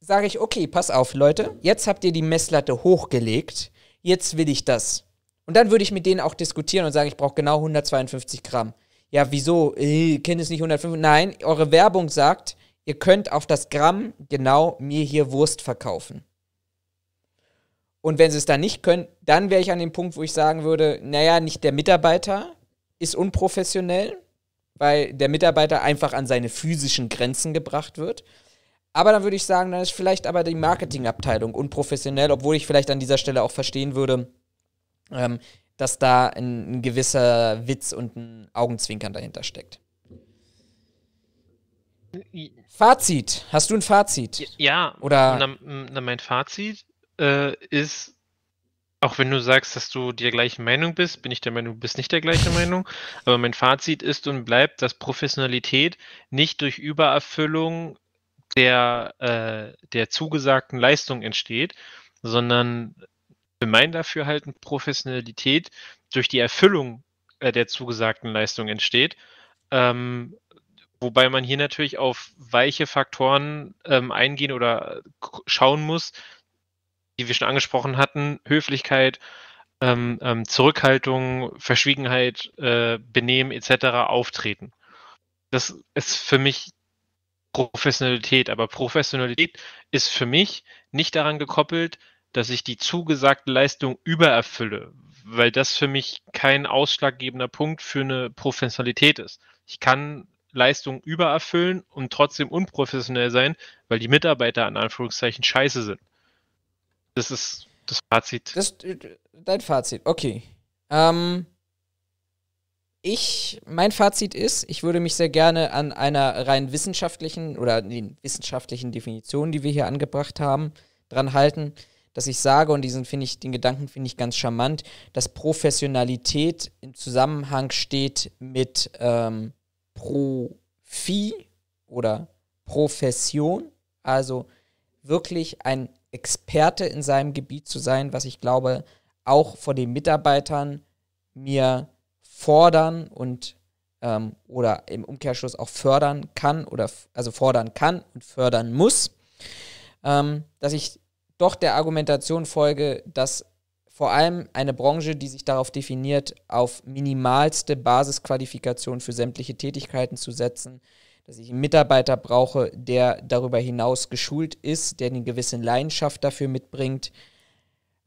sage ich, okay, pass auf, Leute, jetzt habt ihr die Messlatte hochgelegt, jetzt will ich das. Und dann würde ich mit denen auch diskutieren und sagen, ich brauche genau 152 Gramm. Ja, wieso? Äh, kennt es nicht 105? Nein, eure Werbung sagt, ihr könnt auf das Gramm genau mir hier Wurst verkaufen. Und wenn sie es dann nicht können, dann wäre ich an dem Punkt, wo ich sagen würde, naja, nicht der Mitarbeiter ist unprofessionell, weil der Mitarbeiter einfach an seine physischen Grenzen gebracht wird. Aber dann würde ich sagen, dann ist vielleicht aber die Marketingabteilung unprofessionell, obwohl ich vielleicht an dieser Stelle auch verstehen würde, ähm, dass da ein, ein, gewisser Witz und ein Augenzwinkern dahinter steckt. Fazit. Hast du ein Fazit? Ja. Oder? Na, na mein Fazit äh, ist, auch wenn du sagst, dass du der gleichen Meinung bist, bin ich der Meinung, du bist nicht der gleichen Meinung. Aber mein Fazit ist und bleibt, dass Professionalität nicht durch Übererfüllung der, äh, der zugesagten Leistung entsteht, sondern für mein Dafürhalten Professionalität durch die Erfüllung äh, der zugesagten Leistung entsteht. Ähm, wobei man hier natürlich auf weiche Faktoren ähm, eingehen oder schauen muss, die wir schon angesprochen hatten, Höflichkeit, ähm, ähm, Zurückhaltung, Verschwiegenheit, äh, Benehmen etc. auftreten. Das ist für mich Professionalität, aber Professionalität ist für mich nicht daran gekoppelt, dass ich die zugesagte Leistung übererfülle, weil das für mich kein ausschlaggebender Punkt für eine Professionalität ist. Ich kann Leistung übererfüllen und trotzdem unprofessionell sein, weil die Mitarbeiter in Anführungszeichen scheiße sind. Das ist das Fazit. Das, dein Fazit, okay. Ähm, ich, mein Fazit ist, ich würde mich sehr gerne an einer rein wissenschaftlichen oder den wissenschaftlichen Definitionen, die wir hier angebracht haben, dran halten, dass ich sage, und diesen finde ich, den Gedanken finde ich ganz charmant, dass Professionalität im Zusammenhang steht mit ähm, Profi oder Profession, also wirklich ein Experte in seinem Gebiet zu sein, was ich glaube, auch von den Mitarbeitern mir fordern und ähm, oder im Umkehrschluss auch fördern kann oder also fordern kann und fördern muss, ähm, dass ich doch der Argumentation folge, dass vor allem eine Branche, die sich darauf definiert, auf minimalste Basisqualifikation für sämtliche Tätigkeiten zu setzen, dass ich einen Mitarbeiter brauche, der darüber hinaus geschult ist, der eine gewisse Leidenschaft dafür mitbringt.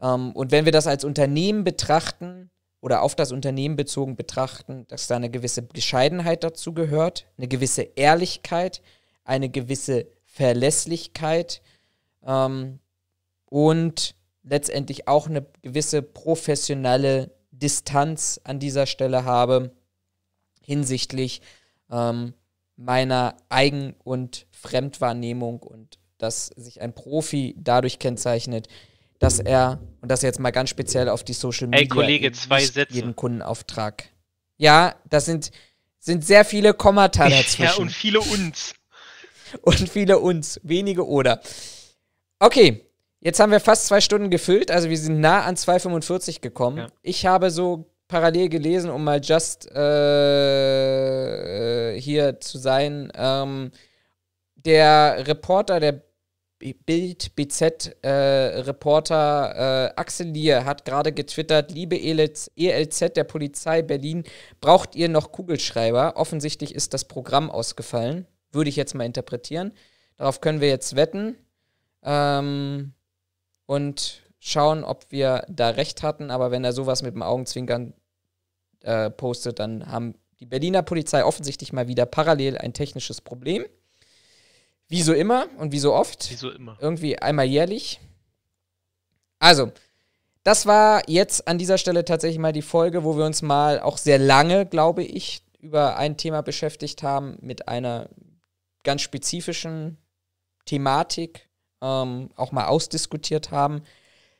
Ähm, und wenn wir das als Unternehmen betrachten oder auf das Unternehmen bezogen betrachten, dass da eine gewisse Bescheidenheit dazu gehört, eine gewisse Ehrlichkeit, eine gewisse Verlässlichkeit ähm, und letztendlich auch eine gewisse professionelle Distanz an dieser Stelle habe hinsichtlich ähm, meiner Eigen- und Fremdwahrnehmung und dass sich ein Profi dadurch kennzeichnet, dass er, und das jetzt mal ganz speziell auf die Social Media, Ey, Kollege, zwei Sätze. jeden Kundenauftrag. Ja, das sind, sind sehr viele Kommata dazwischen. Ja, und viele uns. Und viele uns, wenige oder. Okay, jetzt haben wir fast zwei Stunden gefüllt, also wir sind nah an 2,45 gekommen. Ja. Ich habe so parallel gelesen, um mal just äh, äh, hier zu sein. Ähm, der Reporter, der Bild BZ äh, Reporter äh, Axel Lier hat gerade getwittert, liebe ELZ, ELZ der Polizei Berlin, braucht ihr noch Kugelschreiber? Offensichtlich ist das Programm ausgefallen, würde ich jetzt mal interpretieren. Darauf können wir jetzt wetten ähm, und schauen, ob wir da recht hatten, aber wenn er sowas mit dem Augenzwinkern äh, postet, dann haben die Berliner Polizei offensichtlich mal wieder parallel ein technisches Problem. Wie so immer und wie so oft. Wie so immer. Irgendwie einmal jährlich. Also, das war jetzt an dieser Stelle tatsächlich mal die Folge, wo wir uns mal auch sehr lange, glaube ich, über ein Thema beschäftigt haben mit einer ganz spezifischen Thematik, ähm, auch mal ausdiskutiert haben.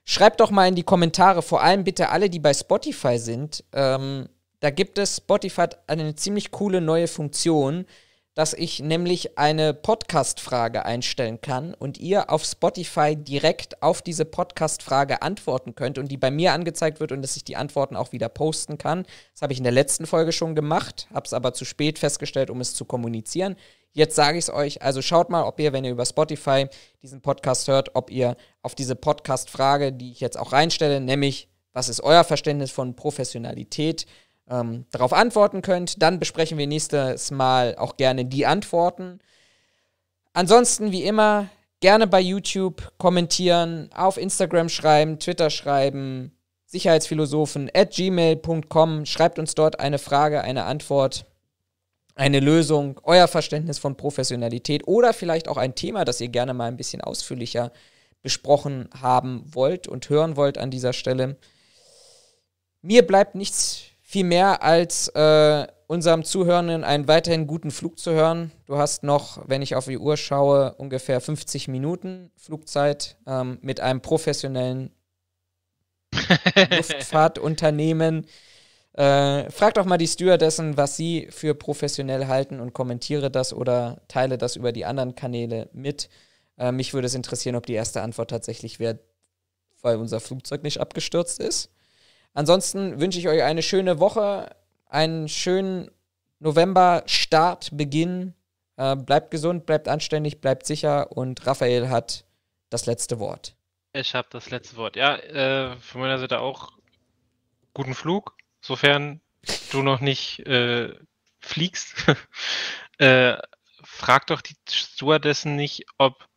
Schreibt doch mal in die Kommentare, vor allem bitte alle, die bei Spotify sind, ähm, da gibt es, Spotify eine ziemlich coole neue Funktion, dass ich nämlich eine Podcast-Frage einstellen kann und ihr auf Spotify direkt auf diese Podcast-Frage antworten könnt und die bei mir angezeigt wird und dass ich die Antworten auch wieder posten kann. Das habe ich in der letzten Folge schon gemacht, habe es aber zu spät festgestellt, um es zu kommunizieren. Jetzt sage ich es euch, also schaut mal, ob ihr, wenn ihr über Spotify diesen Podcast hört, ob ihr auf diese Podcast-Frage, die ich jetzt auch reinstelle, nämlich, was ist euer Verständnis von Professionalität, ähm, darauf antworten könnt. Dann besprechen wir nächstes Mal auch gerne die Antworten. Ansonsten, wie immer, gerne bei YouTube kommentieren, auf Instagram schreiben, Twitter schreiben, Sicherheitsphilosophen at gmail.com. Schreibt uns dort eine Frage, eine Antwort, eine Lösung, euer Verständnis von Professionalität oder vielleicht auch ein Thema, das ihr gerne mal ein bisschen ausführlicher besprochen haben wollt und hören wollt an dieser Stelle. Mir bleibt nichts viel mehr als äh, unserem Zuhörenden einen weiterhin guten Flug zu hören. Du hast noch, wenn ich auf die Uhr schaue, ungefähr 50 Minuten Flugzeit ähm, mit einem professionellen Luftfahrtunternehmen. Äh, frag doch mal die Stewardessen, was sie für professionell halten und kommentiere das oder teile das über die anderen Kanäle mit. Äh, mich würde es interessieren, ob die erste Antwort tatsächlich wäre, weil unser Flugzeug nicht abgestürzt ist. Ansonsten wünsche ich euch eine schöne Woche, einen schönen November-Start, Beginn. Äh, bleibt gesund, bleibt anständig, bleibt sicher und Raphael hat das letzte Wort. Ich habe das letzte Wort. Ja, äh, von meiner Seite auch guten Flug, sofern du noch nicht äh, fliegst. Äh, frag doch die Stewardessen nicht, ob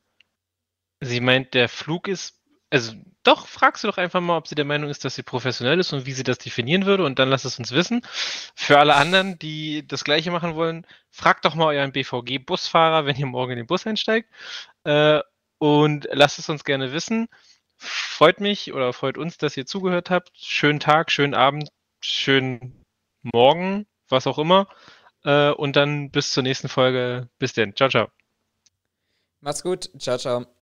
sie meint, der Flug ist, also doch, frag sie doch einfach mal, ob sie der Meinung ist, dass sie professionell ist und wie sie das definieren würde und dann lass es uns wissen. Für alle anderen, die das Gleiche machen wollen, fragt doch mal euren BVG-Busfahrer, wenn ihr morgen in den Bus einsteigt äh, und lasst es uns gerne wissen. Freut mich oder freut uns, dass ihr zugehört habt. Schönen Tag, schönen Abend, schönen Morgen, was auch immer. Äh, und dann bis zur nächsten Folge. Bis denn. Ciao, ciao. Macht's gut. Ciao, ciao.